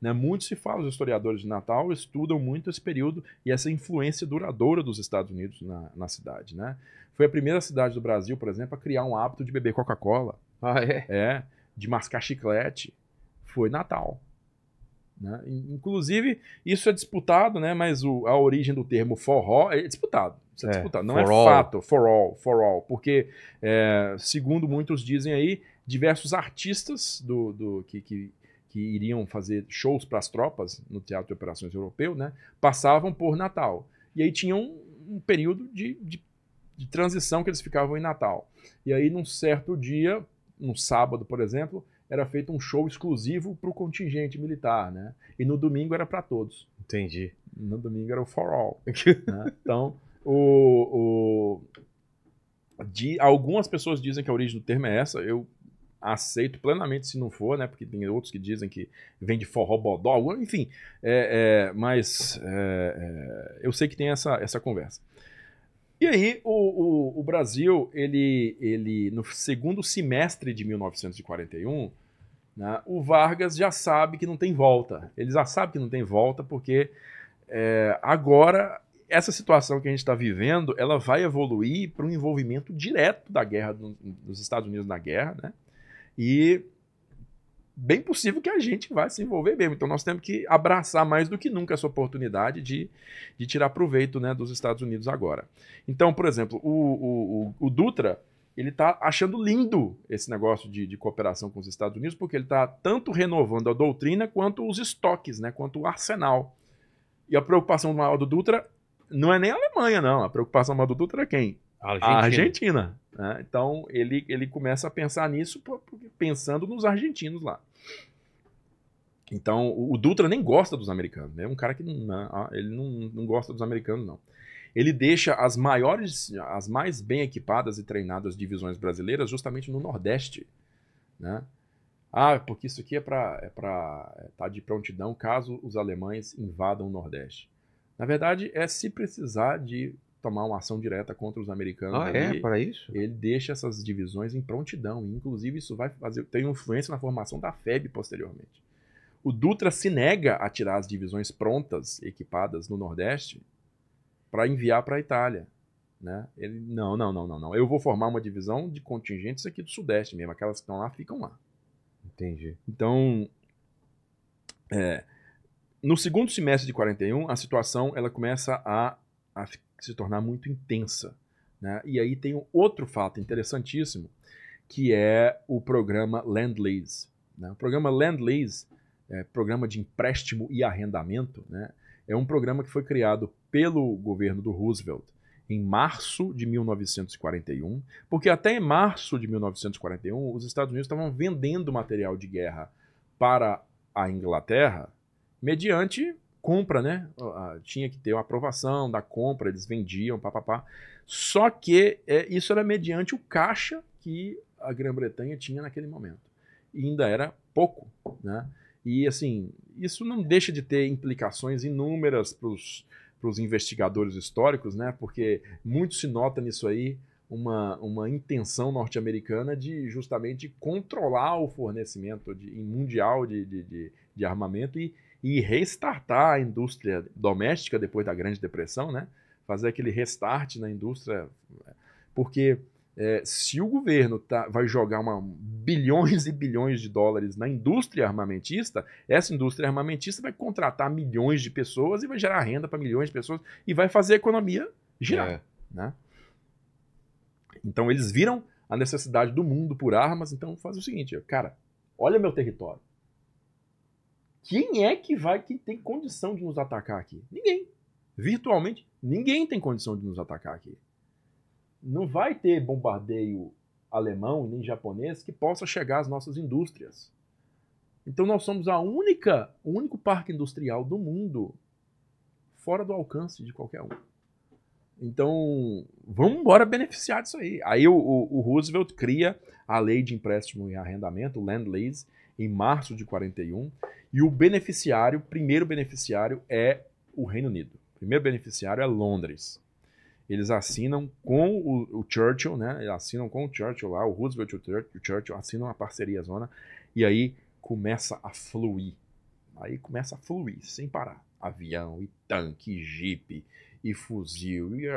S3: Né? Muito se fala, os historiadores de Natal estudam muito esse período e essa influência duradoura dos Estados Unidos na, na cidade. Né? Foi a primeira cidade do Brasil, por exemplo, a criar um hábito de beber Coca-Cola. Ah, é? É, de mascar chiclete. Foi Natal. Né? Inclusive, isso é disputado, né? mas o, a origem do termo forró é disputado. É é, disputado. Não é all. fato, for all, for all. Porque, é, segundo muitos dizem aí, diversos artistas do, do que, que que iriam fazer shows para as tropas no Teatro de Operações Europeu, né, passavam por Natal. E aí tinham um, um período de, de, de, transição que eles ficavam em Natal. E aí, num certo dia, no sábado, por exemplo, era feito um show exclusivo para o contingente militar, né? E no domingo era para todos. Entendi. No domingo era o for all. né? Então, o, o de, algumas pessoas dizem que a origem do termo é essa. Eu aceito plenamente se não for, né? Porque tem outros que dizem que vem de forró bodó, enfim. É, é, mas é, é eu sei que tem essa, essa conversa. E aí o, o, o, Brasil, ele, ele no segundo semestre de 1941, né, o Vargas já sabe que não tem volta. Ele já sabe que não tem volta porque é, agora essa situação que a gente está vivendo, ela vai evoluir para um envolvimento direto da guerra dos Estados Unidos na guerra, né? E bem possível que a gente vai se envolver mesmo. Então nós temos que abraçar mais do que nunca essa oportunidade de, de tirar proveito né, dos Estados Unidos agora. Então, por exemplo, o, o, o Dutra ele está achando lindo esse negócio de, de, cooperação com os Estados Unidos, porque ele está tanto renovando a doutrina quanto os estoques, né, quanto o arsenal. E a preocupação maior do Dutra não é nem a Alemanha, não. A preocupação maior do Dutra é quem? Argentina. A Argentina. Né? Então ele, ele começa a pensar nisso pensando nos argentinos lá. Então o Dutra nem gosta dos americanos, né? é um cara que não, ah, ele não, não gosta dos americanos não. Ele deixa as maiores, as mais bem equipadas e treinadas divisões brasileiras justamente no Nordeste, né? Ah, porque isso aqui é para é para é, tá de prontidão caso os alemães invadam o Nordeste. Na verdade, é se precisar de tomar uma ação direta contra os americanos. Ah, é? ali. é? Para isso? Ele deixa essas divisões em prontidão. E, inclusive, isso vai fazer tem influência na formação da FEB posteriormente. O Dutra se nega a tirar as divisões prontas, equipadas no Nordeste, para enviar para a Itália. Né? Ele, não, não, não, não, não. Eu vou formar uma divisão de contingentes aqui do Sudeste mesmo. Aquelas que estão lá ficam lá. Entendi. Então, é, no segundo semestre de 41, a situação ela começa a, a se tornar muito intensa. Né? E aí tem um outro fato interessantíssimo, que é o programa Land Lease. Né? O programa Land Lease, é, programa de empréstimo e arrendamento, né? é um programa que foi criado pelo governo do Roosevelt em março de 1941, porque até em março de 1941 os Estados Unidos estavam vendendo material de guerra para a Inglaterra mediante compra, né? Tinha que ter uma aprovação da compra, eles vendiam, papapá. Só que é, isso era mediante o caixa que a Grã-Bretanha tinha naquele momento. E ainda era pouco, né? E assim, isso não deixa de ter implicações inúmeras para os investigadores históricos, né? Porque muito se nota nisso aí uma, uma intenção norte-americana de justamente controlar o fornecimento de, mundial de, de, de, de armamento e, e restartar a indústria doméstica depois da Grande Depressão, né? fazer aquele restart na indústria, porque é, se o governo tá, vai jogar uma, bilhões e bilhões de dólares na indústria armamentista, essa indústria armamentista vai contratar milhões de pessoas e vai gerar renda para milhões de pessoas e vai fazer a economia girar. É. Né? Então eles viram a necessidade do mundo por armas, então faz o seguinte, cara, olha meu território. Quem é que vai, que tem condição de nos atacar aqui? Ninguém. Virtualmente, ninguém tem condição de nos atacar aqui. Não vai ter bombardeio alemão nem japonês que possa chegar às nossas indústrias. Então nós somos a única, o único parque industrial do mundo fora do alcance de qualquer um. Então, vamos embora beneficiar disso aí. Aí o, o, Roosevelt cria a lei de empréstimo e arrendamento, o Land Lease, em março de 41, e o beneficiário, primeiro beneficiário é o Reino Unido. O primeiro beneficiário é Londres. Eles assinam com o, o Churchill, né? Eles assinam com o Churchill lá, o Roosevelt e o Churchill assinam uma parceria zona e aí começa a fluir. Aí começa a fluir sem parar. Avião e tanque, e jipe e fuzil e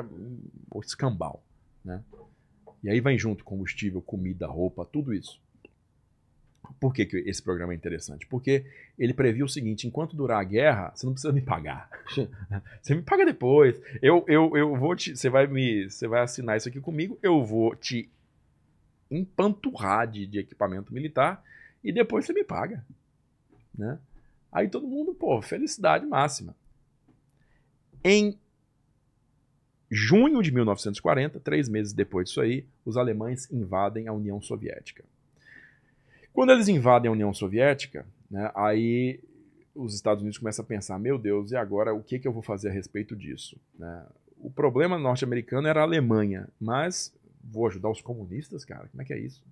S3: o é escambau, né? E aí vem junto combustível, comida, roupa, tudo isso. Por que, que esse programa é interessante? Porque ele previu o seguinte: enquanto durar a guerra, você não precisa me pagar. você me paga depois. Eu, eu, eu vou te. Você vai me. Você vai assinar isso aqui comigo. Eu vou te empanturrar de, de equipamento militar e depois você me paga. Né? Aí todo mundo, pô, felicidade máxima. Em junho de 1940, três meses depois disso aí, os alemães invadem a União Soviética. Quando eles invadem a União Soviética, né, aí os Estados Unidos começam a pensar: meu Deus, e agora o que, que eu vou fazer a respeito disso? Né? O problema norte-americano era a Alemanha, mas vou ajudar os comunistas, cara? Como é que é isso?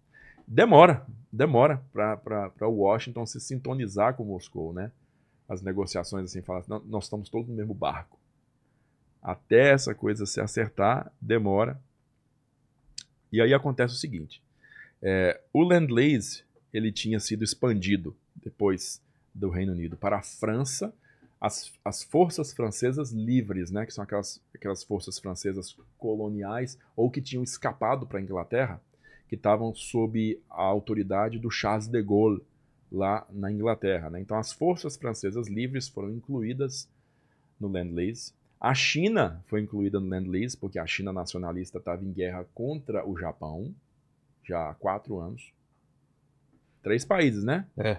S3: Demora, demora para Washington se sintonizar com Moscou, né? As negociações, assim, falar, nós estamos todos no mesmo barco. Até essa coisa se acertar, demora. E aí acontece o seguinte: é, o Land lease ele tinha sido expandido depois do Reino Unido para a França. As, as forças francesas livres, né, que são aquelas, aquelas forças francesas coloniais ou que tinham escapado para a Inglaterra, que estavam sob a autoridade do Charles de Gaulle lá na Inglaterra. Né? Então, as forças francesas livres foram incluídas no land lease A China foi incluída no land lease porque a China nacionalista estava em guerra contra o Japão já há quatro anos. Três países, né? É.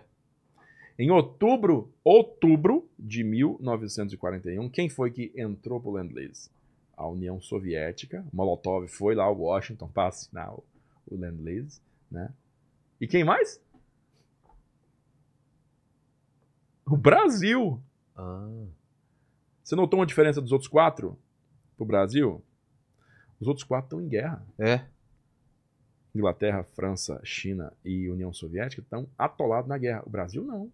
S3: Em outubro, outubro de 1941, quem foi que entrou pro Lend-Lease? A União Soviética. Molotov foi lá ao Washington para assinar o, o Lend-Lease, né? E quem mais? O Brasil. Ah. Você notou uma diferença dos outros quatro pro Brasil? Os outros quatro estão em guerra. É. Inglaterra, França, China e União Soviética estão atolados na guerra. O Brasil não. O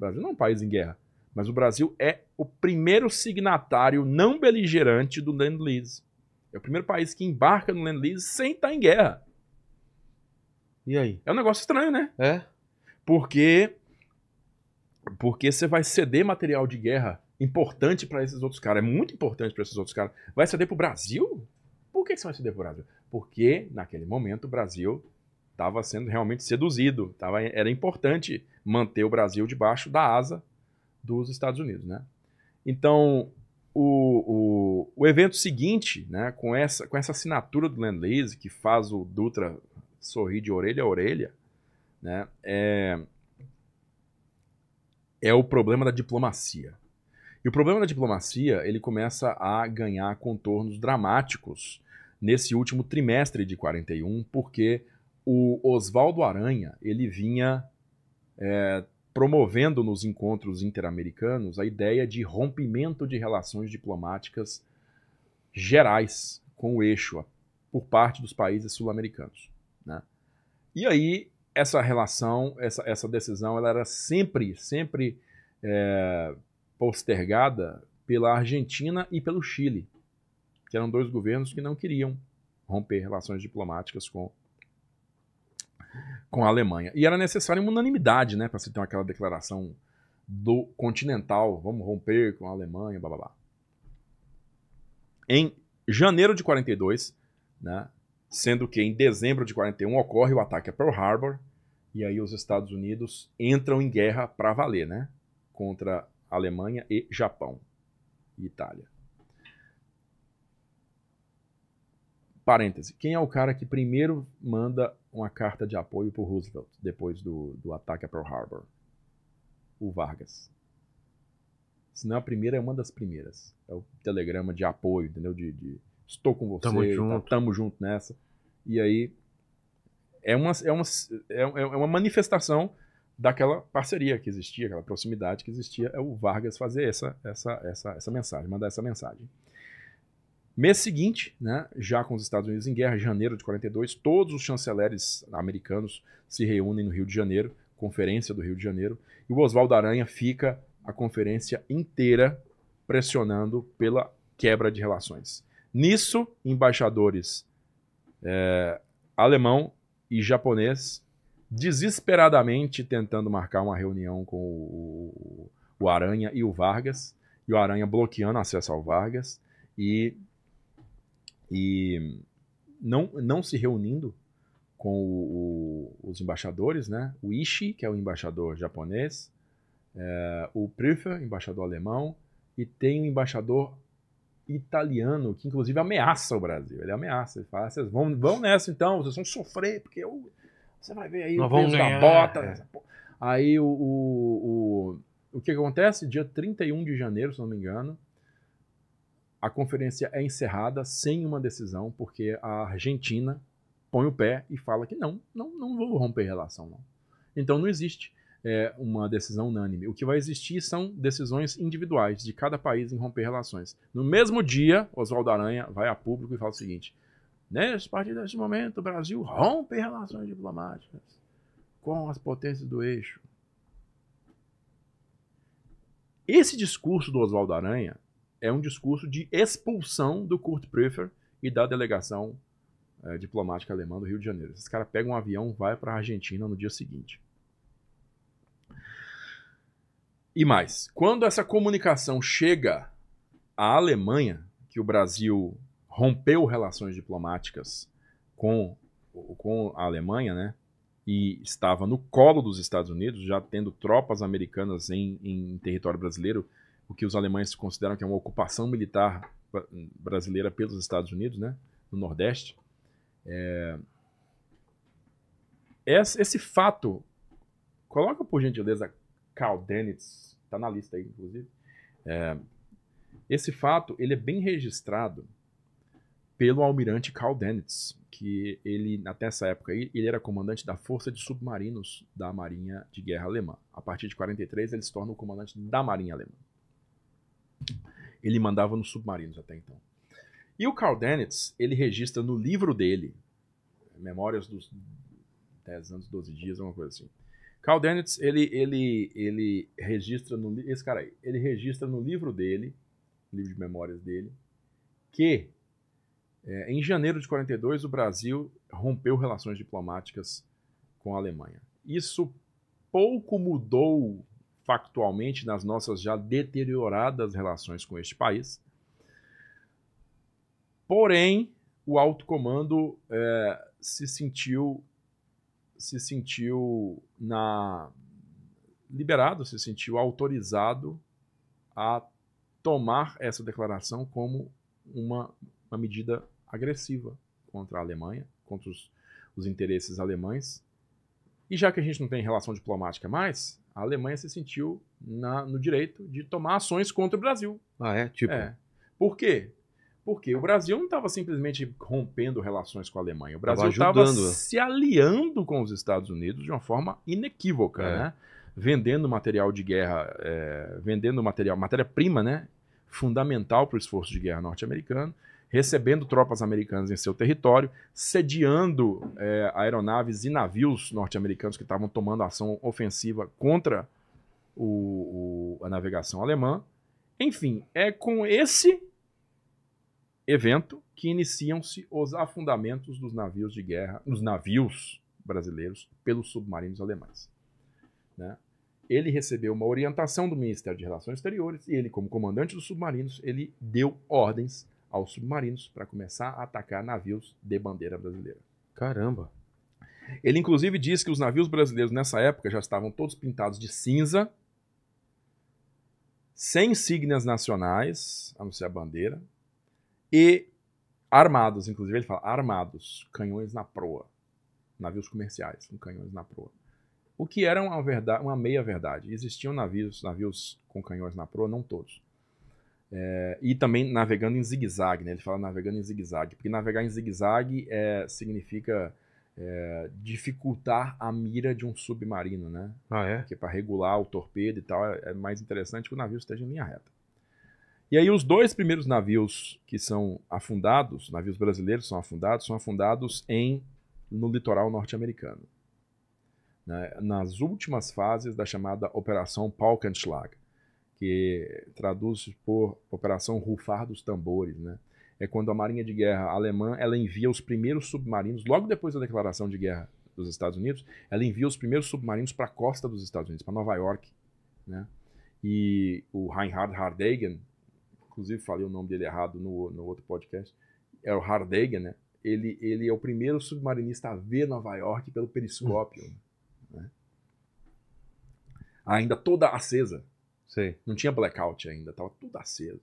S3: Brasil não é um país em guerra. Mas o Brasil é o primeiro signatário não beligerante do Lend-Lease. É o primeiro país que embarca no Lend-Lease sem estar em guerra. E aí? É um negócio estranho, né? É. Porque porque você vai ceder material de guerra importante para esses outros caras. É muito importante para esses outros caras. Vai ceder para o Brasil? que, que são vai depurado? Porque, naquele momento, o Brasil estava sendo realmente seduzido. Tava, era importante manter o Brasil debaixo da asa dos Estados Unidos. Né? Então, o, o, o evento seguinte, né, com, essa, com essa assinatura do Land-Lease, que faz o Dutra sorrir de orelha a orelha, né, é, é o problema da diplomacia. E o problema da diplomacia ele começa a ganhar contornos dramáticos nesse último trimestre de 41, porque o Oswaldo Aranha ele vinha é, promovendo nos encontros interamericanos a ideia de rompimento de relações diplomáticas gerais com o eixo por parte dos países sul-americanos. Né? E aí essa relação, essa, essa decisão, ela era sempre, sempre é, postergada pela Argentina e pelo Chile que eram dois governos que não queriam romper relações diplomáticas com, com a Alemanha. E era necessária uma unanimidade né, para se ter aquela declaração do continental, vamos romper com a Alemanha, blá blá blá. Em janeiro de 42, né, sendo que em dezembro de 41 ocorre o ataque a Pearl Harbor, e aí os Estados Unidos entram em guerra para valer, né, contra Alemanha e Japão e Itália. Parêntese. Quem é o cara que primeiro manda uma carta de apoio para Roosevelt depois do, do ataque a Pearl Harbor? O Vargas. Se não é a primeira, é uma das primeiras. É o telegrama de apoio, entendeu? De, de estou com você, tamo tá, junto. Tá, tamo junto nessa. E aí é uma, é uma, é, é uma manifestação daquela parceria que existia, aquela proximidade que existia, é o Vargas fazer essa, essa, essa, essa mensagem, mandar essa mensagem. Mês seguinte, né, já com os Estados Unidos em guerra, janeiro de 42, todos os chanceleres americanos se reúnem no Rio de Janeiro, conferência do Rio de Janeiro, e o Oswaldo Aranha fica a conferência inteira pressionando pela quebra de relações. Nisso, embaixadores é, alemão e japonês desesperadamente tentando marcar uma reunião com o, o Aranha e o Vargas, e o Aranha bloqueando acesso ao Vargas, e e não, não se reunindo com o, o, os embaixadores, né? O Ishii, que é o embaixador japonês, é, o Prüfer, embaixador alemão, e tem o um embaixador italiano, que inclusive ameaça o Brasil. Ele ameaça, ele fala, vocês vão, vão nessa então, vocês vão sofrer, porque eu, você vai ver aí Nós o peso ganhar. da bota. É. Aí o, o, o, o que, que acontece? Dia 31 de janeiro, se não me engano, a conferência é encerrada sem uma decisão, porque a Argentina põe o pé e fala que não, não, não vou romper relação, não. Então não existe é, uma decisão unânime. O que vai existir são decisões individuais de cada país em romper relações. No mesmo dia, Oswaldo Aranha vai a público e fala o seguinte: Neste, a partir deste momento, o Brasil rompe relações diplomáticas com as potências do eixo. Esse discurso do Oswaldo Aranha é um discurso de expulsão do Kurt Prefer e da delegação é, diplomática alemã do Rio de Janeiro. Esse cara pega um avião, vai para a Argentina no dia seguinte. E mais, quando essa comunicação chega à Alemanha, que o Brasil rompeu relações diplomáticas com, com a Alemanha, né? E estava no colo dos Estados Unidos, já tendo tropas americanas em, em território brasileiro, o que os alemães consideram que é uma ocupação militar brasileira pelos Estados Unidos, né, no Nordeste. É... Esse, esse fato, coloca por gentileza Carl Denitz, está na lista aí, inclusive. É... Esse fato ele é bem registrado pelo almirante Carl Denitz, que ele, até essa época, ele era comandante da Força de Submarinos da Marinha de Guerra Alemã. A partir de 43 ele se torna o comandante da Marinha Alemã. Ele mandava nos submarinos até então. E o Carl Dennitz, ele registra no livro dele, Memórias dos 10 anos, 12 dias, alguma coisa assim. Carl Dennitz, ele, ele, ele registra no... Esse cara aí, ele registra no livro dele, livro de memórias dele, que é, em janeiro de 42 o Brasil rompeu relações diplomáticas com a Alemanha. Isso pouco mudou factualmente nas nossas já deterioradas relações com este país. Porém, o alto comando é, se sentiu se sentiu na liberado, se sentiu autorizado a tomar essa declaração como uma, uma medida agressiva contra a Alemanha, contra os, os interesses alemães. E já que a gente não tem relação diplomática mais, a Alemanha se sentiu na, no direito de tomar ações contra o Brasil. Ah, é? Tipo. É. Por quê? Porque o Brasil não estava simplesmente rompendo relações com a Alemanha. O Brasil estava se aliando com os Estados Unidos de uma forma inequívoca, é. né? Vendendo material de guerra, é, vendendo material, matéria-prima, né? Fundamental para o esforço de guerra norte-americano recebendo tropas americanas em seu território, sediando é, aeronaves e navios norte-americanos que estavam tomando ação ofensiva contra o, o, a navegação alemã. Enfim, é com esse evento que iniciam-se os afundamentos dos navios de guerra, dos navios brasileiros pelos submarinos alemães. Né? Ele recebeu uma orientação do Ministério de Relações Exteriores e ele, como comandante dos submarinos, ele deu ordens aos submarinos para começar a atacar navios de bandeira brasileira. Caramba! Ele inclusive diz que os navios brasileiros nessa época já estavam todos pintados de cinza, sem insígnias nacionais, a não ser a bandeira, e armados, inclusive ele fala, armados, canhões na proa. Navios comerciais com canhões na proa. O que era uma, verdade, uma meia verdade. Existiam navios, navios com canhões na proa, não todos. É, e também navegando em zigue-zague, né? Ele fala navegando em zigue-zague, porque navegar em zigue-zague é, significa é, dificultar a mira de um submarino, né? Ah, é? Porque para regular o torpedo e tal, é, é mais interessante que o navio esteja em linha reta. E aí os dois primeiros navios que são afundados, navios brasileiros são afundados, são afundados em no litoral norte-americano. Né? Nas últimas fases da chamada Operação Paukenschlag que traduz por Operação Rufar dos Tambores, né? É quando a Marinha de Guerra alemã ela envia os primeiros submarinos, logo depois da declaração de guerra dos Estados Unidos, ela envia os primeiros submarinos para a costa dos Estados Unidos, para Nova York, né? E o Reinhard Hardegen, inclusive falei o nome dele errado no, no outro podcast, é o Hardegen, né? Ele, ele é o primeiro submarinista a ver Nova York pelo periscópio, né? Ainda toda acesa, Sim, Não tinha blackout ainda, tava tudo aceso.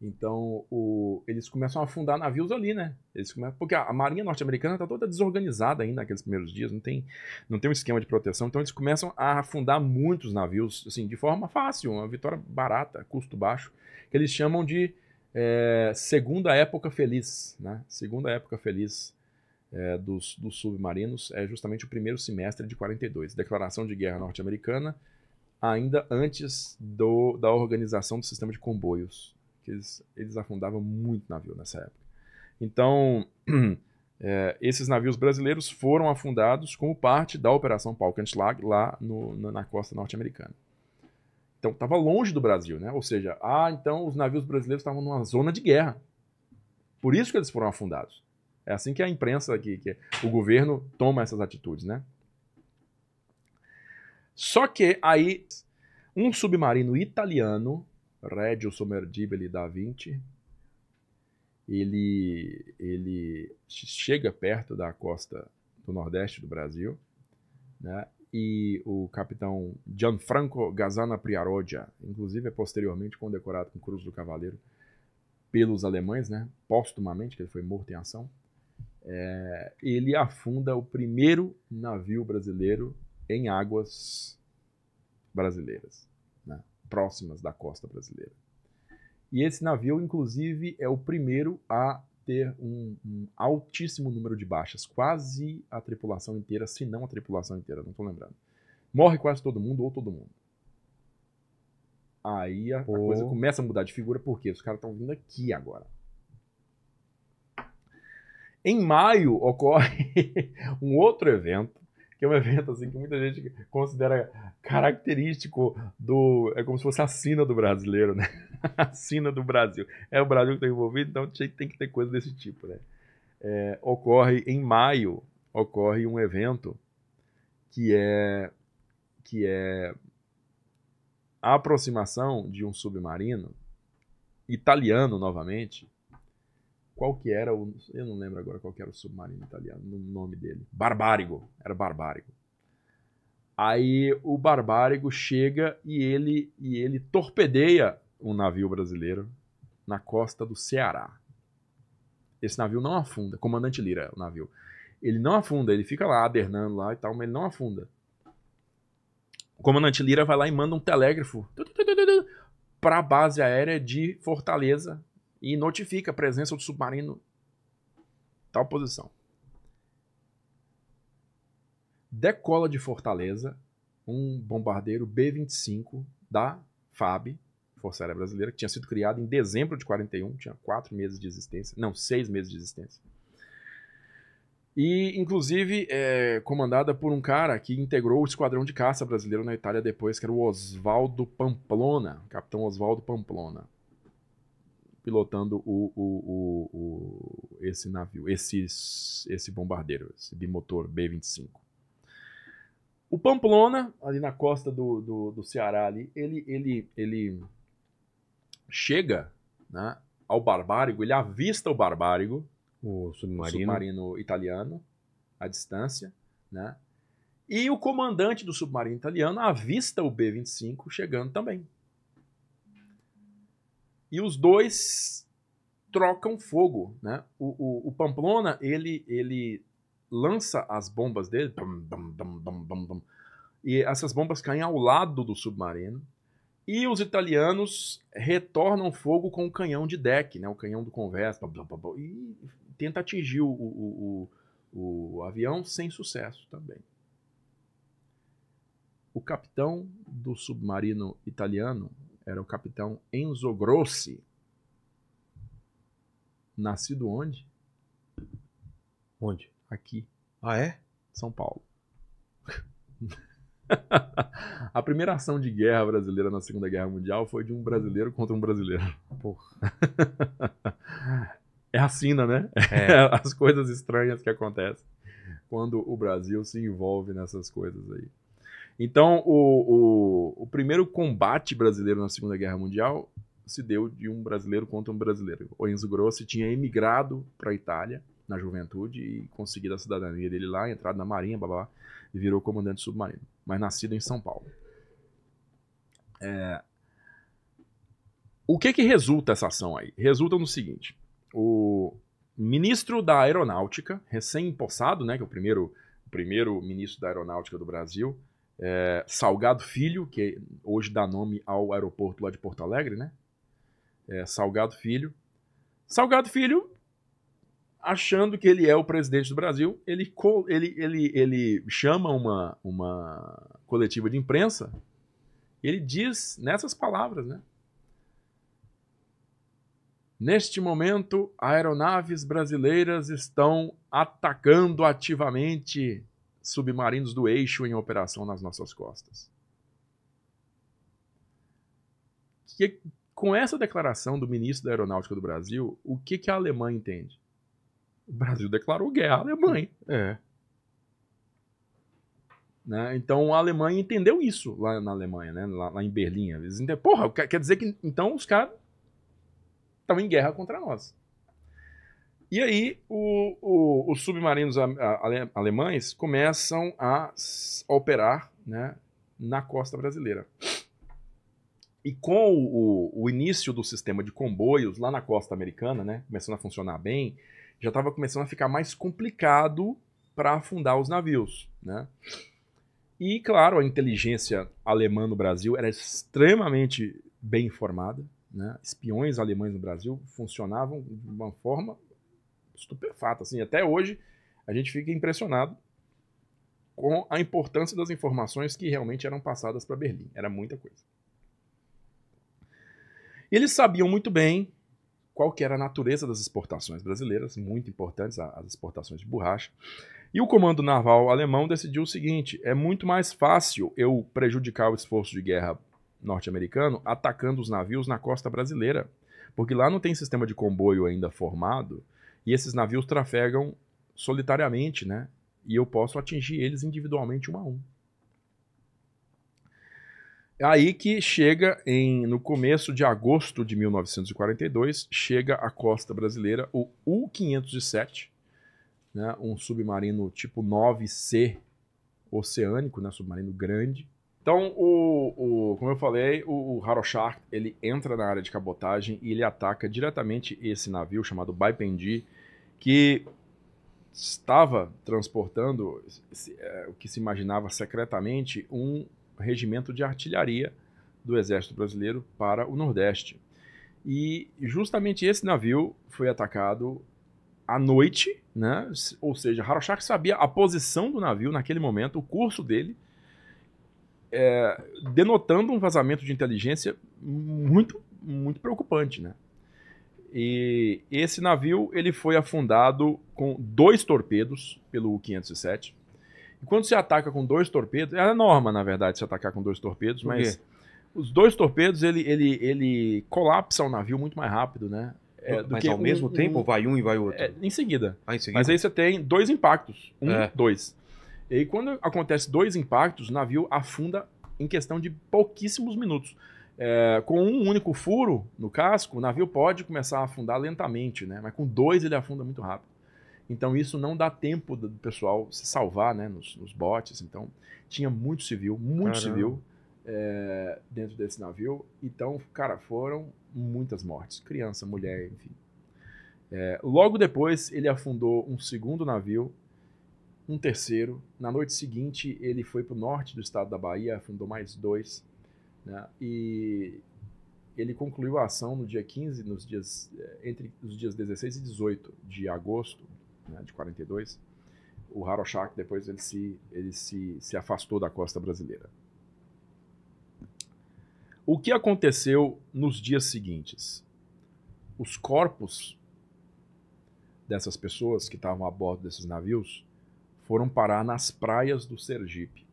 S3: Então, o, eles começam a afundar navios ali, né? Eles começam, porque a, a marinha norte-americana está toda desorganizada ainda naqueles primeiros dias, não tem, não tem um esquema de proteção. Então, eles começam a afundar muitos navios, assim, de forma fácil, uma vitória barata, custo baixo, que eles chamam de é, Segunda Época Feliz, né? Segunda Época Feliz é, dos, dos submarinos é justamente o primeiro semestre de 42. Declaração de guerra norte-americana, ainda antes do, da organização do sistema de comboios, que eles, eles afundavam muito navio nessa época. Então, é, esses navios brasileiros foram afundados como parte da Operação Palkenschlag lá no, na costa norte-americana. Então, estava longe do Brasil, né? Ou seja, ah, então os navios brasileiros estavam numa zona de guerra. Por isso que eles foram afundados. É assim que a imprensa, que, que o governo toma essas atitudes, né? Só que aí um submarino italiano, Regio Sommergibile da Vinci, ele, ele chega perto da costa do Nordeste do Brasil, né? E o capitão Gianfranco Gazzana Priarodia, inclusive é posteriormente condecorado com Cruz do Cavaleiro pelos alemães, né? Postumamente, que ele foi morto em ação. É, ele afunda o primeiro navio brasileiro em águas brasileiras, né? próximas da costa brasileira. E esse navio, inclusive, é o primeiro a ter um, um, altíssimo número de baixas, quase a tripulação inteira, se não a tripulação inteira, não estou lembrando. Morre quase todo mundo ou todo mundo. Aí a, coisa começa a mudar de figura, porque os caras estão vindo aqui agora. Em maio ocorre um outro evento que é um evento assim que muita gente considera característico do. É como se fosse a sina do brasileiro, né? A sina do Brasil. É o Brasil que está envolvido, então tem que ter coisa desse tipo, né? É, ocorre em maio, ocorre um evento que é que é a aproximação de um submarino italiano novamente qual que era o. Eu não lembro agora qual que era o submarino italiano, o nome dele. Barbárigo. Era Barbárigo. Aí o Barbárigo chega e ele, e ele torpedeia um navio brasileiro na costa do Ceará. Esse navio não afunda. Comandante Lira, o navio. Ele não afunda, ele fica lá adernando lá e tal, mas ele não afunda. O comandante Lira vai lá e manda um telégrafo para a base aérea de Fortaleza, e notifica a presença do submarino tal posição. Decola de Fortaleza um bombardeiro B-25 da FAB, Força Aérea Brasileira, que tinha sido criado em dezembro de 41, tinha quatro meses de existência, não, seis meses de existência. E, inclusive, é, comandada por um cara que integrou o esquadrão de caça brasileiro na Itália depois, que era o Oswaldo Pamplona, capitão Oswaldo Pamplona pilotando o, o, o, esse navio, esse, esse bombardeiro, esse bimotor B-25. O Pamplona, ali na costa do, do, do Ceará, ali, ele, ele, ele chega né, ao Barbárigo, ele avista o Barbárigo, o submarino, o submarino italiano, à distância, né? E o comandante do submarino italiano avista o B-25 chegando também e os dois trocam fogo, né? O, o, o Pamplona, ele, ele lança as bombas dele, bum, bum, bum, e essas bombas caem ao lado do submarino, e os italianos retornam fogo com o canhão de deck, né? O canhão do convés, e tenta atingir o, o, o, o avião sem sucesso também. O capitão do submarino italiano era o capitão Enzo Grossi. Nascido onde? Onde? Aqui. Ah, é? São Paulo. a primeira ação de guerra brasileira na Segunda Guerra Mundial foi de um brasileiro contra um brasileiro. Porra. é assina, né? É. As coisas estranhas que acontecem quando o Brasil se envolve nessas coisas aí. Então, o, o, o primeiro combate brasileiro na Segunda Guerra Mundial se deu de um brasileiro contra um brasileiro. O Enzo Grossi tinha emigrado para a Itália na juventude e conseguido a cidadania dele lá, entrado na Marinha, babá, e virou comandante submarino, mas nascido em São Paulo. É... O que que resulta essa ação aí? Resulta no seguinte, o ministro da Aeronáutica, recém-empossado, né, que é o primeiro, o primeiro ministro da Aeronáutica do Brasil, é, Salgado Filho, que hoje dá nome ao aeroporto lá de Porto Alegre, né? É, Salgado Filho. Salgado Filho, achando que ele é o presidente do Brasil, ele, ele, ele, ele chama uma, uma coletiva de imprensa, ele diz nessas palavras, né? Neste momento, aeronaves brasileiras estão atacando ativamente submarinos do eixo em operação nas nossas costas. Que, com essa declaração do ministro da Aeronáutica do Brasil, o que, que a Alemanha entende? O Brasil declarou guerra à Alemanha. É. Né? Então a Alemanha entendeu isso lá na Alemanha, né? lá, lá em Berlim. Eles entendem, porra, quer dizer que então os caras estão em guerra contra nós. E aí, o, o, os submarinos ale, alemães começam a operar né, na costa brasileira. E com o, o, início do sistema de comboios lá na costa americana, né, começando a funcionar bem, já estava começando a ficar mais complicado para afundar os navios. Né? E, claro, a inteligência alemã no Brasil era extremamente bem informada. Né? Espiões alemães no Brasil funcionavam de uma forma estupefato. Assim, até hoje a gente fica impressionado com a importância das informações que realmente eram passadas para Berlim. Era muita coisa. Eles sabiam muito bem qual que era a natureza das exportações brasileiras, muito importantes as exportações de borracha. E o comando naval alemão decidiu o seguinte: é muito mais fácil eu prejudicar o esforço de guerra norte-americano atacando os navios na costa brasileira, porque lá não tem sistema de comboio ainda formado e esses navios trafegam solitariamente, né? E eu posso atingir eles individualmente um a um. É aí que chega em no começo de agosto de 1942, chega à costa brasileira o U-507, né, um submarino tipo 9C oceânico, né, submarino grande. Então, o, o como eu falei, o, o Haroshark, ele entra na área de cabotagem e ele ataca diretamente esse navio chamado Baipendi, que estava transportando é, o que se imaginava secretamente um regimento de artilharia do Exército Brasileiro para o Nordeste. E justamente esse navio foi atacado à noite, né? ou seja, Haroshak sabia a posição do navio naquele momento, o curso dele, é, denotando um vazamento de inteligência muito, muito preocupante. Né? E esse navio ele foi afundado com dois torpedos pelo 507. E quando se ataca com dois torpedos, é a norma, na verdade, se atacar com dois torpedos, Por mas quê? os dois torpedos ele, ele, ele colapsa o navio muito mais rápido, né? É, mas ao um, mesmo tempo um, vai um e vai outro? É, em, seguida. Ah, em, seguida. Mas aí você tem dois impactos. Um, é. dois. E aí, quando acontece dois impactos, o navio afunda em questão de pouquíssimos minutos. É, com um único furo no casco, o navio pode começar a afundar lentamente, né? mas com dois ele afunda muito rápido. Então isso não dá tempo do pessoal se salvar né? nos, nos botes. Então tinha muito civil, muito Caramba. civil é, dentro desse navio. Então, cara, foram muitas mortes: criança, mulher, enfim. É, logo depois ele afundou um segundo navio, um terceiro. Na noite seguinte ele foi para o norte do estado da Bahia, afundou mais dois. Né? E ele concluiu a ação no dia 15, nos dias, eh, entre os dias 16 e 18 de agosto né, de 42. O Haroshak depois ele se, ele se, se afastou da costa brasileira. O que aconteceu nos dias seguintes? Os corpos dessas pessoas que estavam a bordo desses navios foram parar nas praias do Sergipe.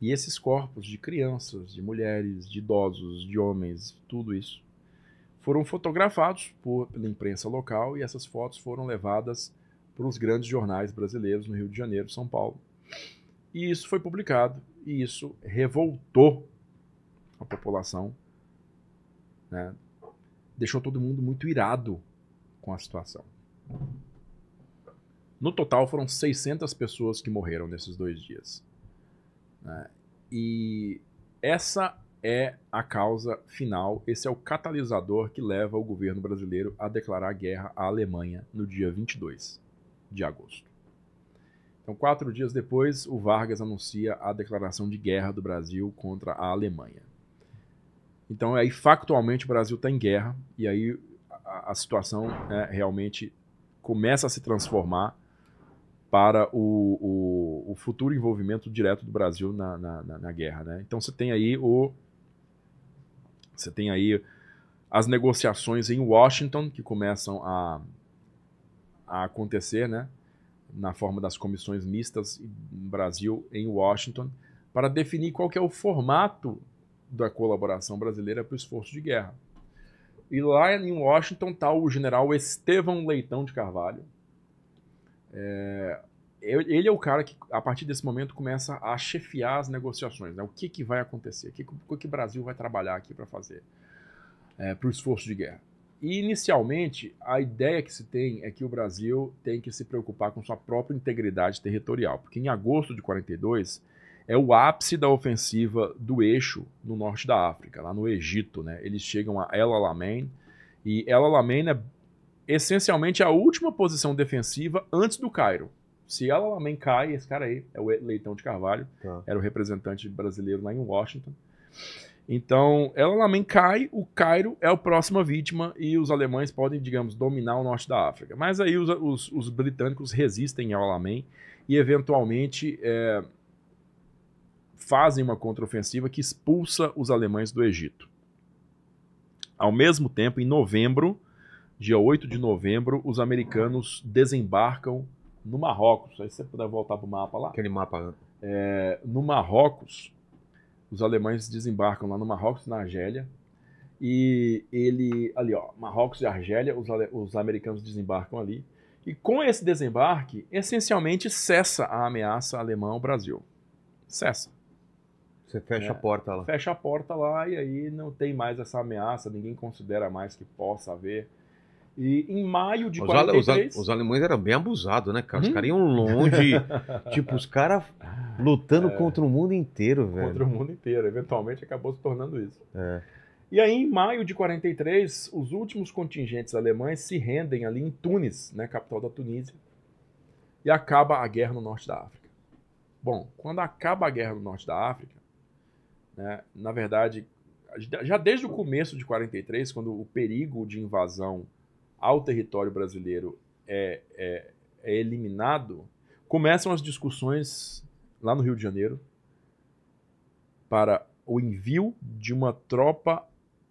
S3: E esses corpos de crianças, de mulheres, de idosos, de homens, tudo isso, foram fotografados por, pela imprensa local e essas fotos foram levadas para os grandes jornais brasileiros no Rio de Janeiro, São Paulo. E isso foi publicado e isso revoltou a população, né? deixou todo mundo muito irado com a situação. No total foram 600 pessoas que morreram nesses dois dias. Né? E essa é a causa final, esse é o catalisador que leva o governo brasileiro a declarar guerra à Alemanha no dia 22 de agosto. Então, quatro dias depois, o Vargas anuncia a declaração de guerra do Brasil contra a Alemanha. Então, aí, factualmente, o Brasil está em guerra, e aí a, a situação né, realmente começa a se transformar para o, o, o futuro envolvimento direto do Brasil na, na, na, na guerra. Né? Então você tem aí o. Você tem aí as negociações em Washington que começam a, a acontecer, né? na forma das comissões mistas no Brasil em Washington, para definir qual é o formato da colaboração brasileira para o esforço de guerra. E lá em Washington está o general Estevão Leitão de Carvalho, é, ele é o cara que, a partir desse momento, começa a chefiar as negociações. Né? O que, que vai acontecer? O que, o que o Brasil vai trabalhar aqui para fazer? É, para o esforço de guerra. E, inicialmente, a ideia que se tem é que o Brasil tem que se preocupar com sua própria integridade territorial, porque em agosto de 42 é o ápice da ofensiva do eixo no norte da África, lá no Egito. Né? Eles chegam a El Alamein, e El Alamein é essencialmente a última posição defensiva antes do Cairo. Se ela também cai, esse cara aí é o Leitão de Carvalho, tá. era o representante brasileiro lá em Washington. Então, ela Lamen cai, o Cairo é a próxima vítima e os alemães podem, digamos, dominar o norte da África. Mas aí os, os, os britânicos resistem ao Alamein e, eventualmente, é, fazem uma contraofensiva que expulsa os alemães do Egito. Ao mesmo tempo, em novembro, dia 8 de novembro, os americanos desembarcam no Marrocos. Aí se você puder voltar para o mapa lá. Aquele mapa. É, no Marrocos, os alemães desembarcam lá no Marrocos, na Argélia. E ele, ali ó, Marrocos e Argélia, os, os americanos desembarcam ali. E com esse desembarque, essencialmente cessa a ameaça alemã ao Brasil. Cessa. Você fecha é, a porta lá. Fecha a porta lá e aí não tem mais essa ameaça, ninguém considera mais que possa haver e em maio de os 43... Os, os alemães eram bem abusados, né, cara? Os uhum. caras iam longe. tipo,
S1: os caras lutando é, contra o mundo inteiro, velho. Contra o mundo
S3: inteiro. Eventualmente acabou se tornando isso. É. E aí, em maio de 43, os últimos contingentes alemães se rendem ali em Tunis, né, capital da Tunísia, e acaba a guerra no norte da África. Bom, quando acaba a guerra no norte da África, né, na verdade, já desde o começo de 43, quando o perigo de invasão ao território brasileiro é, é, é eliminado, começam as discussões lá no Rio de Janeiro para o envio de uma tropa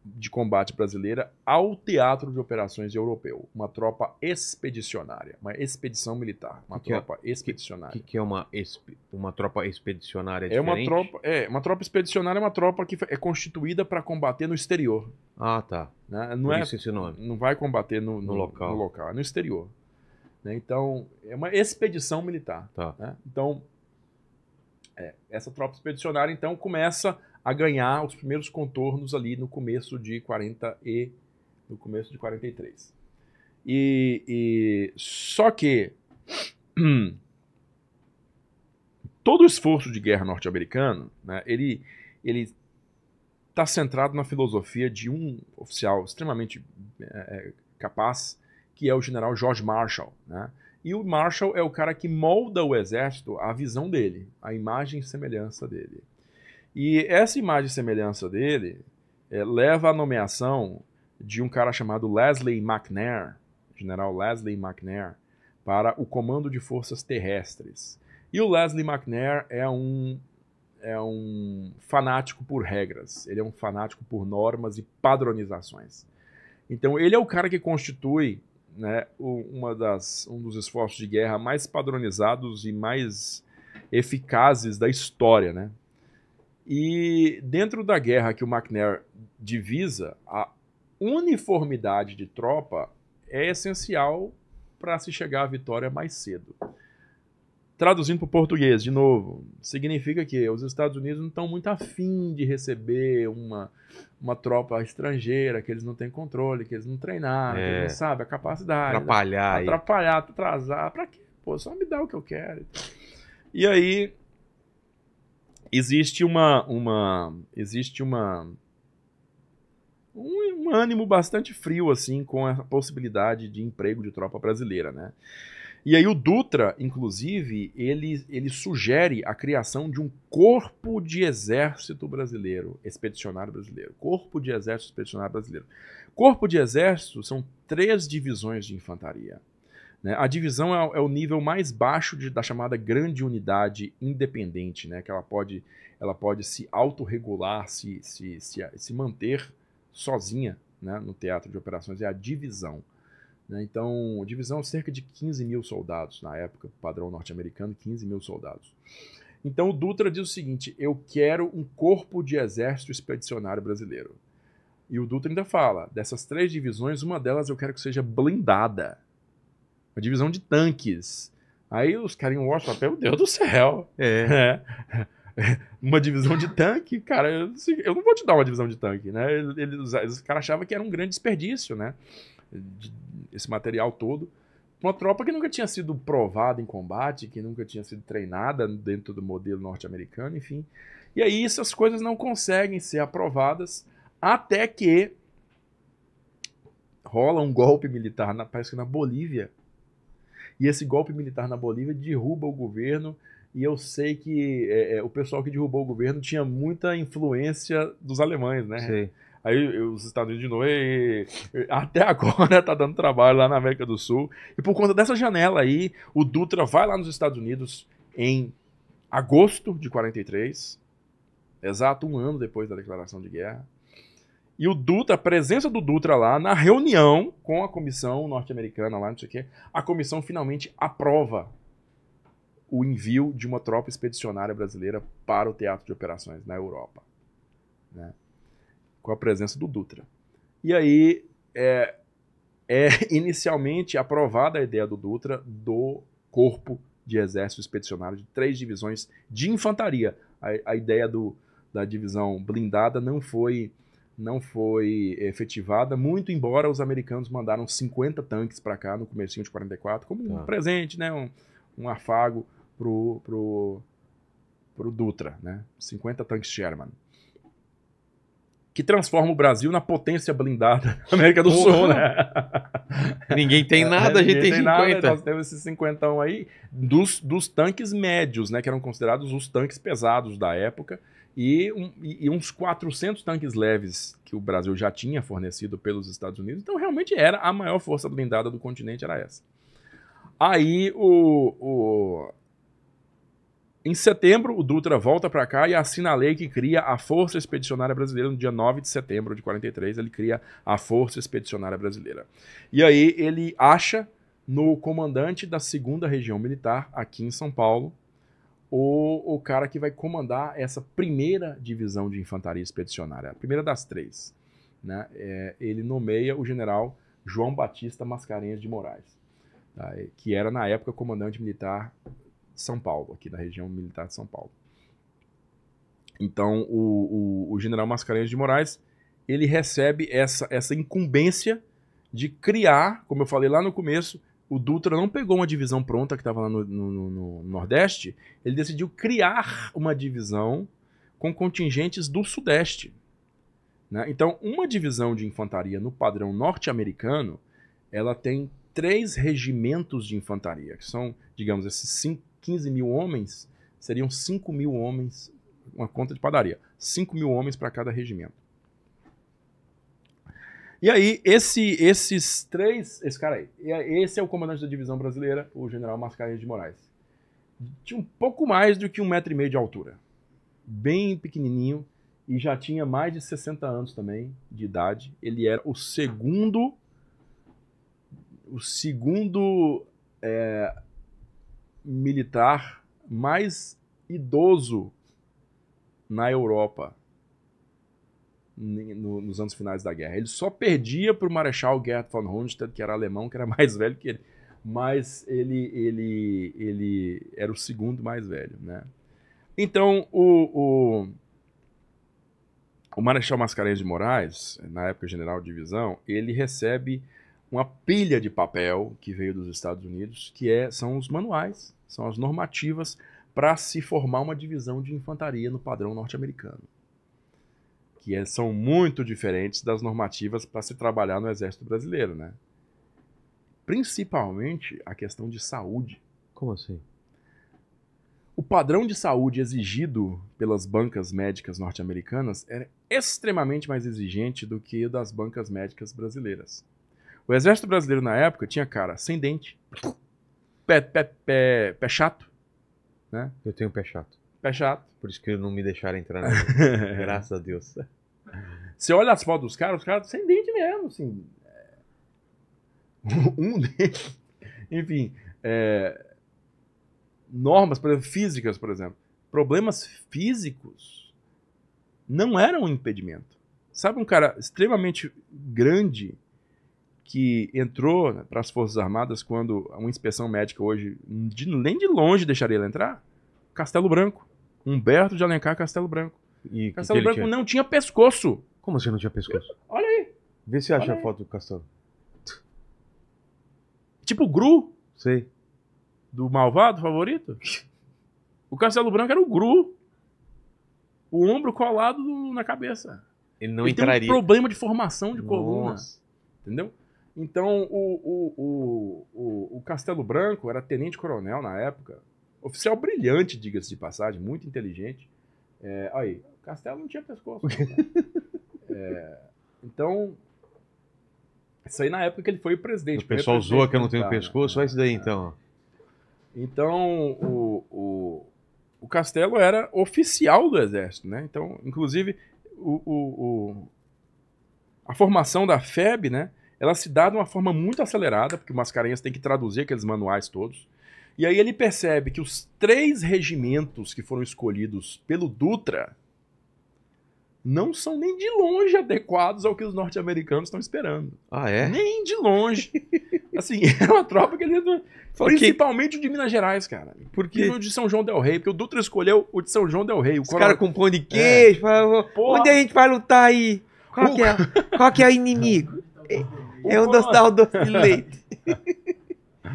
S3: de combate brasileira ao teatro de operações europeu, uma tropa expedicionária, uma expedição militar, uma que é? tropa que é, expedicionária. O
S1: que, que, é uma, uma tropa expedicionária? Diferente? É uma
S3: tropa, é uma tropa expedicionária é uma tropa que é constituída para combater no exterior. Ah, tá. Né? Não é Por é isso esse nome. Não vai combater no, no, no local, no local, é no exterior. Né? Então é uma expedição militar. Tá. Né? Então é, essa tropa expedicionária então começa a ganhar os primeiros contornos ali no começo de 40 e no começo de 43. E, e só que todo o esforço de guerra norte-americano, né, ele ele está centrado na filosofia de um oficial extremamente é, é, capaz, que é o general George Marshall, né? E o Marshall é o cara que molda o exército à visão dele, à imagem e semelhança dele. E essa imagem e semelhança dele é, leva à nomeação de um cara chamado Leslie McNair, general Leslie McNair, para o Comando de Forças Terrestres. E o Leslie McNair é um, é um fanático por regras, ele é um fanático por normas e padronizações. Então, ele é o cara que constitui né, uma das, um dos esforços de guerra mais padronizados e mais eficazes da história, né? E dentro da guerra que o McNair divisa, a uniformidade de tropa é essencial para se chegar à vitória mais cedo. Traduzindo para o português, de novo, significa que os Estados Unidos não estão muito afim de receber uma, uma tropa estrangeira que eles não têm controle, que eles não treinaram, é. que eles não é. sabem a capacidade. Né? Atrapalhar. Atrapalhar, atrasar. Para quê? Pô, só me dá o que eu quero. E aí, existe uma, uma existe uma um, um, ânimo bastante frio assim com a possibilidade de emprego de tropa brasileira, né? E aí o Dutra, inclusive, ele, ele sugere a criação de um corpo de exército brasileiro, expedicionário brasileiro, corpo de exército expedicionário brasileiro. Corpo de exército são três divisões de infantaria. Né? A divisão é, é, o nível mais baixo de, da chamada grande unidade independente, né? que ela pode, ela pode se autorregular, se, se, se, se manter sozinha né? no teatro de operações, é a divisão. Né? Então, divisão é cerca de 15 mil soldados na época, padrão norte-americano, 15 mil soldados. Então, o Dutra diz o seguinte: eu quero um corpo de exército expedicionário brasileiro. E o Dutra ainda fala: dessas três divisões, uma delas eu quero que seja blindada. Uma divisão de tanques. Aí os caras em Washington, meu Deus do céu. É. é. Uma divisão de tanque, cara, eu não, vou te dar uma divisão de tanque, né? Eles, os, os caras achavam que era um grande desperdício, né? Esse material todo. Uma tropa que nunca tinha sido provada em combate, que nunca tinha sido treinada dentro do modelo norte-americano, enfim. E aí essas coisas não conseguem ser aprovadas até que rola um golpe militar, na, parece que na Bolívia, e esse golpe militar na Bolívia derruba o governo. E eu sei que é, é o pessoal que derrubou o governo tinha muita influência dos alemães, né? Sim. Aí os Estados Unidos de novo, e, e, até agora tá dando trabalho lá na América do Sul. E por conta dessa janela aí, o Dutra vai lá nos Estados Unidos em agosto de 43, exato um ano depois da declaração de guerra. E o Dutra, a presença do Dutra lá, na reunião com a comissão norte-americana lá, não sei o quê, a comissão finalmente aprova o envio de uma tropa expedicionária brasileira para o teatro de operações na Europa. Né? Com a presença do Dutra. E aí é, é inicialmente aprovada a ideia do Dutra do corpo de exército expedicionário de três divisões de infantaria. A, a ideia do, da divisão blindada não foi não foi efetivada, muito embora os americanos mandaram 50 tanques para cá no começo de 44, como tá. um presente, né? um, um afago pro, pro, pro Dutra, né? 50 tanques Sherman. Que transforma o Brasil na potência blindada da América do Sul, Sul né? Ninguém tem é, nada, é, a gente tem 50. Nada, nós temos esses 50 aí dos, dos tanques médios, né? Que eram considerados os tanques pesados da época. E, um, e, uns 400 tanques leves que o Brasil já tinha fornecido pelos Estados Unidos. Então, realmente era a maior força blindada do continente, era essa. Aí, o, o... em setembro, o Dutra volta para cá e assina a lei que cria a Força Expedicionária Brasileira no dia 9 de setembro de 43. Ele cria a Força Expedicionária Brasileira. E aí, ele acha no comandante da 2 Região Militar, aqui em São Paulo, o, o cara que vai comandar essa primeira divisão de infantaria expedicionária, a primeira das três. Né? É, ele nomeia o general João Batista Mascarenhas de Moraes, tá? que era, na época, comandante militar de São Paulo, aqui da região militar de São Paulo. Então, o, o, o general Mascarenhas de Moraes, ele recebe essa, essa incumbência de criar, como eu falei lá no começo, o Dutra não pegou uma divisão pronta que estava lá no, no, no, Nordeste, ele decidiu criar uma divisão com contingentes do Sudeste. Né? Então, uma divisão de infantaria no padrão norte-americano, ela tem três regimentos de infantaria, que são, digamos, esses 15 mil homens, seriam 5 mil homens, uma conta de padaria, 5 mil homens para cada regimento. E aí, esse, esses três. Esse cara aí. Esse é o comandante da divisão brasileira, o general Mascarenhas de Moraes. Tinha um pouco mais do que um metro e meio de altura. Bem pequenininho. E já tinha mais de 60 anos também de idade. Ele era o segundo. O segundo é, militar mais idoso na Europa no, nos anos finais da guerra. Ele só perdia para o Marechal Gerhard von Rundstedt, que era alemão, que era mais velho que ele. Mas ele, ele, ele era o segundo mais velho, né? Então, o, o, o Marechal Mascarenhas de Moraes, na época general de divisão, ele recebe uma pilha de papel que veio dos Estados Unidos, que é, são os manuais, são as normativas para se formar uma divisão de infantaria no padrão norte-americano que é, são muito diferentes das normativas para se trabalhar no Exército Brasileiro, né? Principalmente a questão de saúde. Como assim? O padrão de saúde exigido pelas bancas médicas norte-americanas era é extremamente mais exigente do que o das bancas médicas brasileiras. O Exército Brasileiro na época tinha cara sem dente, pé, pé, pé, pé chato, né? Eu tenho pé chato. É chato. Por isso que não me deixaram entrar Graças a Deus. Você olha as fotos dos caras, os caras sem dente mesmo, assim. É. Um dente Enfim. É... Normas, por exemplo, físicas, por exemplo. Problemas físicos não eram um impedimento. Sabe um cara extremamente grande que entrou né, para as Forças Armadas quando uma inspeção médica hoje, de, nem de longe deixaria ele entrar? Castelo Branco. Humberto de Alencar Castelo Branco. E Castelo Branco tinha? não tinha pescoço. Como assim não tinha pescoço? olha aí. Vê
S1: se acha a foto do Castelo.
S3: Tipo Gru. Sei. Do malvado favorito? O Castelo Branco era o Gru. O ombro colado na cabeça. Ele não Ele entraria. Tem um problema de formação de Nossa. coluna. Entendeu? Então, o, o, o, o, Castelo Branco era tenente-coronel na época. Oficial brilhante, diga-se de passagem, muito inteligente. É, aí, o Castelo não tinha pescoço. Né, é, então, isso aí na época que ele foi presidente. O pessoal presidente zoa que eu não tenho né?
S1: pescoço, né? isso daí então.
S3: É. Então, o, o, o, Castelo era oficial do exército, né? Então, inclusive, o, o, a formação da FEB, né? Ela se dá de uma forma muito acelerada, porque o Mascarenhas tem que traduzir aqueles manuais todos. E aí ele percebe que os três regimentos que foram escolhidos pelo Dutra não são nem de longe adequados ao que os norte-americanos estão esperando. Ah, é? Nem de longe. assim, é uma tropa que ele. É porque... Principalmente o de Minas Gerais, cara. Porque... E o de São João Del Rey, porque o Dutra escolheu o de São João Del Rey. Os coral... caras com pão de é. queijo. É. Onde a gente vai lutar aí? Qual, o... que, é... Qual que é o inimigo?
S1: é o é Dostal doce de leite.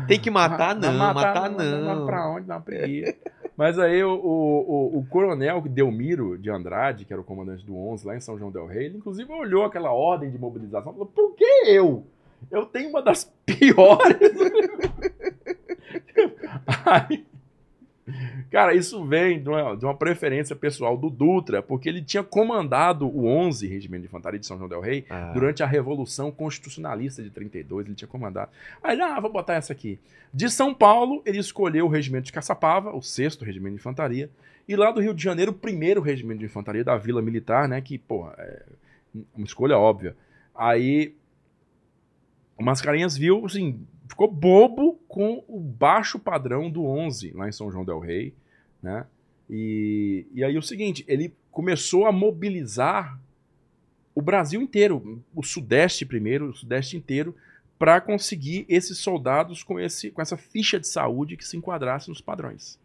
S3: Tem que matar, não, matar, matar não. Matar, não. Pra onde? Dá uma preguiça. Mas aí o, o, o coronel Delmiro de Andrade, que era o comandante do 11 lá em São João del Rei, ele inclusive olhou aquela ordem de mobilização e falou, por que eu? Eu tenho uma das piores. aí, Cara, isso vem de uma, de uma, preferência pessoal do Dutra, porque ele tinha comandado o 11 Regimento de Infantaria de São João del Rei ah. durante a Revolução Constitucionalista de 32, ele tinha comandado. Aí ele, ah, vou botar essa aqui. De São Paulo, ele escolheu o Regimento de Caçapava, o 6 Regimento de Infantaria, e lá do Rio de Janeiro, o 1 Regimento de Infantaria da Vila Militar, né, que, pô, é uma escolha óbvia. Aí o Mascarenhas viu, assim, ficou bobo com o baixo padrão do 11 lá em São João del Rei né? E, e aí o seguinte, ele começou a mobilizar o Brasil inteiro, o Sudeste primeiro, o Sudeste inteiro, para conseguir esses soldados com, esse, com essa ficha de saúde que se enquadrasse nos padrões.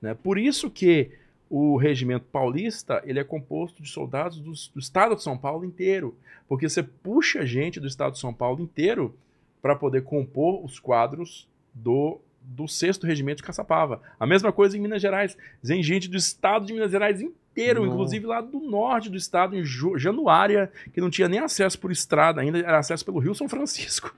S3: Né? Por isso que o regimento paulista ele é composto de soldados do, do, estado de São Paulo inteiro, porque você puxa gente do estado de São Paulo inteiro para poder compor os quadros do do 6 Regimento de Caçapava. A mesma coisa em Minas Gerais. Tem gente do estado de Minas Gerais inteiro, não. inclusive lá do norte do estado, em Januária, que não tinha nem acesso por estrada ainda, era acesso pelo Rio São Francisco.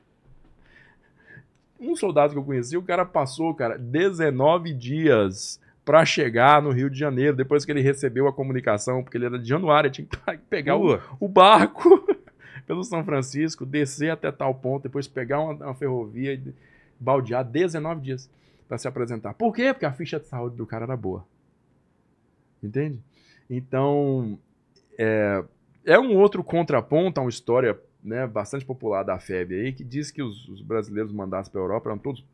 S3: Um soldado que eu conheci, o cara passou, cara, 19 dias para chegar no Rio de Janeiro, depois que ele recebeu a comunicação, porque ele era de Januária, tinha que pegar o, o barco pelo São Francisco, descer até tal ponto, depois pegar uma, uma ferrovia e baldear 19 dias para se apresentar. Por quê? Porque a ficha de saúde do cara era boa. Entende? Então, é, é um outro contraponto a uma história né, bastante popular da FEB aí, que diz que os, os brasileiros mandados para a Europa eram todos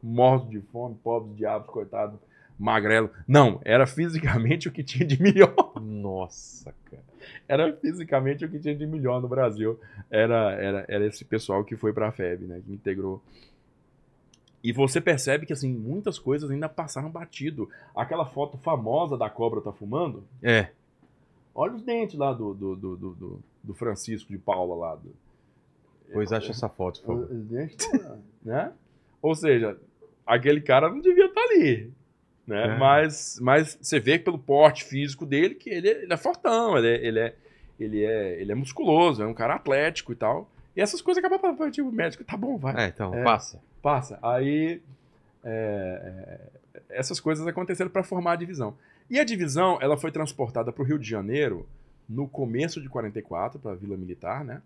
S3: mortos de fome, pobres, diabos, coitados, magrelo. Não, era fisicamente o que tinha de melhor. Nossa, cara. Era fisicamente o que tinha de melhor no Brasil. Era, era, era esse pessoal que foi para a FEB, né, que integrou e você percebe que, assim, muitas coisas ainda passaram batido. Aquela foto famosa da cobra tá fumando. É. Olha os dentes lá do, do, do, do, do Francisco de Paula lá. Do... Pois acha essa foto, por favor. Os dentes, né? Ou seja, aquele cara não devia estar tá ali. Né? É. Mas, mas você vê pelo porte físico dele que ele, é, ele é fortão, ele é, ele, é, ele, é, ele é musculoso, é um cara atlético e tal. E essas coisas acabam para tipo, o médico, tá bom, vai. É, então, é. passa passa. Aí é, é, essas coisas aconteceram para formar a divisão. E a divisão ela foi transportada para o Rio de Janeiro no começo de 44 para a Vila Militar, né?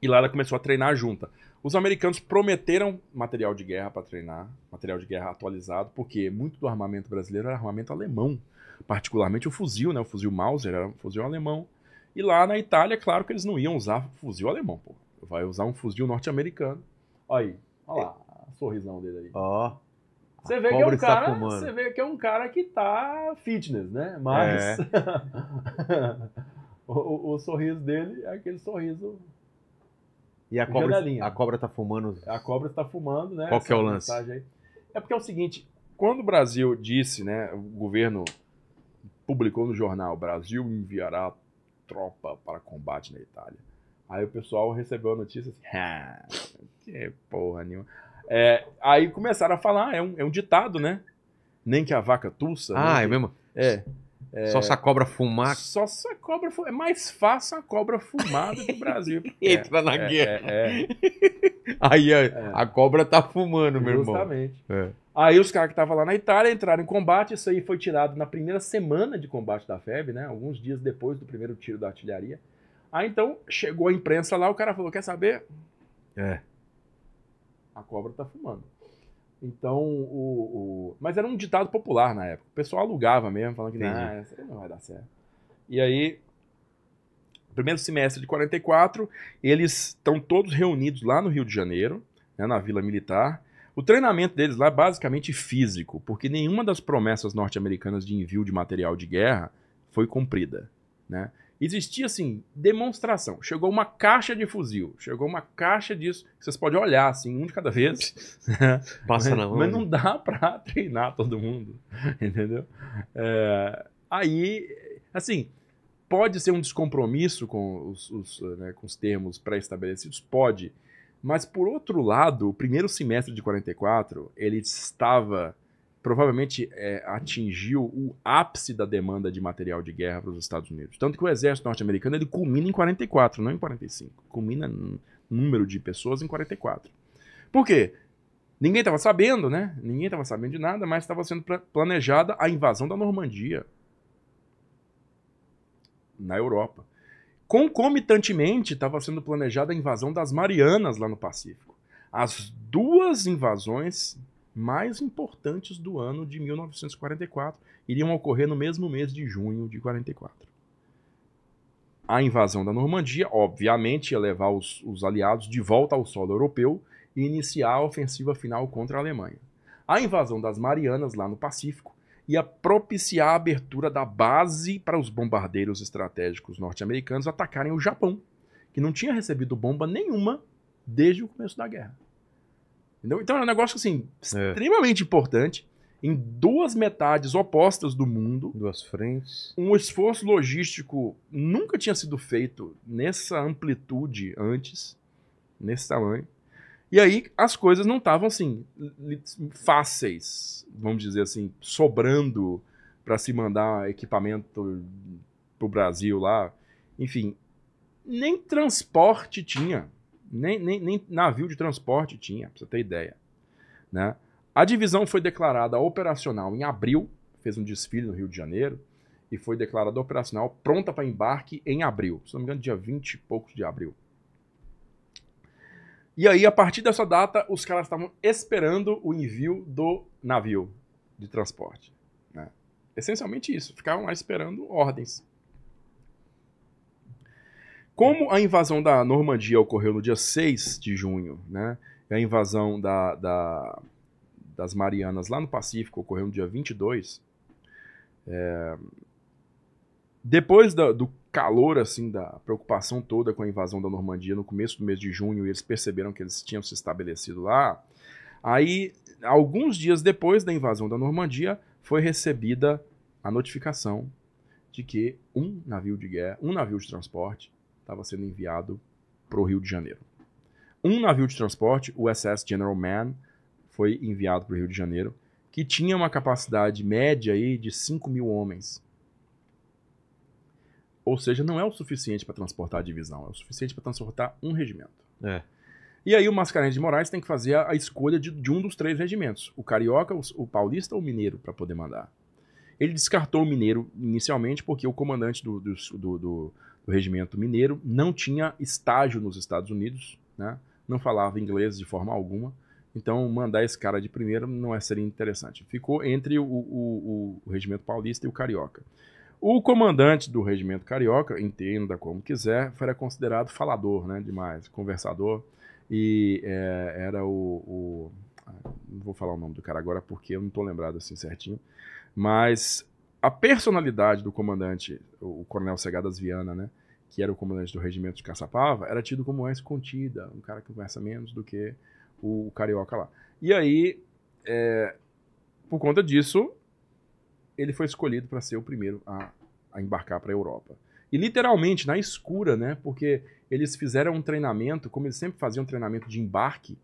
S3: E lá ela começou a treinar junta. Os americanos prometeram material de guerra para treinar, material de guerra atualizado, porque muito do armamento brasileiro era armamento alemão, particularmente o fuzil, né? O fuzil Mauser era um fuzil alemão. E lá na Itália, claro que eles não iam usar fuzil alemão, pô. Vai usar um fuzil norte-americano. Olha aí, olha lá, sorrisão dele aí. Ó. você vê, que é um cara, você vê que é um cara que tá fitness, né? Mas é. o, o, sorriso dele é aquele sorriso. E a cobra, a cobra tá fumando. A cobra tá fumando, né? Qual que é o lance? É porque é o seguinte, quando o Brasil disse, né, o governo publicou no jornal, Brasil enviará tropa para combate na Itália. Aí o pessoal recebeu a notícia assim, que porra nenhuma. É, aí começaram a falar, é um, é um ditado, né? Nem que a vaca tussa. Né? Ah, né? mesmo? É. É, só se a cobra fumar. Só se a cobra fumar. É mais fácil a cobra fumar do Brasil. Entra é, na é, é guerra. É.
S1: Aí a, é. a, cobra tá fumando, meu Justamente. irmão. Justamente.
S3: Aí os caras que estavam lá na Itália entraram em combate. Isso aí foi tirado na primeira semana de combate da FEB, né? Alguns dias depois do primeiro tiro da artilharia. Aí ah, então chegou a imprensa lá, o cara falou: quer saber? É. A cobra tá fumando. Então, o, o... Mas era um ditado popular na época. O pessoal alugava mesmo, falando que não, isso não vai dar certo. E aí, primeiro semestre de 44, eles estão todos reunidos lá no Rio de Janeiro, né, na Vila Militar. O treinamento deles lá é basicamente físico, porque nenhuma das promessas norte-americanas de envio de material de guerra foi cumprida. Né? Existia, assim, demonstração. Chegou uma caixa de fuzil, chegou uma caixa disso. Vocês podem olhar, assim, um de cada vez. Passa mas, na mão. Mas né? não dá para treinar todo mundo, entendeu? É, aí, assim, pode ser um descompromisso com os, os, né, com os termos pré-estabelecidos? Pode. Mas, por outro lado, o primeiro semestre de 44, ele estava provavelmente é, atingiu o ápice da demanda de material de guerra para os Estados Unidos. Tanto que o exército norte-americano ele culmina em 44, não em 45. Culmina número de pessoas em 44. Por quê? Ninguém estava sabendo, né? Ninguém estava sabendo de nada, mas estava sendo planejada a invasão da Normandia na Europa. Concomitantemente, estava sendo planejada a invasão das Marianas lá no Pacífico. As duas invasões mais importantes do ano de 1944 iriam ocorrer no mesmo mês de junho de 44. A invasão da Normandia, obviamente, ia levar os, os aliados de volta ao solo europeu e iniciar a ofensiva final contra a Alemanha. A invasão das Marianas, lá no Pacífico, ia propiciar a abertura da base para os bombardeiros estratégicos norte-americanos atacarem o Japão, que não tinha recebido bomba nenhuma desde o começo da guerra. Entendeu? Então é um negócio assim, é. extremamente é. importante. Em duas metades opostas do mundo. Duas frentes. Um esforço logístico nunca tinha sido feito nessa amplitude antes, nesse tamanho. E aí as coisas não estavam assim, fáceis, vamos dizer assim, sobrando para se mandar equipamento para o Brasil lá. Enfim, nem transporte tinha. Nem, nem, nem navio de transporte tinha, pra você ter ideia. Né? A divisão foi declarada operacional em abril, fez um desfile no Rio de Janeiro, e foi declarada operacional pronta para embarque em abril. Se não me engano, dia 20 e poucos de abril. E aí, a partir dessa data, os caras estavam esperando o envio do navio de transporte. Né? Essencialmente isso, ficavam lá esperando ordens. Como a invasão da Normandia ocorreu no dia 6 de junho, né? E a invasão da, da, das Marianas lá no Pacífico ocorreu no dia 22. É, depois da, do calor, assim, da preocupação toda com a invasão da Normandia no começo do mês de junho, e eles perceberam que eles tinham se estabelecido lá. Aí, alguns dias depois da invasão da Normandia, foi recebida a notificação de que um navio de guerra, um navio de transporte, estava sendo enviado para o Rio de Janeiro. Um navio de transporte, o SS General Man, foi enviado para o Rio de Janeiro, que tinha uma capacidade média aí de 5 mil homens. Ou seja, não é o suficiente para transportar a divisão, é o suficiente para transportar um regimento. É. E aí o Mascarenhas de Moraes tem que fazer a, escolha de, de um dos três regimentos, o carioca, o, o paulista ou o mineiro, para poder mandar. Ele descartou o mineiro inicialmente porque o comandante do, do, do, do o regimento mineiro, não tinha estágio nos Estados Unidos, né? não falava inglês de forma alguma, então mandar esse cara de primeira não é, seria interessante. Ficou entre o, o, o regimento paulista e o carioca. O comandante do regimento carioca, entenda como quiser, era considerado falador né, demais, conversador, e é, era o, o, ah, Não vou falar o nome do cara agora porque eu não estou lembrado assim certinho, mas a personalidade do comandante, o coronel Segadas Viana, né, que era o comandante do regimento de Caçapava, era tido como mais contida, um cara que conversa menos do que o, o carioca lá. E aí, é, por conta disso, ele foi escolhido para ser o primeiro a, a embarcar para a Europa. E literalmente, na escura, né? Porque eles fizeram um treinamento, como eles sempre faziam um treinamento de embarque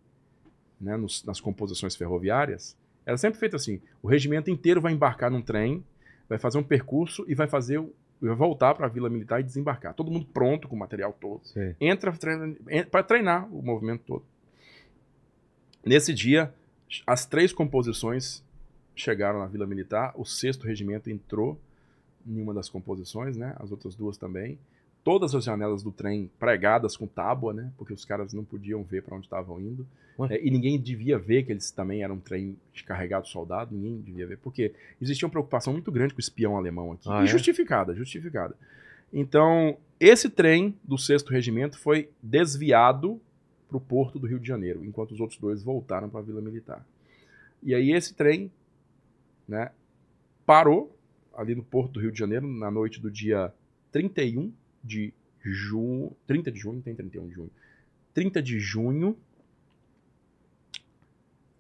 S3: né, nos, nas composições ferroviárias, era sempre feito assim: o regimento inteiro vai embarcar num trem vai fazer um percurso e vai fazer vai voltar para a Vila Militar e desembarcar. Todo mundo pronto com o material todo. Sim. Entra para treinar o movimento todo. Nesse dia, as três composições chegaram na Vila Militar. O sexto regimento entrou em uma das composições, né? As outras duas também todas as janelas do trem pregadas com tábua, né? Porque os caras não podiam ver para onde estavam indo. É, e ninguém devia ver que eles também eram um trem carregado soldado, ninguém devia ver. Porque existia uma preocupação muito grande com o espião alemão aqui. Ah, e é? justificada, justificada. Então, esse trem do 6 Regimento foi desviado para o porto do Rio de Janeiro, enquanto os outros dois voltaram para a Vila Militar. E aí esse trem né, parou ali no porto do Rio de Janeiro na noite do dia 31 de junho. 30 de junho, tem 31 de junho. 30 de junho.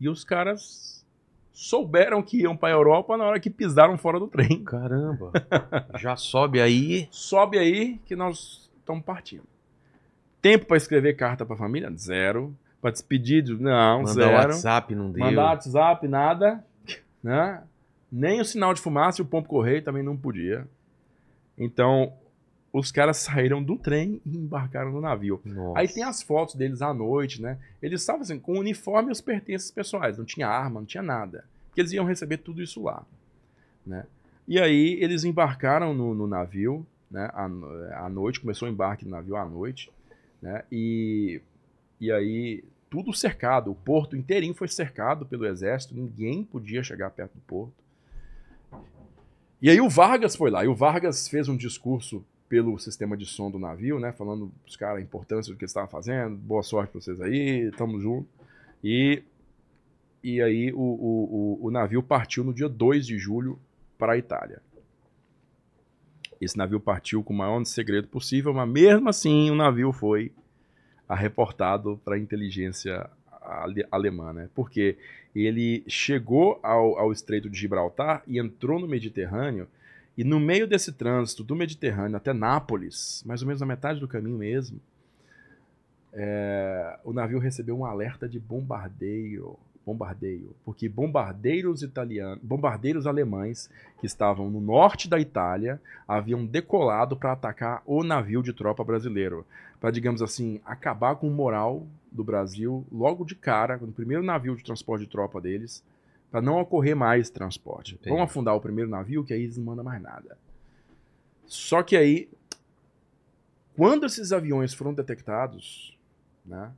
S3: E os caras souberam que iam para a Europa na hora que pisaram fora do trem. Caramba. Já sobe aí. Sobe aí que nós estamos partindo. Tempo para escrever carta para a família? Zero. Para despedir? Não, Mandar zero. Mandar WhatsApp não deu. Mandar WhatsApp, nada. Né? Nem o sinal de fumaça e o pompo correio também não podia. Então, os caras saíram do trem e embarcaram no navio. Nossa. Aí tem as fotos deles à noite, né? Eles estavam assim, com o uniforme e os pertences pessoais. Não tinha arma, não tinha nada. Porque eles iam receber tudo isso lá, né? E aí eles embarcaram no, no navio, né? À, à, noite, começou o embarque do navio à noite, né? E, e aí tudo cercado. O porto inteirinho foi cercado pelo exército. Ninguém podia chegar perto do porto. E aí o Vargas foi lá. E o Vargas fez um discurso pelo sistema de som do navio, né? Falando os caras a importância do que eles estavam fazendo. Boa sorte para vocês aí, tamo junto. E, e aí o, o, o, o navio partiu no dia 2 de julho para a Itália. Esse navio partiu com o maior segredo possível, mas mesmo assim o navio foi reportado para a inteligência ale alemã, né? Porque ele chegou ao, ao Estreito de Gibraltar e entrou no Mediterrâneo e no meio desse trânsito do Mediterrâneo até Nápoles, mais ou menos na metade do caminho mesmo, é, o navio recebeu um alerta de bombardeio, bombardeio, porque bombardeiros italianos, bombardeiros alemães que estavam no norte da Itália haviam decolado para atacar o navio de tropa brasileiro, para digamos assim acabar com o moral do Brasil logo de cara, no primeiro navio de transporte de tropa deles, para não ocorrer mais transporte. Entendi. Vamos afundar o primeiro navio, que aí eles não mandam mais nada. Só que aí, quando esses aviões foram detectados, né,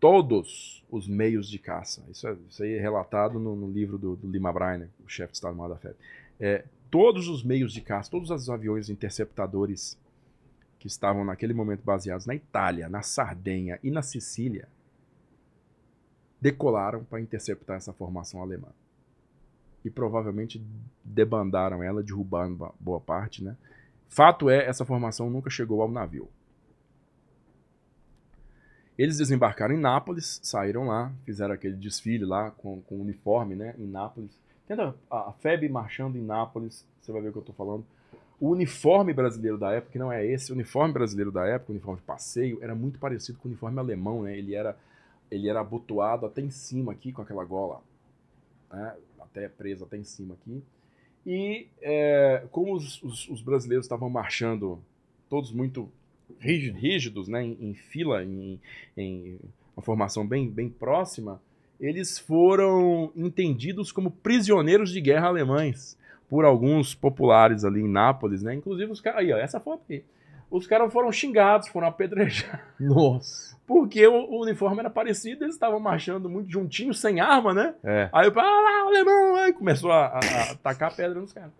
S3: todos os meios de caça, isso, é, isso aí é relatado no, no livro do, do, Lima Brainer, o chefe de Estado-Maior da FEB, é, todos os meios de caça, todos os aviões interceptadores que estavam naquele momento baseados na Itália, na Sardenha e na Sicília, decolaram para interceptar essa formação alemã. E provavelmente debandaram ela, derrubando boa parte, né? Fato é, essa formação nunca chegou ao navio. Eles desembarcaram em Nápoles, saíram lá, fizeram aquele desfile lá com, com uniforme, né? Em Nápoles. Tenta a, a FEB marchando em Nápoles, você vai ver o que eu estou falando. O uniforme brasileiro da época, que não é esse, o uniforme brasileiro da época, o uniforme de passeio, era muito parecido com o uniforme alemão, né? Ele era ele era abotoado até em cima aqui com aquela gola, né? até presa até em cima aqui. E é, como os, os, os, brasileiros estavam marchando, todos muito rígidos, né, em, em fila, em, em, uma formação bem, bem próxima, eles foram entendidos como prisioneiros de guerra alemães por alguns populares ali em Nápoles, né? Inclusive os caras. Aí, ó, essa foto aqui. Os caras foram xingados, foram apedrejados. Nossa. Porque o, o uniforme era parecido, eles estavam marchando muito juntinhos, sem arma, né? É. Aí eu falei, ah lá, o alemão! Aí começou a, a, a tacar pedra nos caras.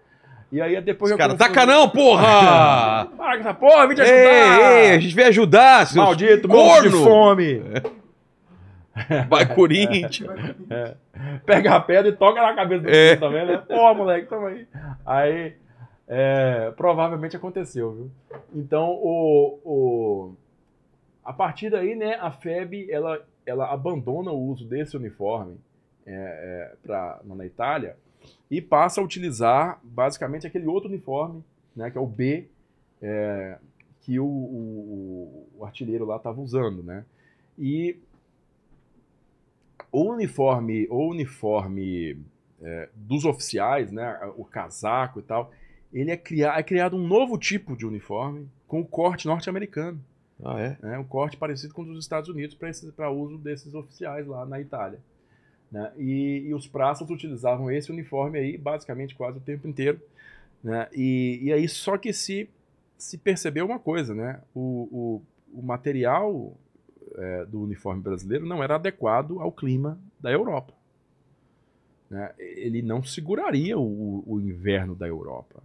S3: E aí depois Os eu. Cara, confundi... taca
S1: não, porra!
S3: Para essa porra, vem te ajudar! Ei, ei, a gente
S1: veio ajudar, seus Maldito, corno! de fome! Vai, Corinthians!
S3: É. Pega a pedra e toca na cabeça do é. também, né? Pô, moleque, tamo aí. Aí é, provavelmente aconteceu, viu? Então, o, o, a partir daí, né, a FEB, ela, ela abandona o uso desse uniforme é, é, pra, na Itália e passa a utilizar, basicamente, aquele outro uniforme, né, que é o B, é, que o, o, o artilheiro lá estava usando, né? E o uniforme, o uniforme é, dos oficiais, né, o casaco e tal, ele é, é criado um novo tipo de uniforme com o corte norte-americano. Ah, é? é um corte parecido com o dos Estados Unidos para uso desses oficiais lá na Itália. Né? E, e, os praças utilizavam esse uniforme aí basicamente quase o tempo inteiro. Né? E, e aí só que se, se percebeu uma coisa, né? O, o, o material é, do uniforme brasileiro não era adequado ao clima da Europa. Né? Ele não seguraria o, o inverno da Europa.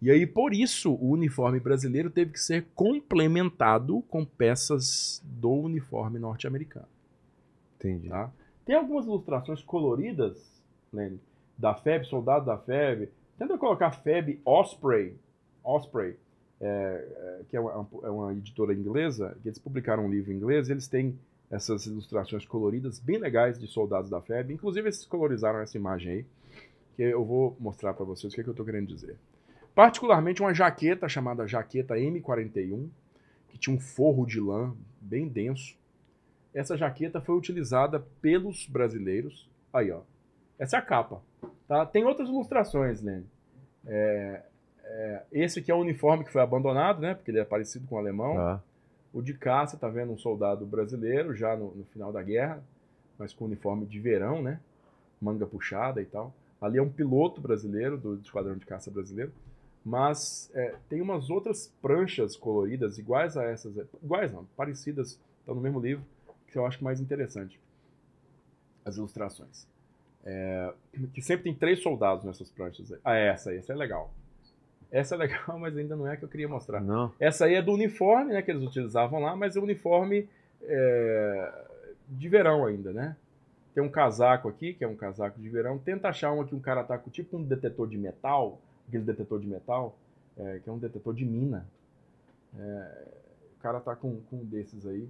S3: E aí, por isso, o uniforme brasileiro teve que ser complementado com peças do uniforme norte-americano. Entendi. Tá? Tem algumas ilustrações coloridas, né, da FEB, soldado da FEB. Tenta colocar FEB Osprey, Osprey é, é que é uma, é uma, editora inglesa, que eles publicaram um livro em inglês, eles têm essas ilustrações coloridas bem legais de soldados da FEB. Inclusive, eles colorizaram essa imagem aí, que eu vou mostrar para vocês o que, é que eu estou querendo dizer. Particularmente uma jaqueta chamada jaqueta M41, que tinha um forro de lã bem denso. Essa jaqueta foi utilizada pelos brasileiros. Aí, ó. Essa é a capa. Tá? Tem outras ilustrações, né? É, é, esse aqui é o uniforme que foi abandonado, né? Porque ele é parecido com o alemão. Ah. O de cá, você tá vendo um soldado brasileiro já no, no final da guerra, mas com uniforme de verão, né? Manga puxada e tal. Ali é um piloto brasileiro, do Esquadrão de Caça Brasileiro. Mas é, tem umas outras pranchas coloridas, iguais a essas, é, iguais não, parecidas, estão no mesmo livro, que eu acho mais interessante. As ilustrações. É, que sempre tem três soldados nessas pranchas. Ah, é essa aí, essa é legal. Essa é legal, mas ainda não é a que eu queria mostrar. Não. Essa aí é do uniforme, né, que eles utilizavam lá, mas é uniforme é, de verão ainda, né? Tem um casaco aqui, que é um casaco de verão. Tenta achar um aqui, um cara tá com tipo um detetor de metal, aquele detetor de metal, é, que é um detetor de mina. É, o cara tá com, com um desses aí.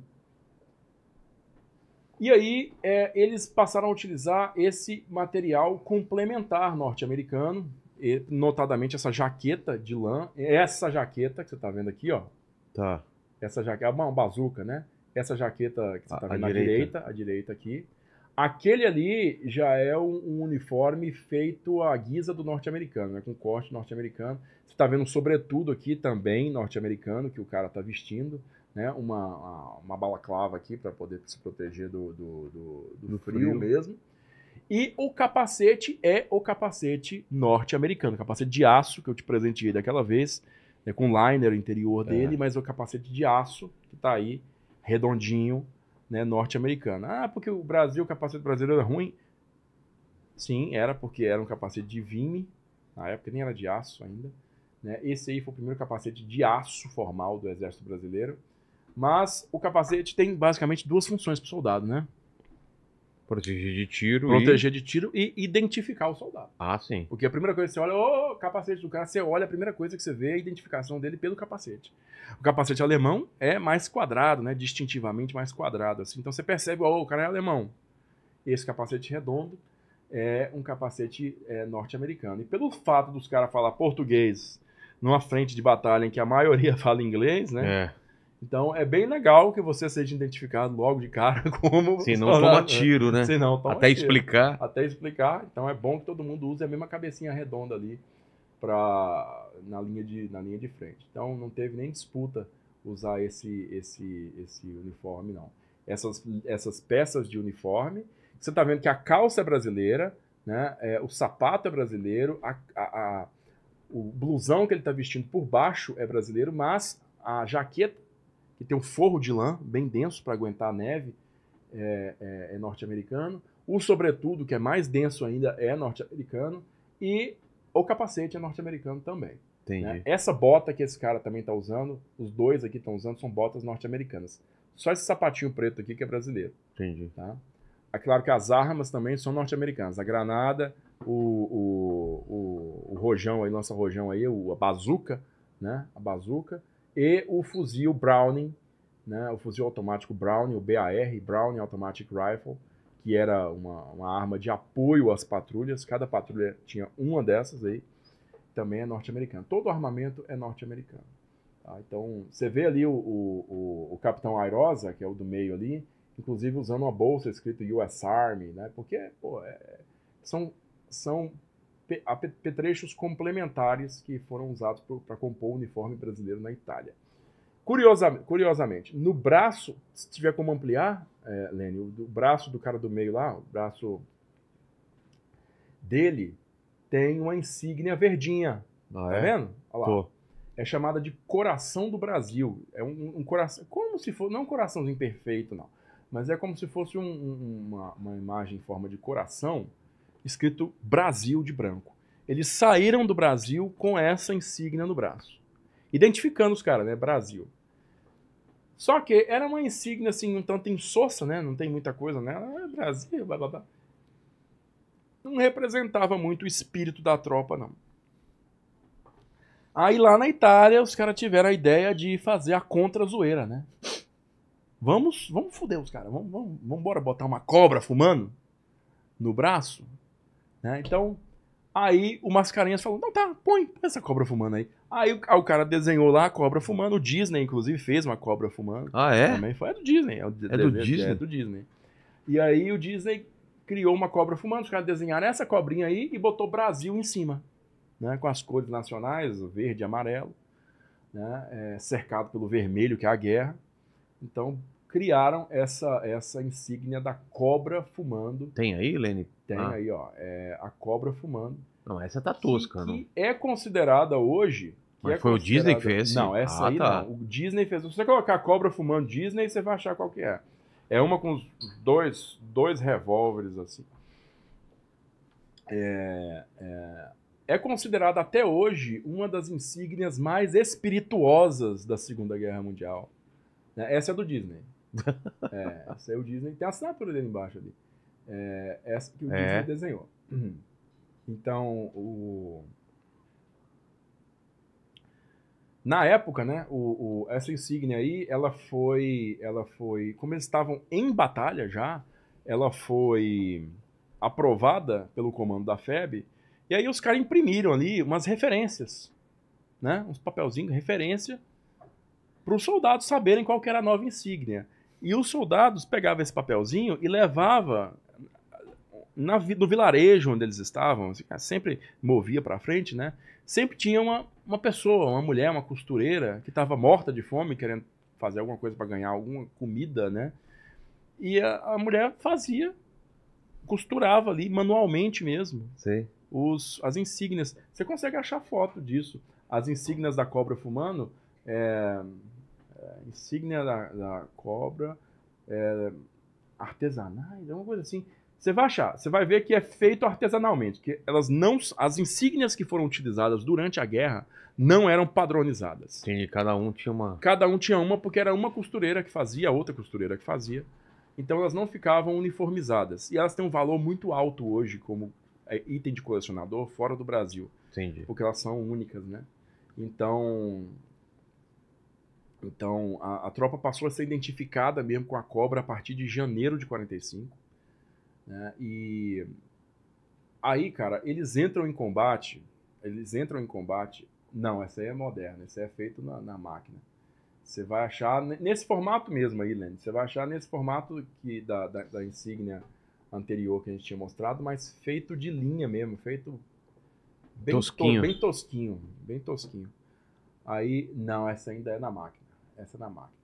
S3: E aí é, eles passaram a utilizar esse material complementar norte-americano, notadamente essa jaqueta de lã, essa jaqueta que você está vendo aqui, ó. Tá. Essa jaqueta, é uma bazuca, né? Essa jaqueta que você está vendo à direita. direita, à direita aqui, Aquele ali já é um, uniforme feito à guisa do norte-americano, né? com corte norte-americano. Você está vendo um sobretudo aqui também norte-americano que o cara está vestindo, né? uma, uma, uma balaclava aqui para poder se proteger do, do, do, do, do frio, frio, mesmo. E o capacete é o capacete norte-americano, capacete de aço que eu te presentei daquela vez, né? com liner interior é. dele, é. mas o capacete de aço que está aí redondinho, né, norte-americana. Ah, porque o Brasil, o capacete brasileiro era ruim. Sim, era porque era um capacete de vime, na época nem era de aço ainda. Né? Esse aí foi o primeiro capacete de aço formal do Exército Brasileiro. Mas o capacete tem basicamente duas funções para o soldado, né?
S1: Proteger de tiro. Proteger e... de
S3: tiro e identificar o soldado. Ah, sim. Porque a primeira coisa que você olha, o oh, capacete do cara, você olha, a primeira coisa que você vê é a identificação dele pelo capacete. O capacete alemão é mais quadrado, né? Distintivamente mais quadrado. Assim. Então você percebe, oh, o cara é alemão. Esse capacete redondo é um capacete é, norte-americano. E pelo fato dos caras falar português numa frente de batalha em que a maioria fala inglês, né? É. Então é bem legal que você seja identificado logo de cara como. Se não toma né? tiro, né? Se não, toma Até tiro. explicar. Até explicar. Então é bom que todo mundo use a mesma cabecinha redonda ali pra, na, linha de, na linha de frente. Então não teve nem disputa usar esse, esse, esse uniforme, não. Essas, essas peças de uniforme. Você está vendo que a calça é brasileira, né? É, o sapato é brasileiro, a, a, a o blusão que ele está vestindo por baixo é brasileiro, mas a jaqueta que tem um forro de lã bem denso para aguentar a neve, é, é, é norte-americano. O sobretudo, que é mais denso ainda, é norte-americano. E o capacete é norte-americano também. Né? Essa bota que esse cara também está usando, os dois aqui estão usando, são botas norte-americanas. Só esse sapatinho preto aqui que é brasileiro. Entendi. Tá? É claro que as armas também são norte-americanas. A granada, o, o, o, o rojão aí, lança rojão aí, a bazuca, né? A bazuca e o fuzil Browning, né, o fuzil automático Browning, o BAR, Browning Automatic Rifle, que era uma, uma arma de apoio às patrulhas, cada patrulha tinha uma dessas aí, também é norte-americano. Todo armamento é norte-americano. Tá? Então, você vê ali o, o, o Capitão Airosa, que é o do meio ali, inclusive usando uma bolsa escrito US Army, né? Porque, pô, é, são, são apetrechos complementares que foram usados para compor o uniforme brasileiro na Itália. Curiosa, curiosamente, no braço, se tiver como ampliar, é, Lenny, o, braço do cara do meio lá, o braço dele, tem uma insígnia verdinha. Ah, tá é? vendo? Olha lá. Tô. É chamada de coração do Brasil. É um, um coração. Como se fosse. Não é um coraçãozinho perfeito, não. Mas é como se fosse um, um, uma, uma imagem em forma de coração escrito Brasil de branco. Eles saíram do Brasil com essa insígnia no braço. Identificando os caras, né? Brasil. Só que era uma insígnia, assim, um tanto insossa, né? Não tem muita coisa nela. Né? Ah, Brasil, blá, blá, blá. Não representava muito o espírito da tropa, não. Aí lá na Itália, os caras tiveram a ideia de fazer a contra-zoeira, né? Vamos, vamos foder os caras. Vamos, vamos, vamos bora botar uma cobra fumando no braço? Né? Então, aí o Mascarenhas falou: não, tá, põe essa cobra fumando aí. Aí o, o, cara desenhou lá a cobra fumando. O Disney, inclusive, fez uma cobra fumando. Ah, é? Também foi. É do Disney. É, o, é do é, Disney? É do Disney. E aí o Disney criou uma cobra fumando. Os caras desenharam essa cobrinha aí e botou Brasil em cima. Né, com as cores nacionais, o verde e amarelo, né, é, cercado pelo vermelho, que é a guerra. Então, criaram essa, essa insígnia da cobra fumando.
S1: Tem aí, Lene? Tem ah. aí,
S3: ó, é A Cobra Fumando. Não, essa tá tosca, que, que é considerada hoje... Mas é foi o Disney que fez? Não, essa ah, aí tá. não. O Disney fez. Se você colocar a Cobra Fumando Disney, você vai achar qual que é. É uma com dois, dois revólveres, assim. É, é, é considerada até hoje uma das insígnias mais espirituosas da Segunda Guerra Mundial. Né, essa é do Disney. é, essa é o Disney. Tem a assinatura dele embaixo ali. É, essa que o é. Disney desenhou. Uhum. Então, o... Na época, né, o, o, essa insígnia aí, ela foi, ela foi, como eles estavam em batalha já, ela foi aprovada pelo comando da FEB, e aí os caras imprimiram ali umas referências, né, uns papelzinhos, referência, para os soldados saberem qual era a nova insígnia. E os soldados pegavam esse papelzinho e levava na, no vilarejo onde eles estavam, assim, sempre movia para frente, né? Sempre tinha uma, uma pessoa, uma mulher, uma costureira que estava morta de fome, querendo fazer alguma coisa para ganhar alguma comida, né? E a, a, mulher fazia, costurava ali manualmente mesmo. Sim. Os, as insígnias. Você consegue achar foto disso? As insígnias da cobra fumando, é, é, insígnia da, da cobra, é, artesanais, alguma coisa assim. Você vai achar, você vai ver que é feito artesanalmente, que elas não, as insígnias que foram utilizadas durante a guerra não eram padronizadas. Entendi, cada um tinha uma. Cada um tinha uma porque era uma costureira que fazia, outra costureira que fazia. Então elas não ficavam uniformizadas. E elas têm um valor muito alto hoje como é, item de colecionador fora do Brasil. Entendi. Porque elas são únicas, né? Então, então a, a, tropa passou a ser identificada mesmo com a cobra a partir de janeiro de 45. Né? E aí, cara, eles entram em combate, eles entram em combate. Não, essa aí é moderna, essa aí é feito na, na máquina. Você vai achar nesse formato mesmo aí, Lenny. Você vai achar nesse formato que da, da, da insígnia anterior que a gente tinha mostrado, mas feito de linha mesmo, feito bem tosquinho, to, bem tosquinho, bem tosquinho. Aí, não, essa ainda é na máquina. Essa é na máquina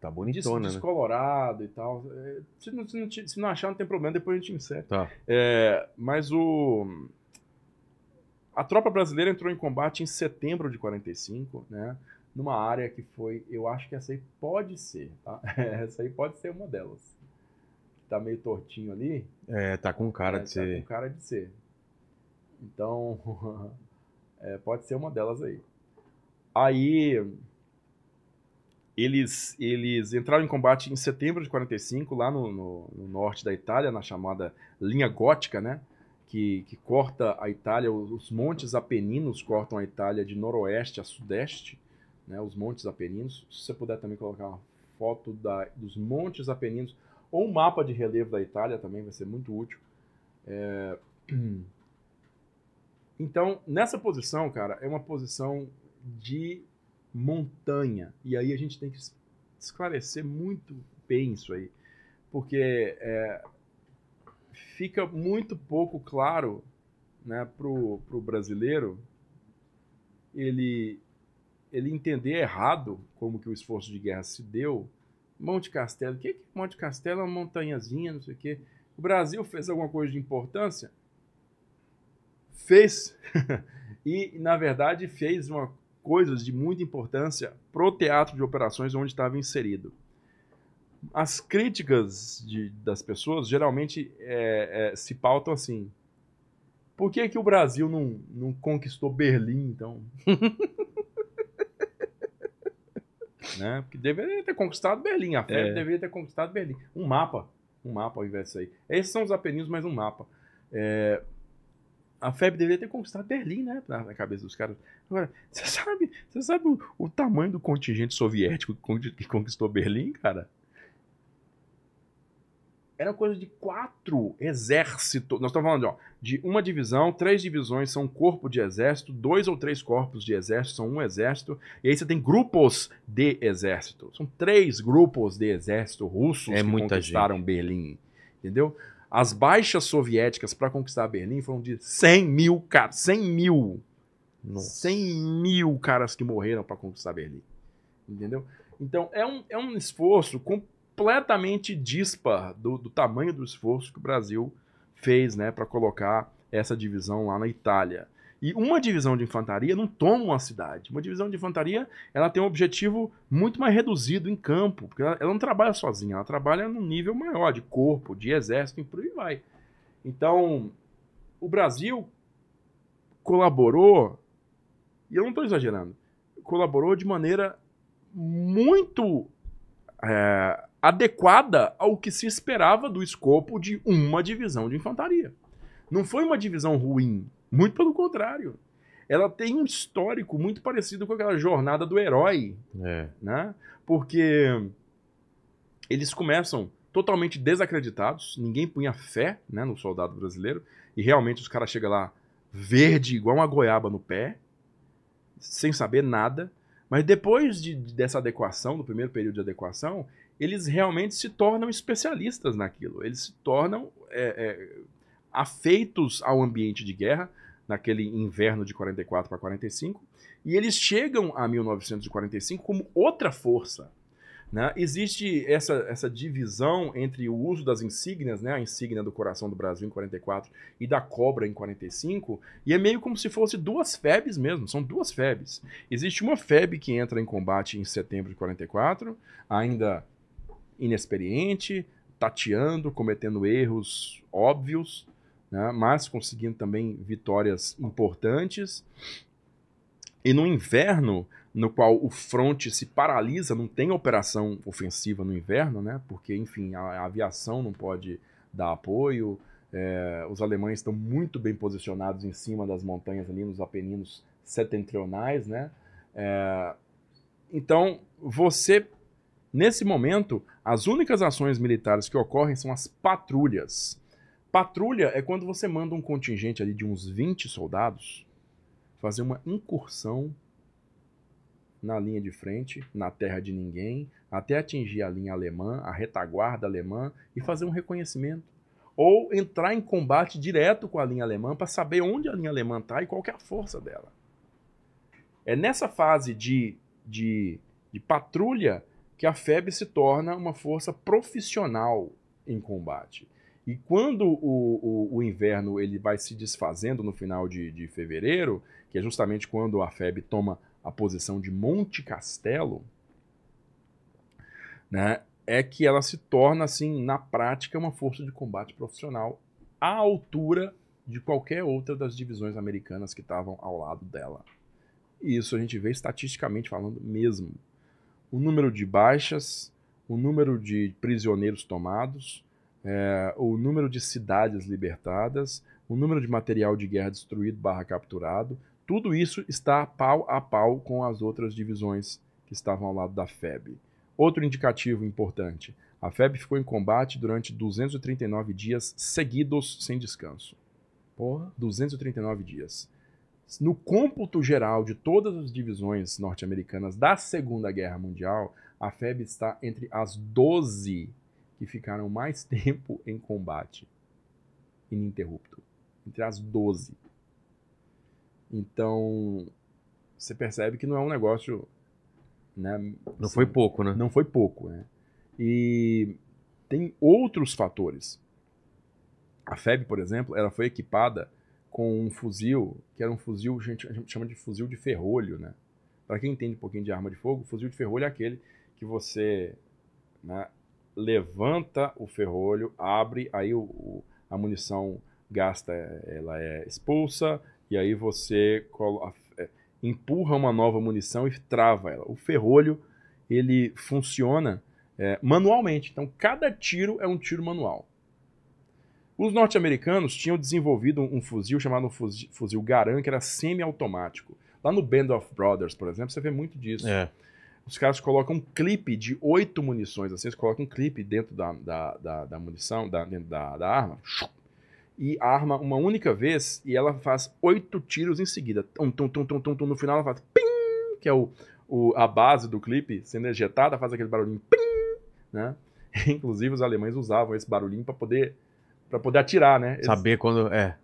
S1: tá bonitona, Des, né?
S3: descolorado né? e tal. É, se, não, se, não, se, não, achar, não tem problema, depois a gente insere. Tá. É, mas o... A tropa brasileira entrou em combate em setembro de 45, né? Numa área que foi, eu acho que essa aí pode ser, tá? Essa aí pode ser uma delas. Tá meio tortinho ali.
S1: É, tá com cara é, de tá ser. Tá com
S3: cara de ser. Então, é, pode ser uma delas aí. Aí, eles, eles entraram em combate em setembro de 45, lá no, no, no norte da Itália, na chamada linha gótica, né? Que, que corta a Itália, os, montes apeninos cortam a Itália de noroeste a sudeste, né? Os montes apeninos. Se você puder também colocar uma foto da, dos montes apeninos, ou um mapa de relevo da Itália também vai ser muito útil. É... Então, nessa posição, cara, é uma posição de montanha. E aí a gente tem que esclarecer muito bem isso aí, porque é, fica muito pouco claro né, para o brasileiro ele, ele entender errado como que o esforço de guerra se deu. Monte Castelo, o que é Monte Castelo? É uma montanhazinha, não sei o quê. O Brasil fez alguma coisa de importância? Fez. e, na verdade, fez uma coisas de muita importância para o teatro de operações onde estava inserido. As críticas de, das pessoas geralmente é, é, se pautam assim. Por que, é que o Brasil não, não conquistou Berlim, então? né? Porque deveria ter conquistado Berlim, a FEB é. deveria ter conquistado Berlim. Um mapa, um mapa ao invés disso aí. Esses são os apelinhos mas um mapa. É, a FEB deveria ter conquistado Berlim, né? Na, cabeça dos caras. Agora, você sabe, você sabe o, o, tamanho do contingente soviético que conquistou Berlim, cara? Era coisa de quatro exércitos. Nós estamos falando ó, de uma divisão, três divisões são um corpo de exército, dois ou três corpos de exército são um exército, e aí você tem grupos de exército. São três grupos de exército russos é que conquistaram gente. Berlim. Entendeu? As baixas soviéticas para conquistar Berlim foram de 100 mil, cara, 100 mil. Nossa. 100 mil caras que morreram para conquistar Berlim. Entendeu? Então, é um, é um esforço completamente dispar do, do tamanho do esforço que o Brasil fez né, para colocar essa divisão lá na Itália. E uma divisão de infantaria não toma uma cidade. Uma divisão de infantaria ela tem um objetivo muito mais reduzido em campo, porque ela, ela não trabalha sozinha, ela trabalha num nível maior de corpo, de exército e por aí vai. Então, o Brasil colaborou, e eu não estou exagerando, colaborou de maneira muito é, adequada ao que se esperava do escopo de uma divisão de infantaria. Não foi uma divisão ruim, muito pelo contrário. Ela tem um histórico muito parecido com aquela jornada do herói. É. Né? Porque eles começam totalmente desacreditados, ninguém punha fé né, no soldado brasileiro, e realmente os caras chegam lá verde, igual uma goiaba no pé, sem saber nada. Mas depois de, dessa adequação, do primeiro período de adequação, eles realmente se tornam especialistas naquilo. Eles se tornam
S1: é, é,
S3: afeitos ao ambiente de guerra, naquele inverno de 44 para 45, e eles chegam a 1945 como outra força. Né? Existe essa, essa divisão entre o uso das insígnias, né? a insígnia do coração do Brasil em 44 e da cobra em 45, e é meio como se fosse duas febres mesmo, são duas febres. Existe uma febre que entra em combate em setembro de 44, ainda inexperiente, tateando, cometendo erros óbvios, né? mas conseguindo também vitórias importantes. E no inverno, no qual o fronte se paralisa, não tem operação ofensiva no inverno, né? porque, enfim, a, aviação não pode dar apoio, é, os alemães estão muito bem posicionados em cima das montanhas ali, nos apeninos setentrionais, né? É, então, você, nesse momento, as únicas ações militares que ocorrem são as patrulhas. Patrulha é quando você manda um contingente ali de uns 20 soldados fazer uma incursão na linha de frente, na terra de ninguém, até atingir a linha alemã, a retaguarda alemã e fazer um reconhecimento. Ou entrar em combate direto com a linha alemã para saber onde a linha alemã está e qual é a força dela. É nessa fase de, de, de patrulha que a FEB se torna uma força profissional em combate. E quando o, o, o, inverno ele vai se desfazendo no final de, de fevereiro, que é justamente quando a FEB toma a posição de Monte Castelo, né, é que ela se torna, assim, na prática, uma força de combate profissional à altura de qualquer outra das divisões americanas que estavam ao lado dela. E isso a gente vê estatisticamente falando mesmo. O número de baixas, o número de prisioneiros tomados, é, o número de cidades libertadas, o número de material de guerra destruído barra capturado, tudo isso está pau a pau com as outras divisões que estavam ao lado da FEB. Outro indicativo importante, a FEB ficou em combate durante 239 dias seguidos sem descanso. Porra. 239 dias. No cômputo geral de todas as divisões norte-americanas da Segunda Guerra Mundial, a FEB está entre as 12 que ficaram mais tempo em combate ininterrupto entre as 12. Então, você percebe que não é um negócio. Né, assim, não foi pouco, né? Não foi pouco, né? E tem outros fatores. A FEB, por exemplo, ela foi equipada com um fuzil, que era um fuzil, a gente, a gente chama de fuzil de ferrolho, né? Para quem entende um pouquinho de arma de fogo, fuzil de ferrolho é aquele que você né, levanta o ferrolho, abre, aí o, o, a munição gasta, é, ela é expulsa, e aí você colo, é, empurra uma nova munição e trava ela. O ferrolho, ele funciona é, manualmente, então cada tiro é um tiro manual. Os norte-americanos tinham desenvolvido um, fuzil chamado fuzil, fuzil Garan, que era semi-automático. Lá no Band of Brothers, por exemplo, você vê muito disso. É os caras colocam um clipe de oito munições, assim, eles colocam um clipe dentro da, da, da, da munição, da, dentro da, da arma, e arma uma única vez e ela faz oito tiros em seguida. Tum, tum, tum, tum, tum, tum. No final ela faz pim, que é o, o, a base do clipe sendo ejetada, faz aquele barulhinho pim, né? Inclusive os alemães usavam esse barulhinho para poder para poder atirar, né? Eles... Saber quando é.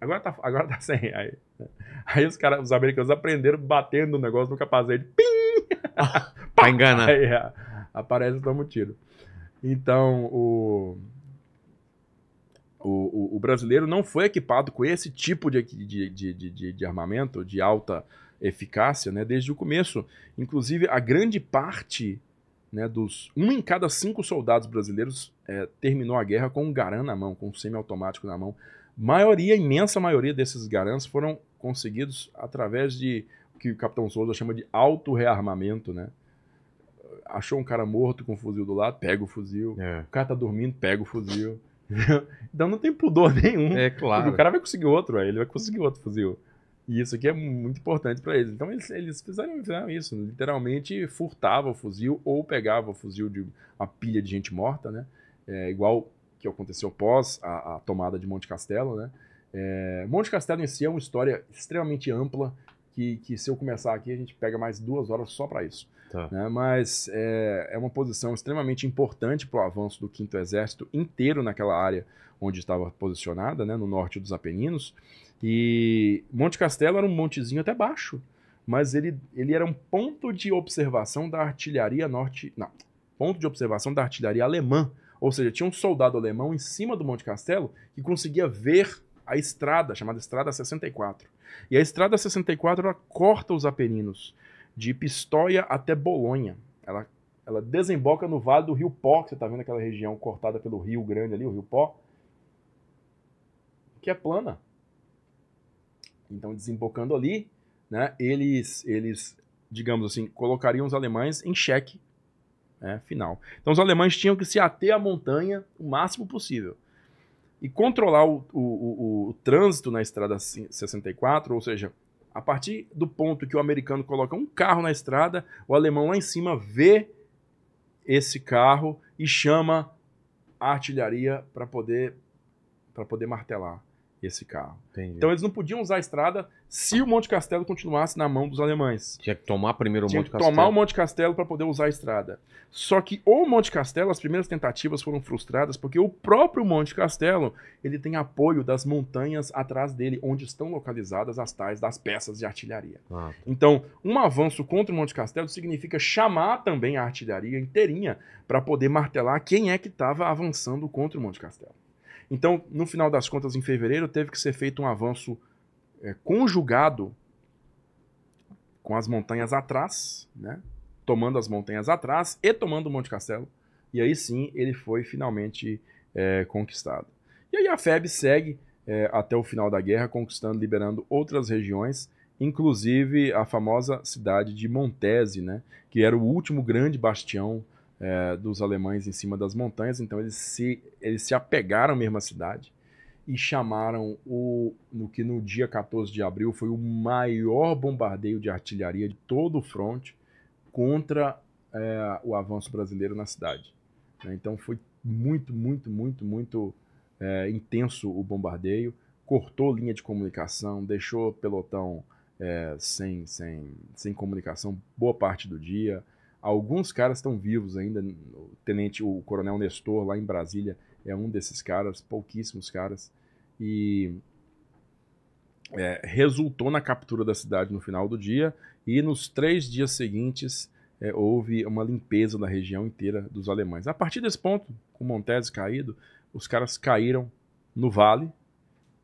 S3: Agora tá, agora tá sem. Aí, né? aí os caras, os americanos aprenderam batendo o negócio no capacete, pim, para enganar. Aí, é. aparece e toma um tiro. Então, o, o, o, brasileiro não foi equipado com esse tipo de, de, de, de, de armamento de alta eficácia né, desde o começo. Inclusive, a grande parte né, dos um em cada cinco soldados brasileiros é, terminou a guerra com um garan na mão, com um semiautomático na mão. Maioria, imensa maioria desses garans foram conseguidos através de que o Capitão Souza chama de auto-rearmamento, né? Achou um cara morto com um fuzil do lado, pega o fuzil. É. O cara tá dormindo, pega o fuzil. então não tem pudor nenhum. É claro. Porque o cara vai conseguir outro, aí ele vai conseguir outro fuzil. E isso aqui é muito importante para eles. Então eles, eles fizeram, fizeram, isso, literalmente furtava o fuzil ou pegava o fuzil de uma pilha de gente morta, né? É, igual que aconteceu pós a, a tomada de Monte Castelo, né? É, Monte Castelo em si é uma história extremamente ampla que, que se eu começar aqui, a gente pega mais duas horas só para isso. Tá. Né? Mas é, é uma posição extremamente importante para o avanço do Quinto Exército inteiro naquela área onde estava posicionada, né, no norte dos Apeninos. E Monte Castelo era um montezinho até baixo, mas ele, ele era um ponto de observação da artilharia norte. Não, ponto de observação da artilharia alemã. Ou seja, tinha um soldado alemão em cima do Monte Castelo que conseguia ver a estrada, chamada Estrada 64. E a Estrada 64 ela corta os Apeninos, de Pistoia até Bolonha. Ela, ela desemboca no vale do Rio Pó, que você está vendo aquela região cortada pelo Rio Grande ali, o Rio Pó, que é plana. Então, desembocando ali, né, eles, eles, digamos assim, colocariam os alemães em xeque né, final. Então, os alemães tinham que se ater à montanha o máximo possível e controlar o, o, o, o trânsito na estrada 64, ou seja, a partir do ponto que o americano coloca um carro na estrada, o alemão lá em cima vê esse carro e chama a artilharia para poder para poder martelar esse carro. Entendi. Então eles não podiam usar a estrada se o Monte Castelo continuasse na mão dos alemães. Tinha que tomar primeiro o Tinha Monte Castelo. Tomar o Monte Castelo para poder usar a estrada. Só que o Monte Castelo, as primeiras tentativas foram frustradas porque o próprio Monte Castelo ele tem apoio das montanhas atrás dele, onde estão localizadas as tais das peças de artilharia. Ah, tá. Então, um avanço contra o Monte Castelo significa chamar também a artilharia inteirinha para poder martelar quem é que estava avançando contra o Monte Castelo. Então, no final das contas, em fevereiro, teve que ser feito um avanço é, conjugado com as montanhas atrás, né? tomando as montanhas atrás e tomando Monte Castelo. E aí sim ele foi finalmente é, conquistado. E aí a FEB segue é, até o final da guerra, conquistando, liberando outras regiões, inclusive a famosa cidade de Montese, né? que era o último grande bastião é, dos alemães em cima das montanhas, então eles se, eles se apegaram mesmo à cidade e chamaram o no que no dia 14 de abril foi o maior bombardeio de artilharia de todo o fronte contra é, o avanço brasileiro na cidade. Né? Então foi muito, muito, muito, muito é, intenso o bombardeio, cortou linha de comunicação, deixou o pelotão é, sem, sem, sem comunicação boa parte do dia. Alguns caras estão vivos ainda. O tenente, o coronel Nestor lá em Brasília é um desses caras, pouquíssimos caras. E é, resultou na captura da cidade no final do dia e nos três dias seguintes é, houve uma limpeza da região inteira dos alemães. A partir desse ponto, com Montese caído, os caras caíram no vale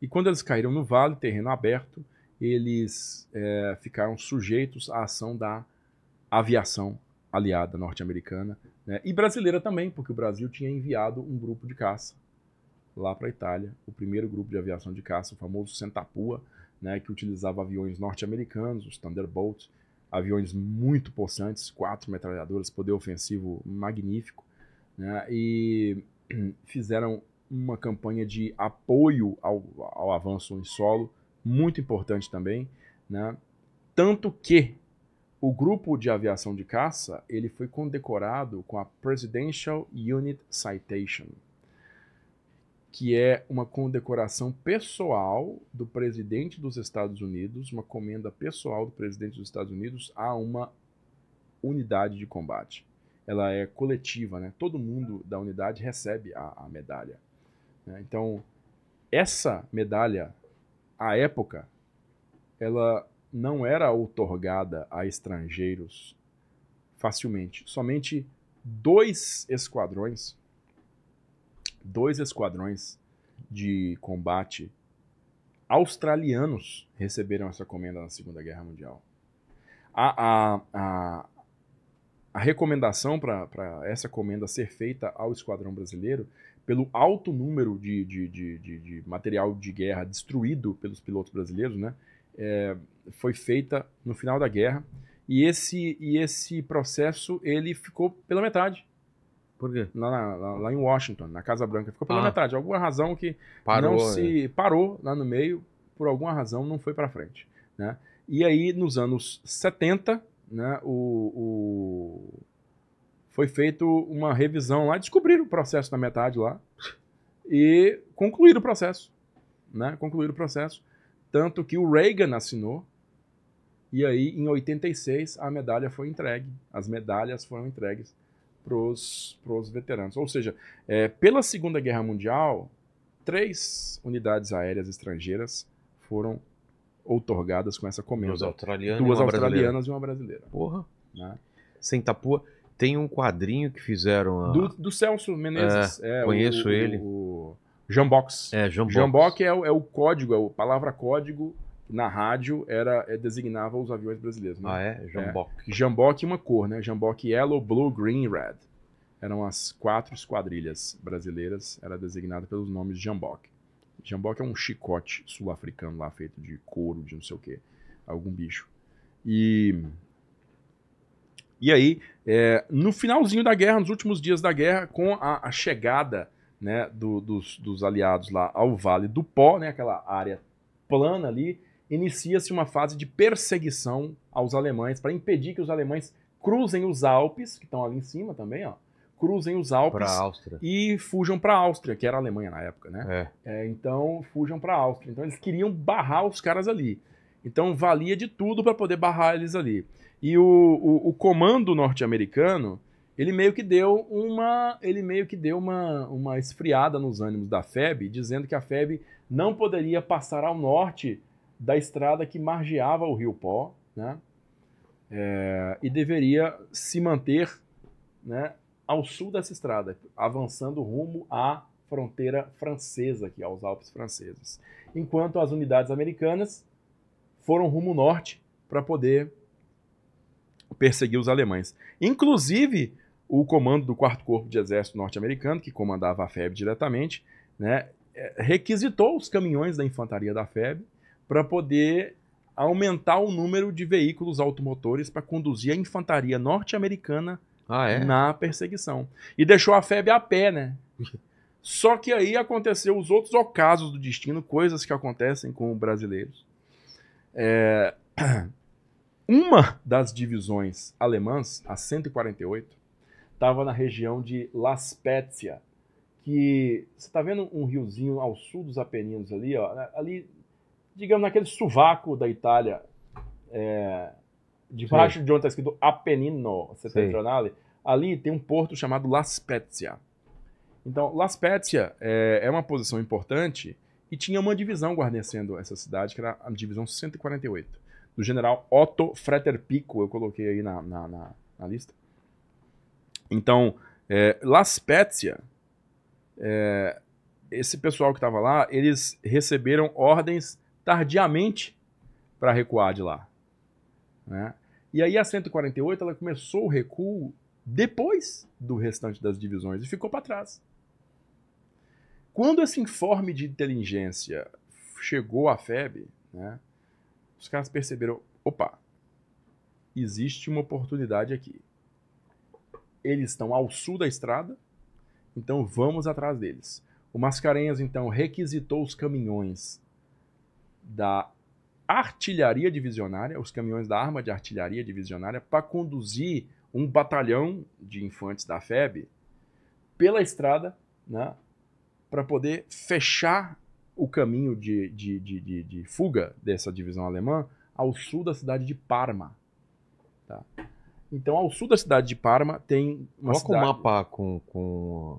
S3: e quando eles caíram no vale, terreno aberto, eles é, ficaram sujeitos à ação da aviação aliada norte-americana, né? e brasileira também, porque o Brasil tinha enviado um grupo de caça lá para a Itália, o primeiro grupo de aviação de caça, o famoso Sentapua, né, que utilizava aviões norte-americanos, os Thunderbolt, aviões muito possantes, quatro metralhadoras, poder ofensivo magnífico, né, e fizeram uma campanha de apoio ao, ao avanço em solo, muito importante também, né, tanto que o grupo de aviação de caça ele foi condecorado com a Presidential Unit Citation, que é uma condecoração pessoal do presidente dos Estados Unidos, uma comenda pessoal do presidente dos Estados Unidos a uma unidade de combate. Ela é coletiva, né? Todo mundo da unidade recebe a, a medalha. Né? Então, essa medalha, à época, ela não era outorgada a estrangeiros facilmente. Somente dois esquadrões, dois esquadrões de combate australianos receberam essa comenda na Segunda Guerra Mundial. A, a, a, a recomendação para essa comenda ser feita ao esquadrão brasileiro, pelo alto número de, de, de, de material de guerra destruído pelos pilotos brasileiros, né? é, foi feita no final da guerra e esse, e esse processo ele ficou pela metade. Por quê? lá em Washington, na Casa Branca. Ficou pela ah. metade. Alguma razão que parou, não se é. parou lá no meio, por alguma razão não foi para frente. Né? E aí, nos anos 70, né, o, o, foi feito uma revisão lá, descobriram o processo na metade lá e concluíram o processo. Né? Concluíram o processo. Tanto que o Reagan assinou, e aí em 86 a medalha foi entregue, as medalhas foram entregues para os veteranos. Ou seja, é, pela Segunda Guerra Mundial, três unidades aéreas estrangeiras foram outorgadas com essa comenda. Duas australianas, Duas e, uma australianas e uma brasileira. Porra. Né? Sem tapua. Tem um quadrinho que fizeram. A... Do, do, Celso Menezes. É, é conheço o, ele. O, Jambox. É, Jambox. Jambox é, é o código, é a palavra código na rádio era é, designava os aviões brasileiros. Né? Ah, é? Jamboc. É. Jamboc é uma cor, né? Jamboc yellow, blue, green, red. Eram as quatro esquadrilhas brasileiras, era designada pelos nomes Jamboc. Jamboc é um chicote sul-africano lá, feito de couro, de não sei o que, algum bicho. E... E aí, é, no finalzinho da guerra, nos últimos dias da guerra, com a, a chegada né, do, dos, dos, aliados lá ao Vale do Pó, né, aquela área plana ali, inicia-se uma fase de perseguição aos alemães para impedir que os alemães cruzem os Alpes, que estão ali em cima também, ó, cruzem os Alpes e fujam para a Áustria, que era a Alemanha na época, né? É. É, então fujam para a Áustria. Então eles queriam barrar os caras ali. Então valia de tudo para poder barrar eles ali. E o, o, o comando norte-americano ele meio que deu uma ele meio que deu uma, uma esfriada nos ânimos da FEB, dizendo que a FEB não poderia passar ao norte da estrada que margeava o Rio Pó, né? É, e deveria se manter, né, ao sul dessa estrada, avançando rumo à fronteira francesa, aqui aos Alpes franceses. Enquanto as unidades americanas foram rumo norte para poder perseguir os alemães. Inclusive, o comando do 4 Corpo de Exército norte-americano, que comandava a FEB diretamente, né, é, requisitou os caminhões da infantaria da FEB para poder aumentar o número de veículos automotores para conduzir a infantaria norte-americana ah, é? na perseguição. E deixou a FEB a pé, né? Só que aí aconteceu os outros ocasos do destino, coisas que acontecem com brasileiros. É... Uma das divisões alemãs, a 148, estava na região de La Spezia, que você está vendo um riozinho ao sul dos Apeninos ali, ó, né, ali, digamos, naquele suvaco da Itália, é, debaixo de onde está escrito Apenino tá Setentrionale, ali tem um porto chamado La Spezia. Então, La Spezia é, é uma posição importante e tinha uma divisão guarnecendo essa cidade, que era a divisão 148, do general Otto Freterpico, eu coloquei aí na, na, na, na lista então, é, Laspezia, é, esse pessoal que estava lá, eles receberam ordens tardiamente para recuar de lá. Né? E aí a 148 ela começou o recuo depois do restante das divisões e ficou para trás. Quando esse informe de inteligência chegou à FEB, né, os caras perceberam: opa, existe uma oportunidade aqui eles estão ao sul da estrada, então vamos atrás deles. O Mascarenhas, então, requisitou os caminhões da artilharia divisionária, os caminhões da arma de artilharia divisionária, para conduzir um batalhão de infantes da FEB pela estrada, né, para poder fechar o caminho de, de, de, de, de fuga dessa divisão alemã ao sul da cidade de Parma. Tá? Então, ao sul da cidade de Parma tem uma Coloca cidade... o mapa com, com,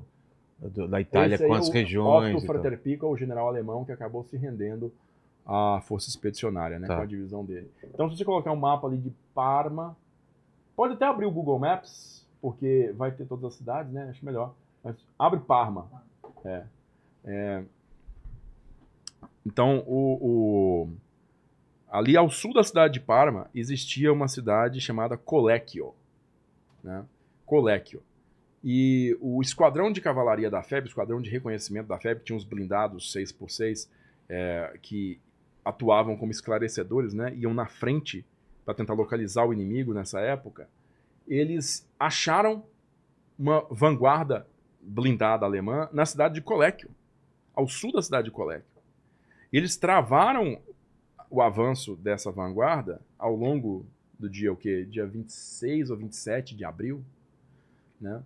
S3: da Itália com as é o regiões. Frater Pico é o general alemão que acabou se rendendo à força expedicionária, né, tá. com a divisão dele. Então, se você colocar um mapa ali de Parma, pode até abrir o Google Maps, porque vai ter todas as cidades, né? Acho melhor. Mas abre Parma. É. é. Então, o, o ali ao sul da cidade de Parma existia uma cidade chamada Colecchio. Né? Colecchio. E o esquadrão de cavalaria da FEB, o esquadrão de reconhecimento da FEB, tinha uns blindados 6x6 é, que atuavam como esclarecedores, né? iam na frente para tentar localizar o inimigo nessa época. Eles acharam uma vanguarda blindada alemã na cidade de Colecchio, ao sul da cidade de Colecchio. Eles travaram o avanço dessa vanguarda ao longo do dia o quê? Dia 26 ou 27 de abril, né?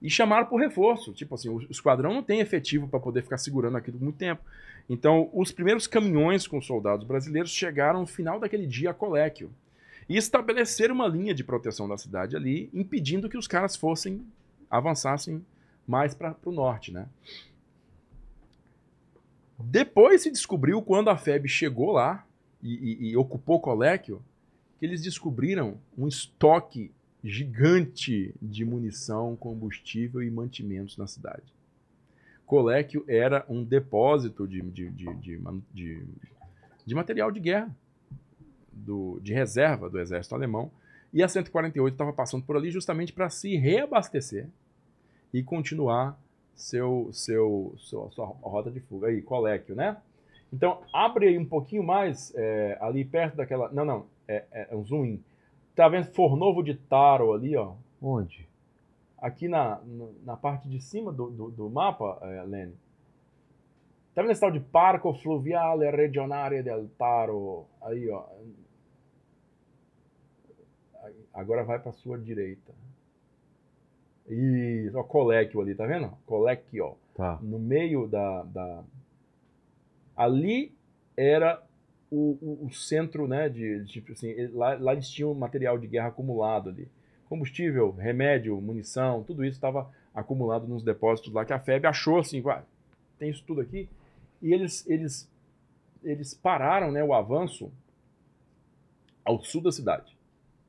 S3: E chamaram por reforço, tipo assim, o esquadrão não tem efetivo para poder ficar segurando aquilo por muito tempo. Então, os primeiros caminhões com soldados brasileiros chegaram no final daquele dia a Coléquio e estabeleceram uma linha de proteção da cidade ali, impedindo que os caras fossem avançassem mais para o norte, né? Depois se descobriu, quando a FEB chegou lá e, e, e ocupou o Coléquio, que eles descobriram um estoque gigante de munição, combustível e mantimentos na cidade. Coléquio era um depósito de, de, de, de, de material de guerra, do, de reserva do exército alemão, e a 148 estava passando por ali justamente para se reabastecer e continuar seu, seu, sua, sua rota de fuga. Aí, coléquio, né? Então, abre aí um pouquinho mais, é, ali perto daquela... Não, não, é, é, é um zoom in. Tá vendo Fornovo de Taro ali, ó? Onde? Aqui na, na parte de cima do, do, do mapa, é, Lene. Tá vendo esse tal de Parco Fluviale Regionale del Taro? Aí, ó. Agora vai para sua direita. Isso, ó, colequio ali, tá vendo? Colequio. Tá. No meio da, da... Ali era o, o, o, centro, né, de, de tipo assim, lá, lá eles tinham material de guerra acumulado ali. Combustível, remédio, munição, tudo isso estava acumulado nos depósitos lá que a FEB achou assim, ah, tem isso tudo aqui. E eles, eles, eles pararam né, o avanço ao sul da cidade.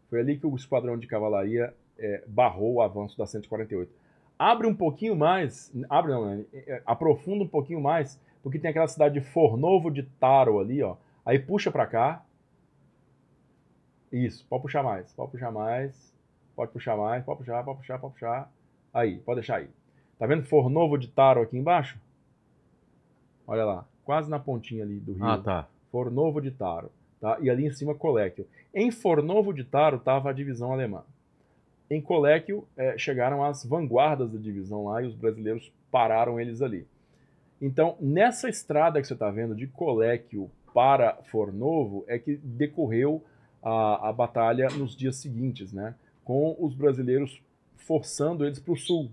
S3: Foi ali que o esquadrão de cavalaria é, barrou o avanço da 148. Abre um pouquinho mais, abre não, né, é, é, aprofunda um pouquinho mais, porque tem aquela cidade de Fornovo de Taro ali, ó. Aí puxa para cá. Isso, pode puxar mais, pode puxar mais, pode puxar mais, pode puxar, pode puxar, pode puxar. Aí, pode deixar aí. Tá vendo Fornovo de Taro aqui embaixo? Olha lá, quase na pontinha ali do rio. Ah, tá. Fornovo de Taro. Tá? E ali em cima, Coléquio. Em Fornovo de Taro estava a divisão alemã. Em Coléquio é, chegaram as vanguardas da divisão lá e os brasileiros pararam eles ali. Então, nessa estrada que você está vendo de Coléquio para Fornovo é que decorreu a, a batalha nos dias seguintes, né? Com os brasileiros forçando eles para o sul,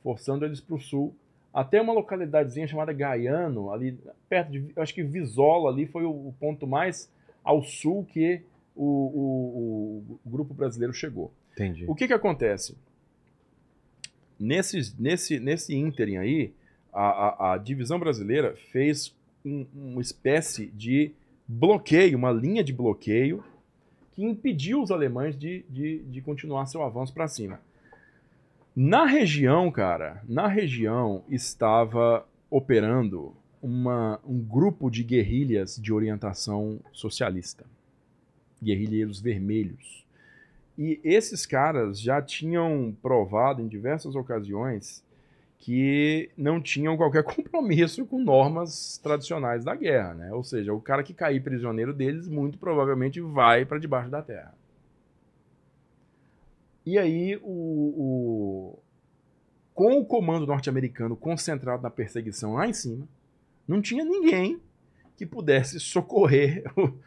S3: forçando eles para o sul, até uma localidadezinha chamada Gaiano, ali perto de, eu acho que Visola ali foi o, o ponto mais ao sul que o, o, o grupo brasileiro chegou. Entendi. O que, que acontece? Nesse, nesse, nesse ínterim aí, a, a, a divisão brasileira fez um, uma espécie de bloqueio, uma linha de bloqueio que impediu os alemães de, de, de continuar seu avanço para cima. Na região, cara, na região estava operando uma, um grupo de guerrilhas de orientação socialista. Guerrilheiros vermelhos. E esses caras já tinham provado em diversas ocasiões que não tinham qualquer compromisso com normas tradicionais da guerra, né? Ou seja, o cara que cair prisioneiro deles muito provavelmente vai para debaixo da terra. E aí o, o... com o comando norte-americano concentrado na perseguição lá em cima, não tinha ninguém que pudesse socorrer,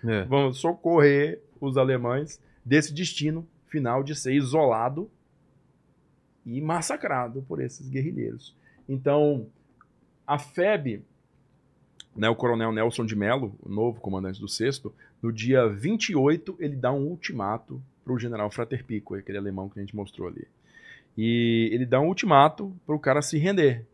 S3: é. vamos socorrer os alemães desse destino final de ser isolado e massacrado por esses guerrilheiros. Então, a FEB, né, o coronel Nelson de Mello, o novo comandante do 6 no dia 28, ele dá um ultimato para o general Fraterpico, aquele alemão que a gente mostrou ali. E ele dá um ultimato para o cara se render.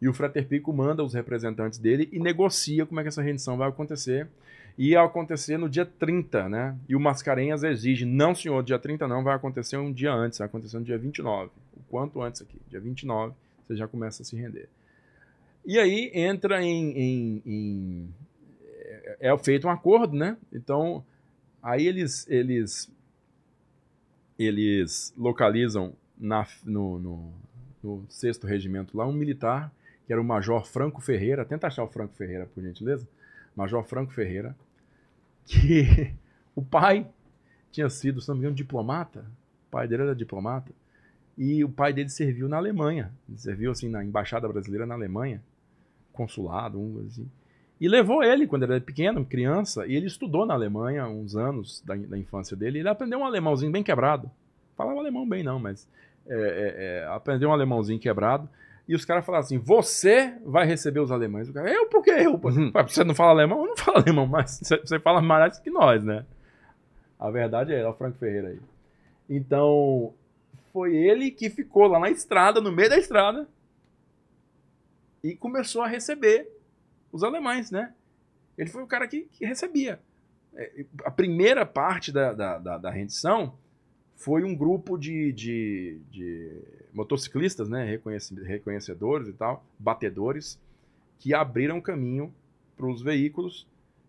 S3: E o Fraterpico manda os representantes dele e negocia como é que essa rendição vai acontecer ia acontecer no dia 30, né? E o Mascarenhas exige, não senhor, dia 30 não, vai acontecer um dia antes, vai acontecer no dia 29. O quanto antes aqui, dia 29, você já começa a se render. E aí entra em... em, em é, é feito um acordo, né? Então, aí eles, eles, eles localizam na, no, no, no sexto regimento lá um militar que era o Major Franco Ferreira. Tenta achar o Franco Ferreira, por gentileza. Major Franco Ferreira, que o pai tinha sido, se não me engano, diplomata. O pai dele era diplomata. E o pai dele serviu na Alemanha. Ele serviu assim na embaixada brasileira na Alemanha, consulado, um assim. E levou ele quando ele era pequeno, criança, e ele estudou na Alemanha uns anos da, da infância dele. Ele aprendeu um alemãozinho bem quebrado. Falava alemão bem não, mas é, é, é, aprendeu um alemãozinho quebrado e os caras falaram assim: você vai receber os alemães. Cara, eu, por que eu? Uhum. Você não fala alemão? Eu não falo alemão, mas você fala mais que nós, né? A verdade é, é o Franco Ferreira aí. Então, foi ele que ficou lá na estrada, no meio da estrada, e começou a receber os alemães, né? Ele foi o cara que, que recebia. É, a primeira parte da, da, da, da rendição foi um grupo de, de, de motociclistas, né, reconhece, reconhecedores e tal, batedores, que abriram caminho para os veículos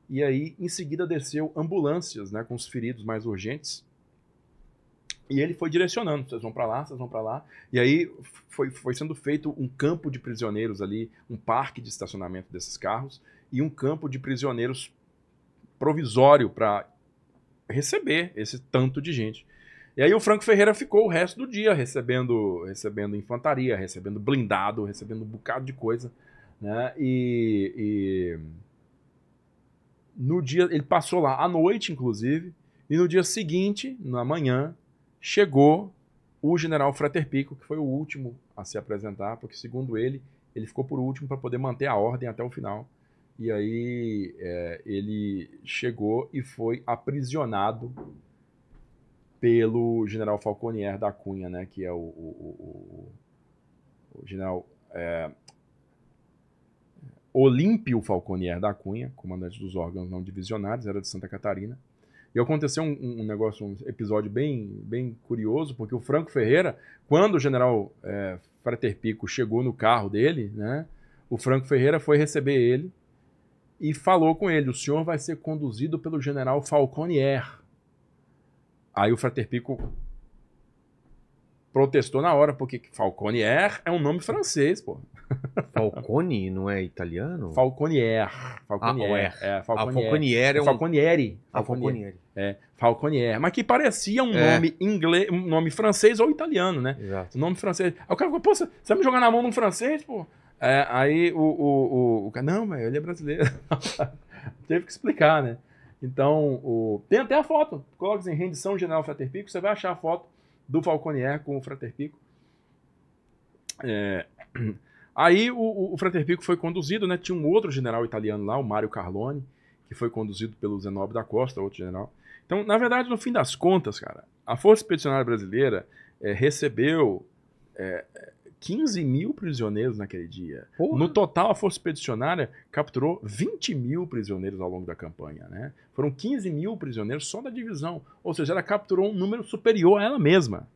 S3: e aí em seguida desceu ambulâncias, né, com os feridos mais urgentes. E ele foi direcionando, vocês vão para lá, vocês vão para lá. E aí foi, foi sendo feito um campo de prisioneiros ali, um parque de estacionamento desses carros e um campo de prisioneiros provisório para receber esse tanto de gente. E aí o Franco Ferreira ficou o resto do dia recebendo, recebendo infantaria, recebendo blindado, recebendo um bocado de coisa, né? E, e no dia ele passou lá à noite, inclusive, e no dia seguinte, na manhã, chegou o General Frater Pico, que foi o último a se apresentar, porque segundo ele, ele ficou por último para poder manter a ordem até o final. E aí é, ele chegou e foi aprisionado pelo general Falconier da Cunha, né, que é o, o, o, o general é, Olímpio Falconier da Cunha, comandante dos órgãos não divisionários, era de Santa Catarina. E aconteceu um, um, negócio, um episódio bem, bem curioso, porque o Franco Ferreira, quando o general é, Frater Pico chegou no carro dele, né, o Franco Ferreira foi receber ele e falou com ele: o senhor vai ser conduzido pelo general Falconier. Aí o Frater Pico protestou na hora, porque R é um nome francês, pô. Falcone não é italiano? Falconier. Falconier. Ah, é, Falconier. A ah, Falconier é um... Falconieri. Ah, Falconieri. É, Falconier. Mas que parecia um é. nome inglês, um nome francês ou italiano, né? Exato. Um nome francês. Aí o cara falou, pô, você vai me jogar na mão de um francês, pô? É, aí o, o, o, o cara, não, mas ele é brasileiro. Teve que explicar, né? Então, o... tem até a foto. Coloca em rendição General Frater Pico, você vai achar a foto do Falconier com o Frater Pico. É... Aí o, o Frater Pico foi conduzido, né? Tinha um outro general italiano lá, o Mário Carlone, que foi conduzido pelo Zenobio da Costa, outro general. Então, na verdade, no fim das contas, cara, a Força Expedicionária Brasileira é, recebeu é, 15 mil prisioneiros naquele dia. Porra. No total, a Força Expedicionária capturou 20 mil prisioneiros ao longo da campanha. Né? Foram 15 mil prisioneiros só da divisão. Ou seja, ela capturou um número superior a ela mesma.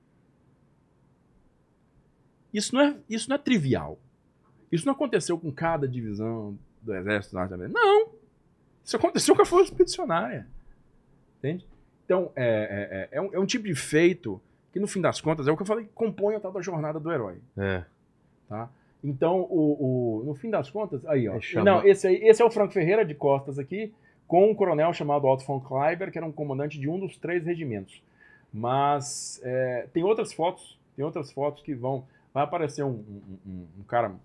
S3: Isso não é, isso não é trivial. Isso não aconteceu com cada divisão do Exército Norte-Americano. Não! Isso aconteceu com a Força Expedicionária. Entende? Então, é, é, é, é um, é um tipo de feito que no fim das contas é o que eu falei, compõe a tal da jornada do herói. É. Tá? Então, o, o, no fim das contas, aí, ó. É chama... Não, esse aí, esse é o Franco Ferreira de Costas aqui, com um coronel chamado Otto von Kleiber, que era um comandante de um dos três regimentos. Mas é, tem outras fotos, tem outras fotos que vão. Vai aparecer um, um, um, um cara hum.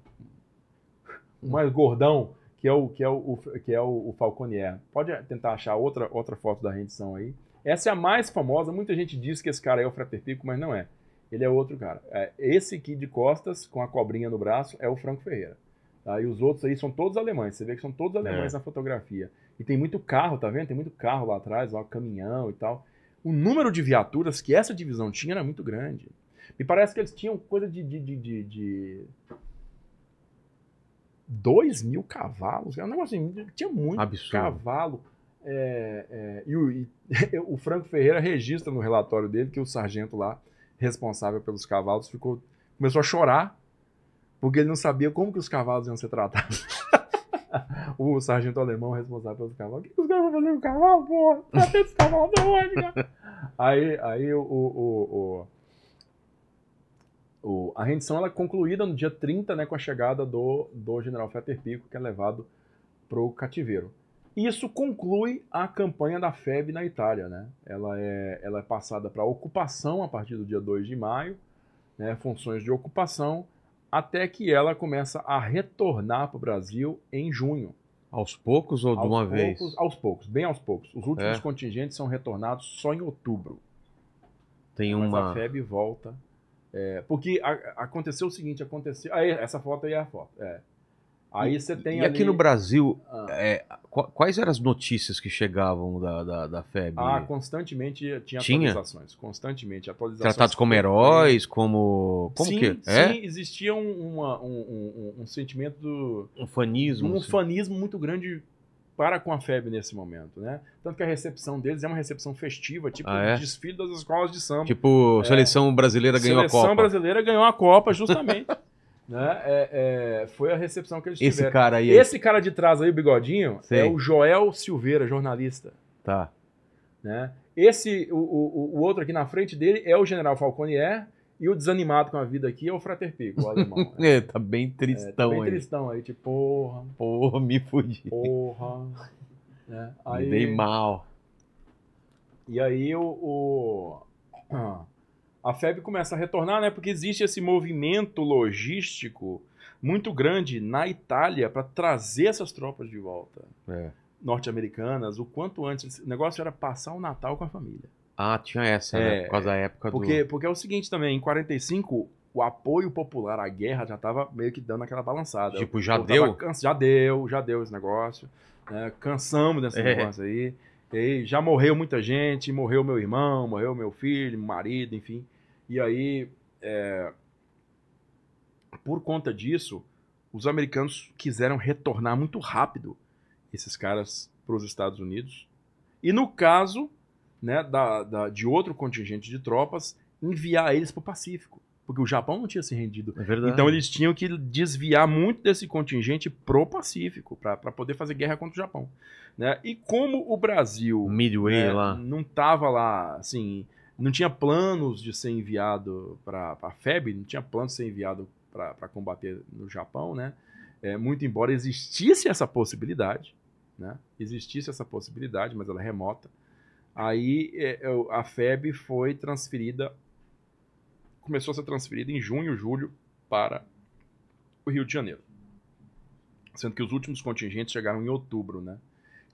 S3: mais gordão, que é o, que é o, que é o, o Falconier. Pode tentar achar outra, outra foto da rendição aí. Essa é a mais famosa. Muita gente diz que esse cara é o Fratertico, mas não é. Ele é outro cara. É, esse aqui de costas, com a cobrinha no braço, é o Franco Ferreira. Tá? E os outros aí são todos alemães. Você vê que são todos alemães é. na fotografia. E tem muito carro, tá vendo? Tem muito carro lá atrás, lá, caminhão e tal. O número de viaturas que essa divisão tinha era muito grande. Me parece que eles tinham coisa de. de, de, de, de... 2 mil cavalos, era é um negócio assim, tinha muito Absurdo. cavalo, é, é, e, o, e, o, Franco Ferreira registra no relatório dele que o sargento lá, responsável pelos cavalos, ficou começou a chorar porque ele não sabia como que os cavalos iam ser tratados. o sargento alemão responsável pelos cavalos. O que os caras vão fazer com o cavalo, porra? Cadê esse cavalo da tá onde, Aí, aí o, o, o, a rendição ela é concluída no dia 30, né, com a chegada do, do general Fetter Pico, que é levado para o cativeiro. Isso conclui a campanha da FEB na Itália. Né? Ela, é, ela é passada para ocupação a partir do dia 2 de maio, né? funções de ocupação, até que ela começa a retornar para o Brasil em junho. Aos poucos ou aos de uma poucos, vez? Aos poucos, bem aos poucos. Os últimos é. contingentes são retornados só em outubro. Tem Mas uma. a FEB volta. É, porque a, aconteceu o seguinte: aconteceu. Ah, essa foto aí é a foto. É. Aí você tem. E ali... aqui no
S1: Brasil, ah. é, quais eram as notícias que chegavam da, da, da FEB? Ah,
S3: constantemente tinha, tinha? atualizações. Constantemente atualizações. Tratados como heróis, como. como sim, que? É? Sim, é? existia uma, um, um, um, sentimento. Do, um fanismo. Um assim. fanismo muito grande para com a FEB nesse momento, né? Tanto que a recepção deles é uma recepção festiva, tipo ah, é? desfile das escolas de samba. Tipo, é. seleção brasileira ganhou seleção a Copa. Seleção brasileira ganhou a Copa, justamente. né? É, é, foi a recepção que eles Esse tiveram. Cara aí, é Esse cara de trás aí, o bigodinho, é o Joel Silveira, jornalista. Tá. Né? Esse, o, o, o outro aqui na frente dele é o General Falconier é, e o desanimado com a vida aqui é o Frater Pico, o alemão. Né? é, tá bem tristão é, tá bem aí. tristão aí, tipo, porra. Porra,
S1: me fudi.
S3: Porra. Né? Aí, me dei mal. E aí o... o... Ah a FEB começa a retornar, né? Porque existe esse movimento logístico muito grande na Itália para trazer essas tropas de volta. É. Norte-americanas, o quanto antes. O negócio era passar o Natal com a família.
S1: Ah, tinha essa, né, é, né? Por causa da época porque, do...
S3: Porque é o seguinte também, em 45, o apoio popular à guerra já estava meio que dando aquela balançada. Tipo, já deu? Já deu, já deu esse negócio. É, cansamos desse é. negócio aí. E já morreu muita gente, morreu meu irmão, morreu meu filho, meu marido, enfim. E aí, é, por conta disso, os americanos quiseram retornar muito rápido esses caras para os Estados Unidos. E no caso né, da, da, de outro contingente de tropas, enviar eles para o Pacífico. Porque o Japão não tinha se rendido. É então eles tinham que desviar muito desse contingente pro Pacífico, para poder fazer guerra contra o Japão. Né? E como o Brasil Midway, né, lá. não estava lá, assim, não tinha planos de ser enviado para a FEB, não tinha plano de ser enviado para combater no Japão, né? É, muito embora existisse essa possibilidade, né? Existisse essa possibilidade, mas ela é remota. Aí é, é, a FEB foi transferida, começou a ser transferida em junho, julho para o Rio de Janeiro. Sendo que os últimos contingentes chegaram em outubro, né?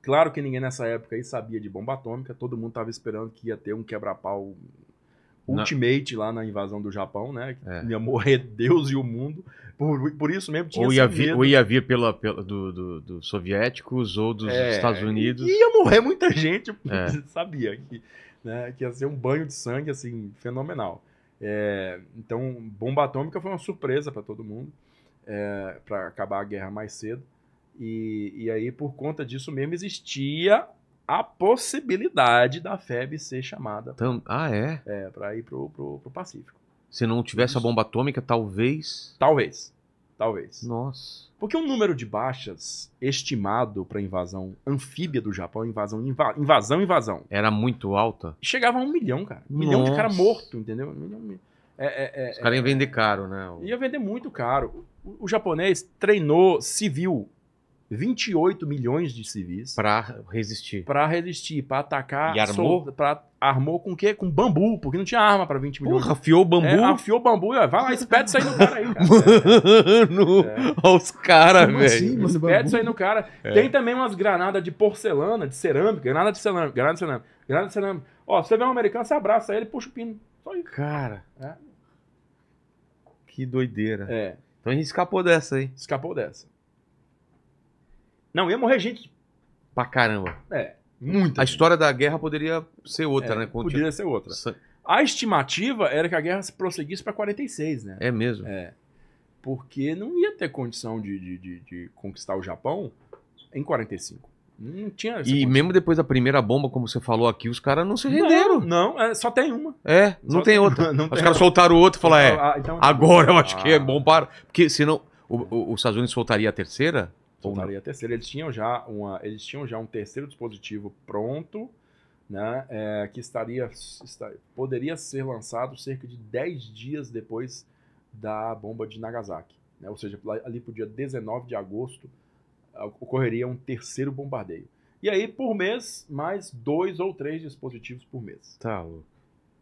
S3: Claro que ninguém nessa época aí sabia de bomba atômica, todo mundo estava esperando que ia ter um quebra-pau
S1: Ultimate
S3: lá na invasão do Japão, né? É. Ia morrer Deus e o mundo. Por, por isso mesmo tinha ou ia, vir, ou
S1: ia vir pela, pela do, do, do soviéticos ou dos é, Estados Unidos. Ia morrer muita gente, é.
S3: sabia que, né, que ia ser um banho de sangue assim fenomenal. É, então, bomba atômica foi uma surpresa para todo mundo, é, para acabar a guerra mais cedo. E, e aí, por conta disso mesmo, existia a possibilidade da FEB ser chamada. ah, é? É, para ir pro, pro, pro Pacífico. Se não tivesse a bomba atômica, talvez. Talvez. Talvez. Nossa. Porque o número de baixas estimado para invasão anfíbia do Japão, invasão, invasão, invasão. Era muito alta? Chegava a um milhão, cara. Um milhão de cara morto, entendeu? Um milhão, é, é, é, Os é, caras iam é. vender caro, né? Ia vender muito caro. O, o japonês treinou civil 28 milhões de civis. Pra resistir. Pra resistir, para atacar. E armou? Sol, pra, armou com o quê? Com bambu, porque não tinha arma pra 20 milhões. Porra, afiou bambu? É, afiou bambu. É, vai lá, espeta isso aí no cara aí, cara. É. Mano, é. olha os caras, velho. Assim, espeta isso aí no cara. É. Tem também umas granadas de porcelana, de cerâmica. Granada de cerâmica, granada de cerâmica, granada de cerâmica. Ó, você vê um americano, você abraça ele puxa o pino. Só isso.
S1: Cara. É. Que doideira. É. Então a gente escapou
S3: dessa aí. Escapou dessa. Não, ia morrer gente.
S1: Pra caramba. É, muita. A gente. história da guerra poderia ser outra, é, né? Quando poderia tinha... ser outra.
S3: A estimativa era que a guerra se prosseguisse para 46, né? É mesmo. É. Porque não ia ter condição de, de, de, de conquistar o Japão em 45. Não tinha. E condição. mesmo
S1: depois da primeira bomba, como você falou aqui, os caras não se renderam.
S3: Não, não é, só tem uma. É, não só tem, outra. Não os caras soltaram outro e falaram, então, é, então, agora eu acho ah. que é bom para. Porque senão o, o, os Estados Unidos soltaria a terceira, soltaria a terceira. Eles tinham já uma, eles tinham já um terceiro dispositivo pronto, né, é, que estaria, está, poderia ser lançado cerca de 10 dias depois da bomba de Nagasaki. Né, ou seja, ali para o dia 19 de agosto ocorreria um terceiro bombardeio. E aí, por mês, mais dois ou três dispositivos por mês.
S1: Tá louco.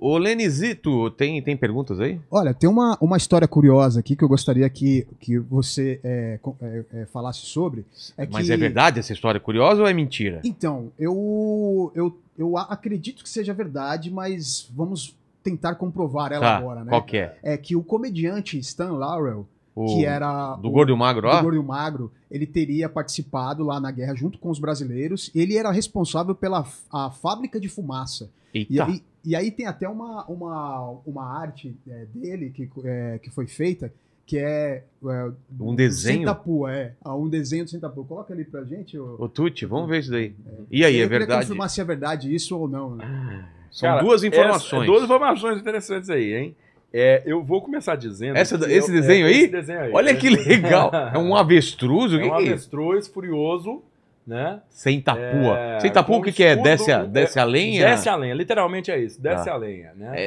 S1: Ô Lenizito, tem, tem perguntas aí?
S2: Olha, tem uma, uma história curiosa aqui que eu gostaria que, que você é, é, é, falasse sobre. É mas que... é verdade
S1: essa história curiosa ou é mentira?
S2: Então, eu, eu, eu acredito que seja verdade, mas vamos tentar comprovar ela tá, agora, né? Qual que é? É que o comediante Stan Laurel, o... que era. Do o... Gordo e o Magro, ó? Do Gordo e o Magro, ele teria participado lá na guerra junto com os brasileiros. Ele era responsável pela a fábrica de fumaça. Eita. E, aí. E aí tem até uma, uma, uma arte é, dele que, é, que foi feita, que é. é um desenho? Centapu, é. Ah, um desenho do Centapu. Coloca ali pra gente. O, o Tuti, vamos ver isso daí. É.
S1: E aí,
S3: eu é eu verdade?
S2: confirmar se é verdade isso ou não. Né? Ah, são Cara, duas
S3: informações. duas informações interessantes aí, hein? É, eu vou começar dizendo. Essa, esse, eu, desenho é, esse, desenho aí? Olha que legal! É um avestruz? O é que um que é avestruz furioso né? Sem tapua. É, Sem tapua o que, que é? Desce a, é, desce a lenha? Desce a lenha, literalmente é isso. Desce ah. a lenha, né? É,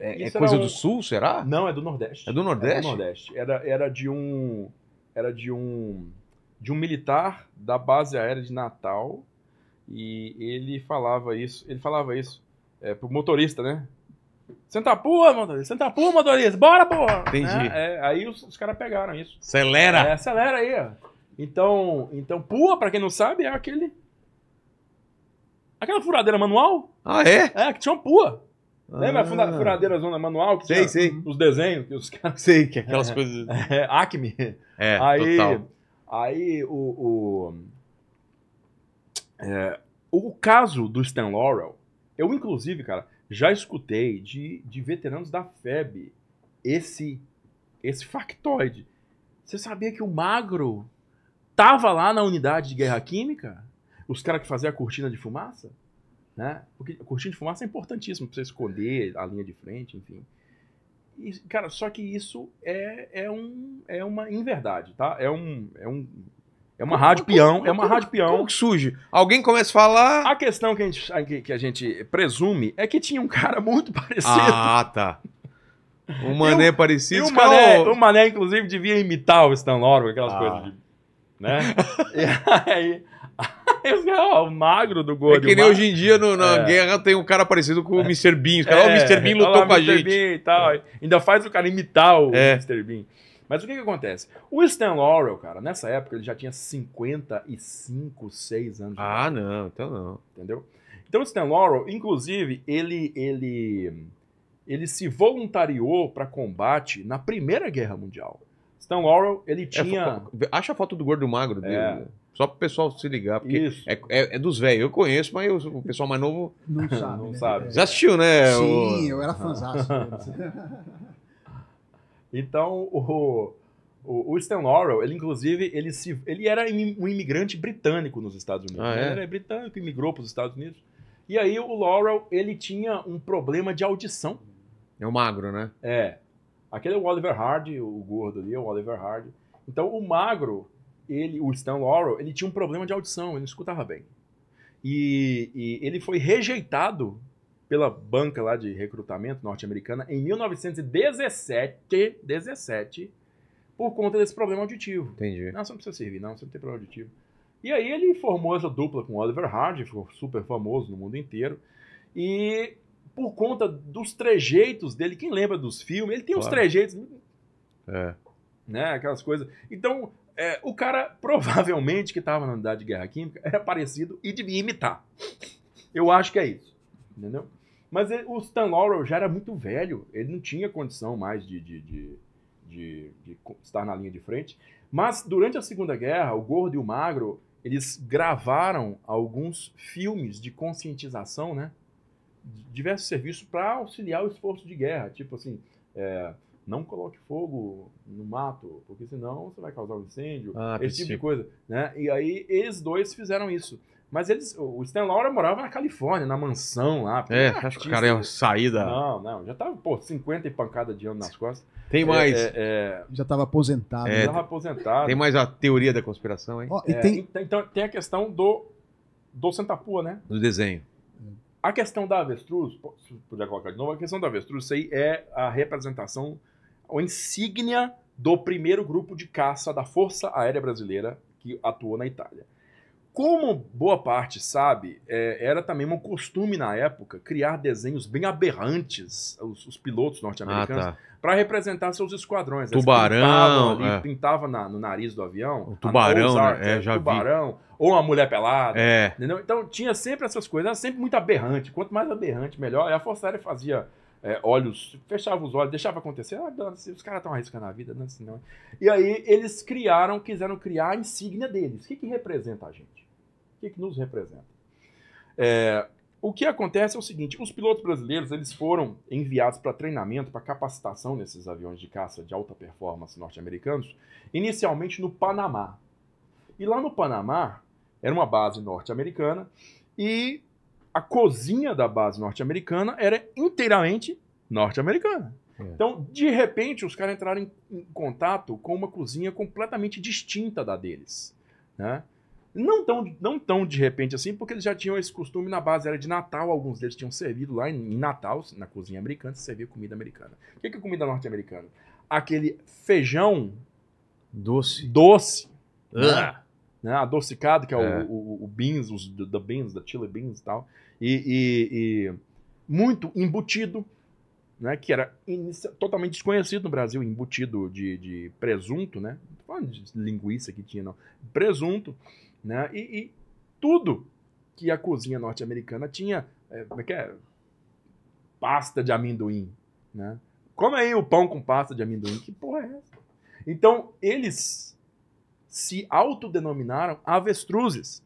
S3: é, é coisa um... do sul, será? Não, é do Nordeste. É do Nordeste? É do Nordeste. Era, era de um... Era de um... De um militar da base aérea de Natal. E ele falava isso... Ele falava isso é, pro motorista, né? Senta a pua, motorista. Senta a pua, motorista. Bora, porra! Entendi. Né? É, aí os, os caras pegaram isso. Acelera! É, acelera aí, ó. Então, então pua, para quem não sabe, é aquele aquela furadeira manual. Ah, é? É, que tinha uma pua. Ah. Lembra a ah. furadeira zona manual? Que sei, tinha sei. Os desenhos que os caras... Sei, que aquelas é, coisas... É, Acme. É, aí, total. Aí o... O, é, o caso do Stan Laurel, eu inclusive, cara, já escutei de, de veteranos da FEB esse, esse factoide. Você sabia que o magro tava lá na unidade de guerra química, os caras que faziam a cortina de fumaça, né? Porque a cortina de fumaça é importantíssimo para você esconder a linha de frente, enfim. E, cara, só que isso é, é, um, é uma inverdade, tá? É um. É um é uma rádio pião, peão, é uma rádio peão. Como que surge? Alguém começa a falar. A questão que a, gente, que a gente presume é que tinha um cara muito parecido. Ah, tá. Um mané eu, parecido. E o mané, é o mané, inclusive, devia imitar o Stan Loro, aquelas ah. coisas de né? e aí, o magro do gordo. É que nem hoje em dia no, na é. guerra
S1: tem um cara parecido com o é. Mr. Bean. Os caras, é, oh, o Mr. Bean é, lutou com a gente.
S3: Bean e tal. É. Ainda faz o cara imitar o é. Mr. Bean. Mas o que que acontece? O Stan Laurel, cara, nessa época ele já tinha 55, 6 anos. Ah, não, então não. Entendeu? Então o Stan Laurel, inclusive, ele ele ele se voluntariou para combate na Primeira Guerra Mundial. Stan Laurel, ele é, tinha.
S1: É, acha a foto do gordo magro dele. É. Né? Só pro pessoal se ligar, porque Isso. É, é, é dos velhos. Eu conheço, mas eu, o pessoal mais novo. Não sabe. Não né? sabe. Já assistiu, né? Sim, o... eu era fãzão.
S3: então, o, o, o Stan Laurel, ele inclusive, ele, se, ele era um imigrante britânico nos Estados Unidos. Ah, né? é? ele era britânico, imigrou para os Estados Unidos. E aí o Laurel, ele tinha um problema de audição.
S1: É o magro, né?
S3: É. Aquele é o Oliver Hardy, o gordo ali, é o Oliver Hardy. Então, o magro, ele, o Stan Laurel, ele tinha um problema de audição, ele não escutava bem. E, e ele foi rejeitado pela banca lá de recrutamento norte-americana em 1917, 17, por conta desse problema auditivo. Entendi. Não, você não precisa servir, não, você não tem problema auditivo. E aí ele formou essa dupla com Oliver Hardy, ficou super famoso no mundo inteiro. E por conta dos trejeitos dele. Quem lembra dos filmes? Ele tem claro. uns trejeitos. É. Né, aquelas coisas. Então, é, o cara provavelmente que estava na unidade de guerra química era parecido e devia imitar. Eu acho que é isso. Entendeu? Mas ele, é, o Stan Laurel já era muito velho. Ele não tinha condição mais de, de, de, de, de estar na linha de frente. Mas durante a Segunda Guerra, o Gordo e o Magro eles gravaram alguns filmes de conscientização, né? diversos serviços para auxiliar o esforço de guerra, tipo assim, é, não coloque fogo no mato, porque senão você vai causar um incêndio, ah, esse tipo de coisa, né? E aí eles dois fizeram isso. Mas eles, o Stan Laura morava na Califórnia, na mansão lá. É, acho que o cara ia sair da... Não, não, já tava, pô, 50 e pancada de ano nas costas. Tem é, mais. É, é,
S2: já tava aposentado.
S3: É, já né? tava aposentado. Tem mais
S1: a teoria da conspiração, hein? Oh,
S3: tem... Então, então tem a questão do, do Santa Pua, né? Do desenho. A questão da avestruz, se puder colocar de novo, a questão da avestruz, isso aí é a representação, a insígnia do primeiro grupo de caça da Força Aérea Brasileira que atuou na Itália. Como boa parte sabe, é, era também um costume na época criar desenhos bem aberrantes, os, os pilotos norte-americanos, ah, tá. para representar seus esquadrões. Né? Tubarão. pintava ali, é. na, no nariz do avião. O tubarão, né? é, é já tubarão, vi. ou uma mulher pelada. É. Entendeu? Então tinha sempre essas coisas, era sempre muito aberrante. Quanto mais aberrante, melhor. E a Força Aérea fazia é, olhos, fechava os olhos, deixava acontecer. Ah, os caras estão arriscando a vida, não. E aí eles criaram, quiseram criar a insígnia deles. O que, que representa a gente? O que, que nos representa? É, o que acontece é o seguinte: os pilotos brasileiros eles foram enviados para treinamento, para capacitação nesses aviões de caça de alta performance norte-americanos, inicialmente no Panamá. E lá no Panamá era uma base norte-americana e a cozinha da base norte-americana era inteiramente norte-americana. É. Então, de repente, os caras entraram em, em contato com uma cozinha completamente distinta da deles, né? Não tão, não tão de repente assim, porque eles já tinham esse costume na base, era de Natal, alguns deles tinham servido lá em, Natal, na cozinha americana, se servia comida americana. O que é comida norte-americana? Aquele feijão... Doce. Doce. Ah. Né, né? adocicado, que é, é. O, o, o, beans, os da beans, da chili beans e tal. E, e, e muito embutido, né, que era inicia, totalmente desconhecido no Brasil, embutido de, de presunto, né? Não falando de linguiça que tinha, não. Presunto. Né? E, e tudo que a cozinha norte-americana tinha, é, como é que é? Pasta de amendoim. Né? como aí o pão com pasta de amendoim. Que porra é essa? Então, eles se autodenominaram avestruzes.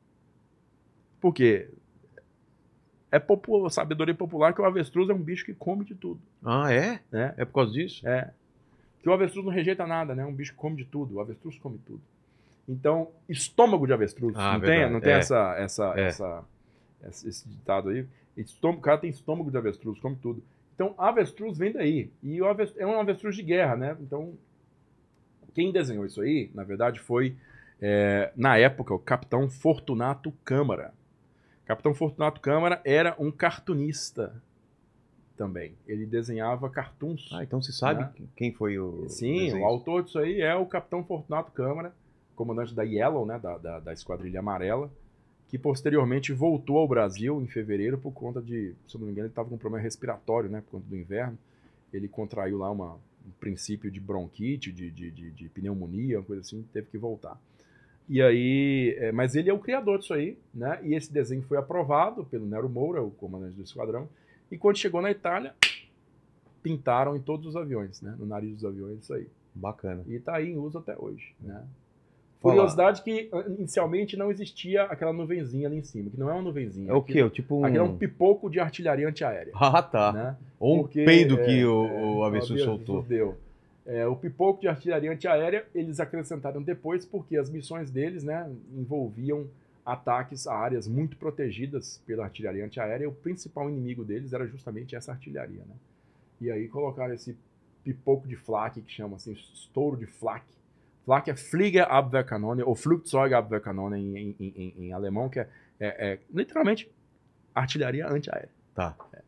S3: Por quê? É popular, sabedoria popular que o avestruz é um bicho que come de tudo.
S1: Ah, é? É, é por causa disso? É.
S3: Que o avestruz não rejeita nada, né? Um bicho que come de tudo. O avestruz come tudo. Então, estômago de avestruz. Ah, não, tem, não tem é. essa, essa, é. essa, esse ditado aí? Estômago, o cara tem estômago de avestruz, come tudo. Então, avestruz vem daí. E avestruz, é um avestruz de guerra, né? Então, quem desenhou isso aí, na verdade, foi, é, na época, o capitão Fortunato Câmara. Capitão Fortunato Câmara era um cartunista também. Ele desenhava cartoons. Ah, então se sabe né? quem foi o. Sim, desenho. o autor disso aí é o Capitão Fortunato Câmara comandante da Yellow, né, da, da, da Esquadrilha Amarela, que posteriormente voltou ao Brasil em fevereiro por conta de, se não me engano, ele estava com um problema respiratório, né, por conta do inverno. Ele contraiu lá uma, um princípio de bronquite, de, de, de, de pneumonia, uma coisa assim, teve que voltar. E aí, é, mas ele é o criador disso aí, né? E esse desenho foi aprovado pelo Nero Moura, o comandante do esquadrão. E quando chegou na Itália, pintaram em todos os aviões, né? No nariz dos aviões, isso aí. Bacana. E tá aí em uso até hoje, né? Curiosidade que ah, inicialmente não existia aquela nuvenzinha ali em cima, que não é uma nuvenzinha. É o quê? Tipo um... Aquilo é um pipoco de artilharia antiaérea. Ah,
S1: tá. Né? Ou um peido que é, o, é, o avesso soltou.
S3: Deu. É, o pipoco de artilharia antiaérea eles acrescentaram depois porque as missões deles né, envolviam ataques a áreas muito protegidas pela artilharia antiaérea e o principal inimigo deles era justamente essa artilharia. Né? E aí colocaram esse pipoco de flak, que chama assim, estouro de flak, Flak é Fliegerabwehrkanone, ou Flugzeugabwehrkanone em, em, em, em alemão, que é, é, é literalmente artilharia antiaérea.
S1: Tá. É.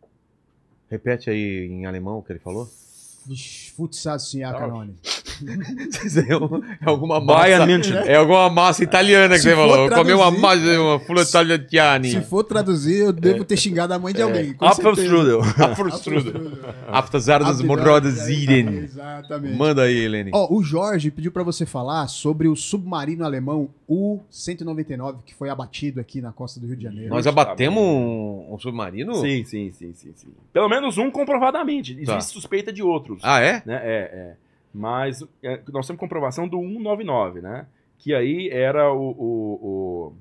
S1: Repete aí em alemão o que ele falou.
S2: Futsal tá, Kanone. É, é alguma massa. É. é alguma massa italiana que se você falou. Traduzir, Comeu uma
S1: massa, uma fula italiana. Se for
S2: traduzir, eu devo ter xingado a mãe de é. alguém.
S1: É. Apfelstrudel. Apfelstrudel. Morrodas Manda aí, Helene. Ó,
S2: oh, o Jorge pediu para você falar sobre o submarino alemão U-199 que foi abatido aqui na costa do Rio de Janeiro. Nós
S1: abatemos um, um
S3: submarino? Sim,
S1: sim, sim, sim, sim,
S3: Pelo menos um comprovadamente. Tá. Existe tá. suspeita de outros. Ah, é? Né? É, é. Mas é, nós temos comprovação do 199, né? Que aí era o, o,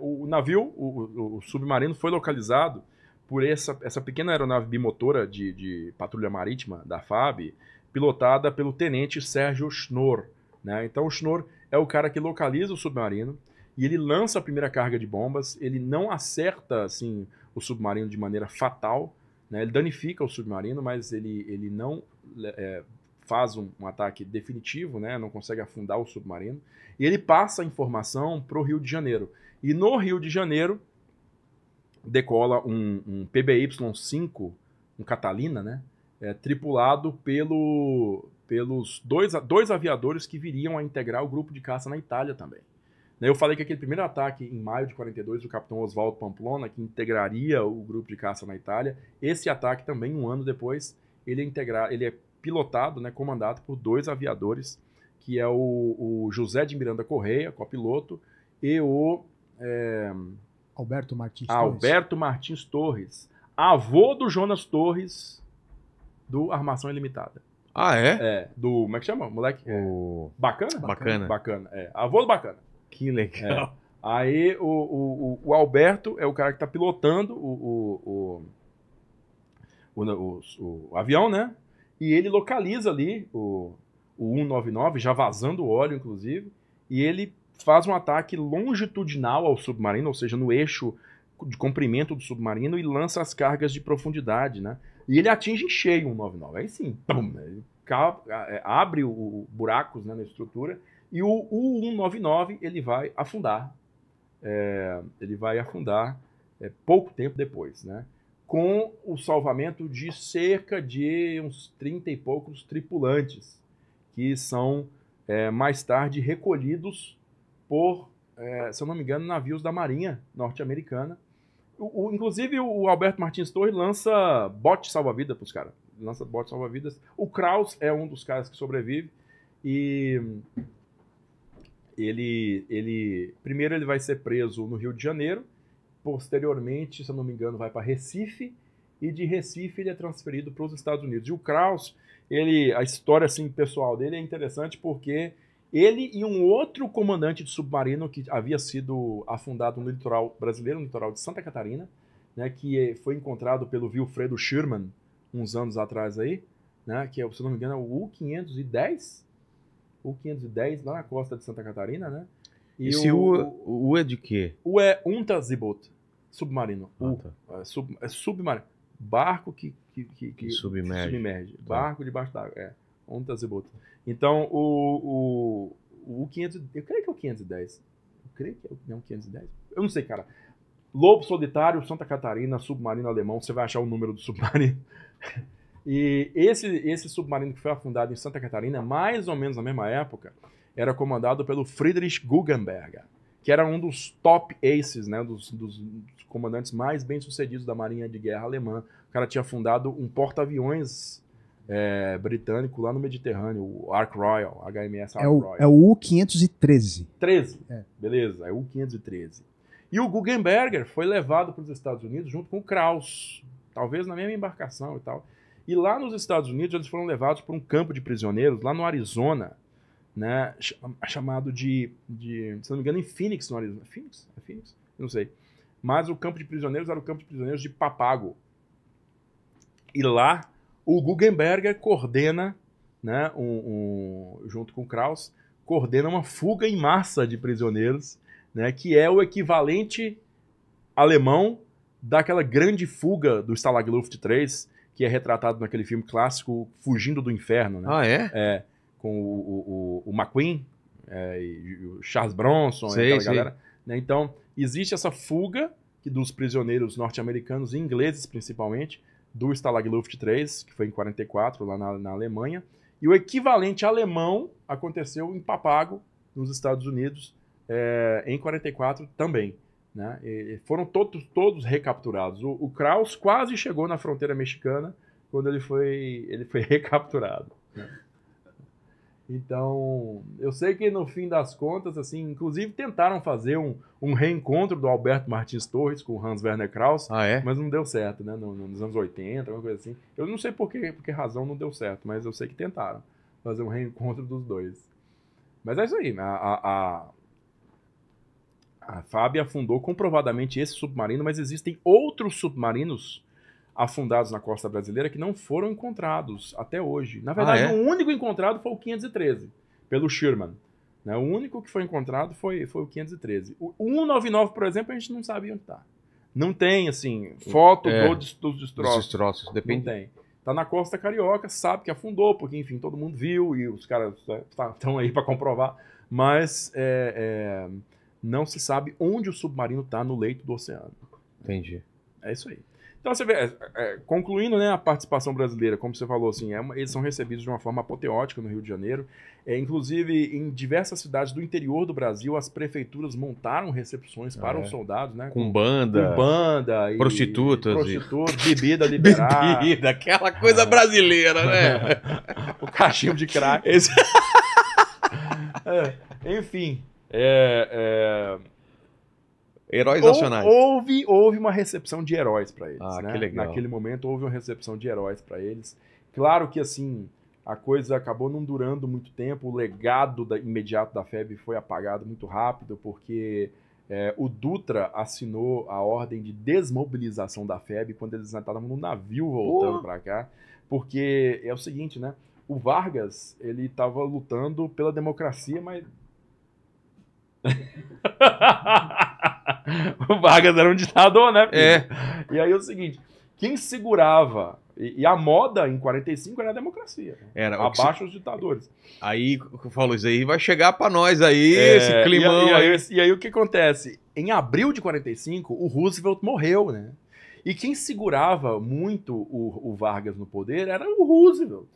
S3: o, o navio, o, o, submarino foi localizado por essa, essa pequena aeronave bimotora de, de patrulha marítima da FAB, pilotada pelo tenente Sérgio Schnorr. Né? Então o Schnorr é o cara que localiza o submarino e ele lança a primeira carga de bombas, ele não acerta assim o submarino de maneira fatal, né? ele danifica o submarino, mas ele, ele não é, faz um, um, ataque definitivo, né? Não consegue afundar o submarino. E ele passa a informação para o Rio de Janeiro. E no Rio de Janeiro decola um, um PBY-5, um Catalina, né? É, tripulado pelo, pelos dois, dois aviadores que viriam a integrar o grupo de caça na Itália também. Né, eu falei que aquele primeiro ataque em maio de 42 do capitão Oswaldo Pamplona, que integraria o grupo de caça na Itália, esse ataque também, um ano depois, ele, é integra, ele é pilotado, né, comandado por dois aviadores, que é o, o José de Miranda Correia, copiloto, e o... É,
S2: Alberto Martins Alberto
S3: Torres. Martins Torres, avô do Jonas Torres, do Armação Ilimitada. Ah, é? É, do... Como é que chama, moleque? O... Bacana? Bacana. Bacana, é. Avô do Bacana. Que legal. É. Aí o, o, o, Alberto é o cara que tá pilotando o, o, o, o, o, o avião, né? E ele localiza ali o, o 199, já vazando o óleo, inclusive, e ele faz um ataque longitudinal ao submarino, ou seja, no eixo de comprimento do submarino, e lança as cargas de profundidade, né? E ele atinge em cheio o 199. Aí sim, pum, né? é, abre o, buracos né, na estrutura, e o, o 199 ele vai afundar. É, ele vai afundar é, pouco tempo depois, né? com o salvamento de cerca de uns 30 e poucos tripulantes, que são é, mais tarde recolhidos por, é, se eu não me engano, navios da Marinha norte-americana. O, o, inclusive, o Alberto Martins Torres lança bote salva-vida para os caras. Lança bote salva-vidas. O Kraus é um dos caras que sobrevive. E ele, ele primeiro ele vai ser preso no Rio de Janeiro posteriormente, se eu não me engano, vai para Recife, e de Recife ele é transferido para os Estados Unidos. E o Krauss, ele, a história assim, pessoal dele é interessante porque ele e um outro comandante de submarino que havia sido afundado no litoral brasileiro, no litoral de Santa Catarina, né, que é, foi encontrado pelo Wilfredo Sherman uns anos atrás aí, né, que é, se não me engano é o U-510, U-510 lá na costa de Santa Catarina, né, e Esse o,
S1: U, U é de quê?
S3: U é Unterseeboot, submarino. Ah, U, tá. é, sub, é submarino. Barco que, que, que, que submerge. submerge. Tá. Barco debaixo d'água. É, Unterseeboot. Então, o, o, o 500... Eu creio que é o 510. Eu creio que é o não, 510. Eu não sei, cara. Lobo Solitário, Santa Catarina, submarino alemão. Você vai achar o número do submarino. E esse, esse submarino que foi afundado em Santa Catarina, mais ou menos na mesma época, era comandado pelo Friedrich Guggenberger, que era um dos top aces, né, dos, dos comandantes mais bem-sucedidos da Marinha de Guerra alemã. O cara tinha fundado um porta-aviões é, britânico lá no Mediterrâneo, o Ark Royal, HMS é Ark é o, Royal. É o
S2: U-513.
S3: 13, é. beleza, é o U-513. E o Guggenberger foi levado para os Estados Unidos junto com o Krauss, talvez na mesma embarcação e tal. E lá nos Estados Unidos eles foram levados para um campo de prisioneiros, lá no Arizona, né, chamado de, de, se não me engano, em Phoenix, no Arizona. Phoenix? É Phoenix? não sei. Mas o campo de prisioneiros era o campo de prisioneiros de Papago. E lá, o Guggenberger coordena, né, um, um, junto com Krauss, coordena uma fuga em massa de prisioneiros, né, que é o equivalente alemão daquela grande fuga do Stalag Luft 3, que é retratado naquele filme clássico Fugindo do Inferno. Né? Ah, é? É com o, o, o McQueen é, e o Charles Bronson sei, aquela sei. galera. Né? Então, existe essa fuga dos prisioneiros norte-americanos, ingleses principalmente, do Stalag-Luft 3, que foi em 44, lá na, na Alemanha. E o equivalente alemão aconteceu em Papago, nos Estados Unidos, é, em 44 também. Né? E foram todos, todos recapturados. O, o, Kraus quase chegou na fronteira mexicana quando ele foi, ele foi recapturado. Né? Então, eu sei que no fim das contas, assim, inclusive tentaram fazer um, um reencontro do Alberto Martins Torres com o Hans Werner Krauss, ah, é? mas não deu certo, né? nos anos 80, alguma coisa assim. Eu não sei por que, por que razão não deu certo, mas eu sei que tentaram fazer um reencontro dos dois. Mas é isso aí, né, a, a, a, a Fábia afundou comprovadamente esse submarino, mas existem outros submarinos afundados na costa brasileira que não foram encontrados até hoje. Na ah, verdade, ah, é? o único encontrado foi o 513, pelo Sherman. Né? O único que foi encontrado foi, foi o 513. O 199, por exemplo, a gente não sabe onde está. Não tem, assim, foto é, do, dos destroços. Dos destroços, depende. Não tem. Está na costa carioca, sabe que afundou, porque, enfim, todo mundo viu e os caras estão né, tá, aí para comprovar. Mas é, é, não se sabe onde o submarino está no leito do oceano. Entendi. É isso aí. Então você vê, é, é, concluindo né, a participação brasileira, como você falou, assim, é uma, eles são recebidos de uma forma apoteótica no Rio de Janeiro. É, inclusive, em diversas cidades do interior do Brasil, as prefeituras montaram recepções para os é. soldados, né? Com, banda. Com banda. E, prostitutas. prostitutas, e... bebida liberada. Bebida, aquela coisa é. brasileira, né? o cachimbo de crack. Esse... É, enfim. é... Heróis ou, nacionais. Houve, houve uma recepção de heróis para eles. Ah, né? que legal. Naquele momento houve uma recepção de heróis para eles. Claro que assim, a coisa acabou não durando muito tempo, o legado da, imediato da FEB foi apagado muito rápido, porque é, o Dutra assinou a ordem de desmobilização da FEB quando eles estavam no navio voltando para cá, porque é o seguinte, né? O Vargas, ele estava lutando pela democracia, mas o Vargas era um ditador, né? Filho? É. E aí é o seguinte, quem segurava e, a moda em 45 era a democracia. Era, Abaixo os ditadores. Aí, falou isso aí, vai chegar para nós aí, é, esse clima. E aí, E, aí, e aí, o que acontece? Em abril de 45, o Roosevelt morreu, né? E quem segurava muito o, o Vargas no poder era o Roosevelt.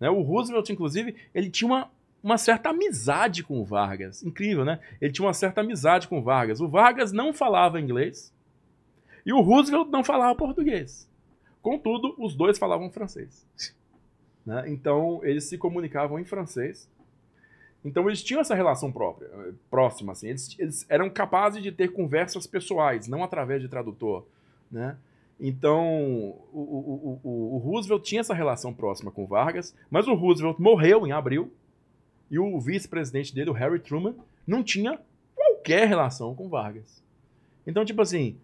S3: Né? O Roosevelt, inclusive, ele tinha uma uma certa amizade com o Vargas. Incrível, né? Ele tinha uma certa amizade com o Vargas. O Vargas não falava inglês e o Roosevelt não falava português. Contudo, os dois falavam francês. Né? Então, eles se comunicavam em francês. Então, eles tinham essa relação própria, eh, próxima. Assim. Eles, eles eram capazes de ter conversas pessoais, não através de tradutor. Né? Então, o, o, o, o Roosevelt tinha essa relação próxima com o Vargas, mas o Roosevelt morreu em abril e o vice-presidente dele, o Harry Truman, não tinha qualquer relação com Vargas. Então, tipo assim,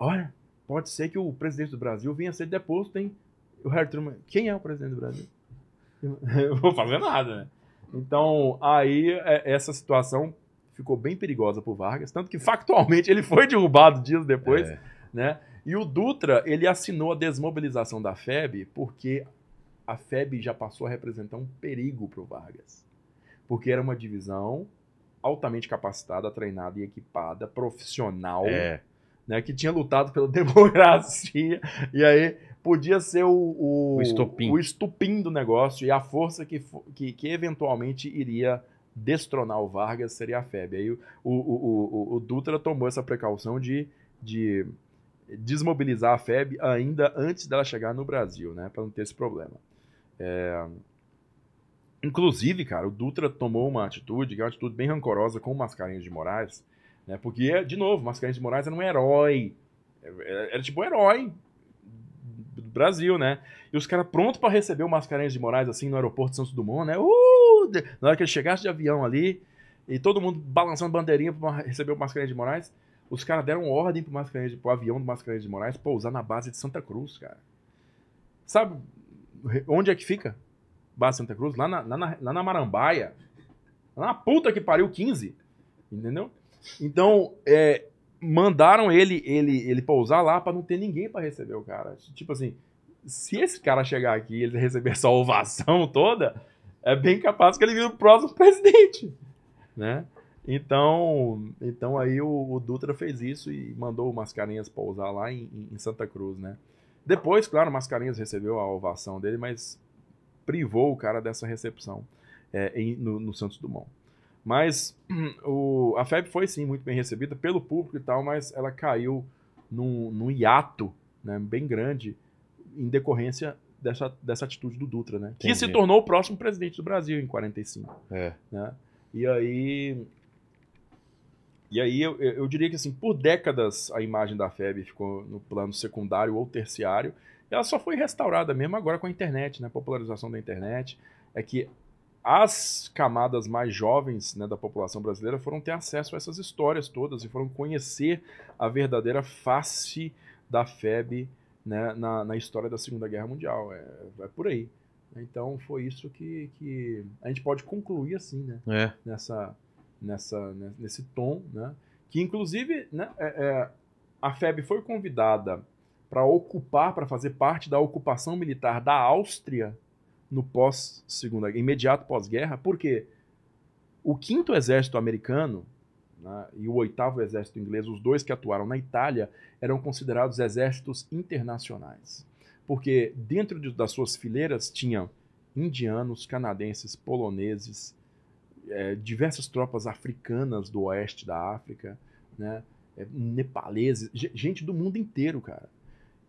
S3: olha, pode ser que o presidente do Brasil venha a ser deposto, hein? O Harry Truman, quem é o presidente do Brasil? Eu vou fazer nada, né? Então, aí é, essa situação ficou bem perigosa pro Vargas, tanto que factualmente ele foi derrubado dias depois, é. né? E o Dutra, ele assinou a desmobilização da FEB porque a FEB já passou a representar um perigo pro Vargas porque era uma divisão altamente capacitada, treinada e equipada, profissional, é. né, que tinha lutado pela democracia, e aí podia ser o, o, o, estupim. o estupim do negócio e a força que, que, que eventualmente iria destronar o Vargas seria a FEB. Aí o, o, o, o Dutra tomou essa precaução de, de desmobilizar a FEB ainda antes dela chegar no Brasil, né, para não ter esse problema. É, Inclusive, cara, o Dutra tomou uma atitude, que é uma atitude bem rancorosa com o Mascarenhas de Moraes, né? Porque, é, de novo, Mascarenhas de Moraes era um herói. Era, era tipo um herói do Brasil, né? E os caras prontos para receber o Mascarenhas de Moraes, assim, no aeroporto de Santos Dumont, né? Uh! Na hora que ele chegasse de avião ali, e todo mundo balançando bandeirinha para receber o Mascarenhas de Moraes, os caras deram ordem pro, Mascarenhas, pro avião do Mascarenhas de Moraes pousar na base de Santa Cruz, cara. Sabe onde é que fica? Barra Santa Cruz, lá na, lá na, lá na Marambaia. Lá na puta que pariu 15. Entendeu? Então, é, mandaram ele ele ele pousar lá para não ter ninguém para receber o cara. Tipo assim, se esse cara chegar aqui e ele receber essa ovação toda, é bem capaz que ele vira o próximo presidente, né? Então, então aí o, o Dutra fez isso e mandou o Mascarenhas pousar lá em, em Santa Cruz, né? Depois, claro, o Mascarenhas recebeu a ovação dele, mas privou o cara dessa recepção é, em, no, no, Santos Dumont. Mas o, a FEB foi sim muito bem recebida pelo público e tal, mas ela caiu num, num hiato né, bem grande em decorrência dessa, dessa atitude do Dutra, né? Entendi. Que se tornou o próximo presidente do Brasil em 45. É. Né? E aí. E aí eu, eu diria que assim, por décadas a imagem da FEB ficou no plano secundário ou terciário, ela só foi restaurada mesmo agora com a internet, né? Popularização da internet. É que as camadas mais jovens né, da população brasileira foram ter acesso a essas histórias todas e foram conhecer a verdadeira face da FEB né, na, na, história da Segunda Guerra Mundial. É, é, por aí. Então foi isso que, que a gente pode concluir assim, né? É. Nessa, nessa, nesse tom, né? Que inclusive né, é, é a FEB foi convidada para ocupar, para fazer parte da ocupação militar da Áustria no pós segunda imediato pós-guerra. porque O quinto exército americano né, e o oitavo exército inglês, os dois que atuaram na Itália, eram considerados exércitos internacionais, porque dentro de, das suas fileiras tinham indianos, canadenses, poloneses, é, diversas tropas africanas do oeste da África, né, é, nepaleses, gente do mundo inteiro, cara.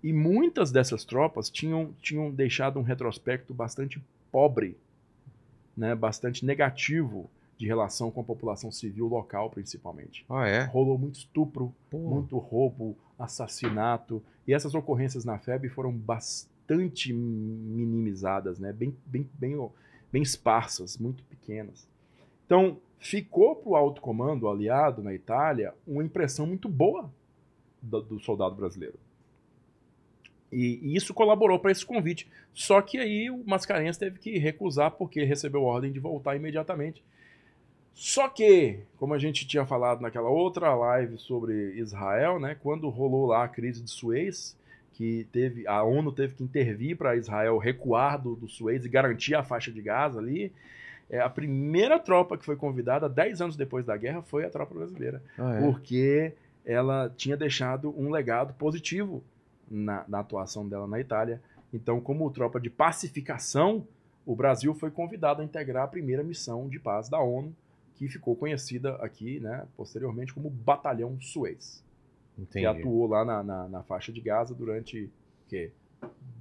S3: E muitas dessas tropas tinham, tinham deixado um retrospecto bastante pobre, né, bastante negativo de relação com a população civil local, principalmente. Ah, é? Rolou muito estupro, Pô. muito roubo, assassinato. E essas ocorrências na FEB foram bastante minimizadas, né? bem, bem, bem, bem esparsas, muito pequenas. Então, ficou para o alto comando aliado na Itália uma impressão muito boa do, do soldado brasileiro. E, e isso colaborou para esse convite. Só que aí o Mascarenhas teve que recusar porque recebeu ordem de voltar imediatamente. Só que, como a gente tinha falado naquela outra live sobre Israel, né, quando rolou lá a crise de Suez, que teve a ONU teve que intervir para Israel recuar do, do Suez e garantir a faixa de Gaza ali. É, a primeira tropa que foi convidada 10 anos depois da guerra foi a tropa brasileira, ah, é? porque ela tinha deixado um legado positivo na, na atuação dela na Itália. Então, como tropa de pacificação, o Brasil foi convidado a integrar a primeira missão de paz da ONU, que ficou conhecida aqui, né, posteriormente, como Batalhão Suez. Entendi. Que atuou lá na, na, na faixa de Gaza durante quê?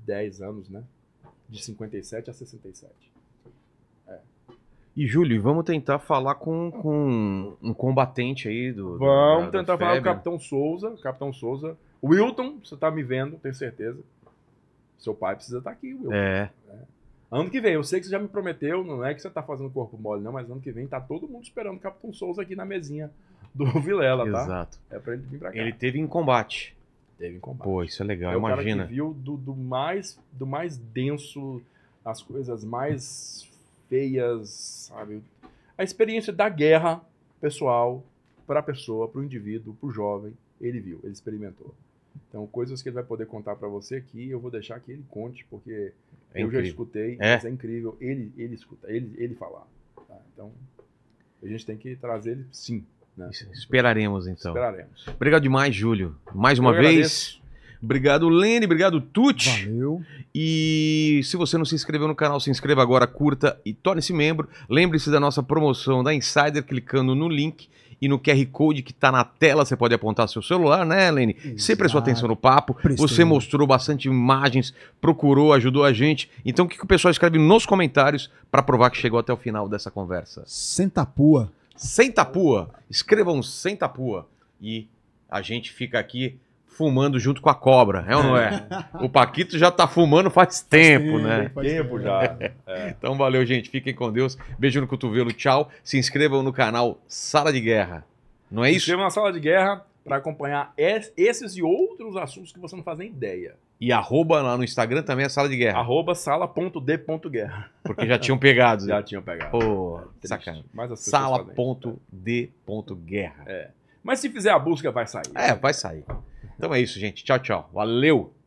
S3: 10 anos, né? De 57 a 67. É.
S1: E, Júlio, vamos tentar falar com, com um combatente aí do. Vamos da, tentar da falar com o
S3: Capitão Souza. Capitão Souza Wilton, você tá me vendo, tenho certeza. Seu pai precisa estar tá aqui, Wilton. É. é. Ano que vem, eu sei que você já me prometeu, não é que você tá fazendo corpo mole, não, mas ano que vem tá todo mundo esperando o Capitão Souza aqui na mesinha do Vilela, tá? Exato. É pra ele vir pra cá.
S1: Ele teve em combate. Teve em combate. Pô, isso é legal, é imagina. Cara que
S3: viu do, do, mais, do mais denso, as coisas mais feias, sabe? A experiência da guerra pessoal, pra pessoa, pro indivíduo, pro jovem, ele viu, ele experimentou. Então, coisas que ele vai poder contar para você aqui, eu vou deixar que ele conte, porque é eu já escutei, é. mas é incrível ele, ele escuta, ele, ele falar. Tá? Então, a gente tem que trazer ele sim. Né? Esperaremos, então. Esperaremos.
S1: Obrigado demais, Júlio. Mais uma eu vez. Agradeço. Obrigado, Lene. Obrigado, Tuti. Valeu. E se você não se inscreveu no canal, se inscreva agora, curta e torne-se membro. Lembre-se da nossa promoção da Insider clicando no link e no QR Code que está na tela você pode apontar seu celular, né, Lene? Exato. Você prestou atenção no papo, Prestei. você mostrou bastante imagens, procurou, ajudou a gente. Então, o que, que o pessoal escreve nos comentários para provar que chegou até o final dessa conversa?
S2: Sem tapua.
S1: Sem tapua. Escrevam sem tapua. E a gente fica aqui fumando junto com a cobra, é ou não é? o Paquito já tá fumando faz tempo, faz tempo né? Faz tempo já. É. Então valeu, gente. Fiquem com Deus. Beijo no cotovelo, tchau. Se inscrevam no canal Sala de Guerra. Não é isso? inscrevam na Sala de Guerra
S3: para acompanhar esses e outros assuntos que você não faz nem ideia.
S1: E arroba lá no Instagram também é sala de guerra. Arroba sala.d.guerra. Porque já tinham pegado. já né? tinham pegado. Pô, né? é, sacana. Sala.d.guerra. É.
S3: Mas se fizer a busca, vai sair. É,
S1: vai sair. Então é isso, gente. Tchau, tchau. Valeu!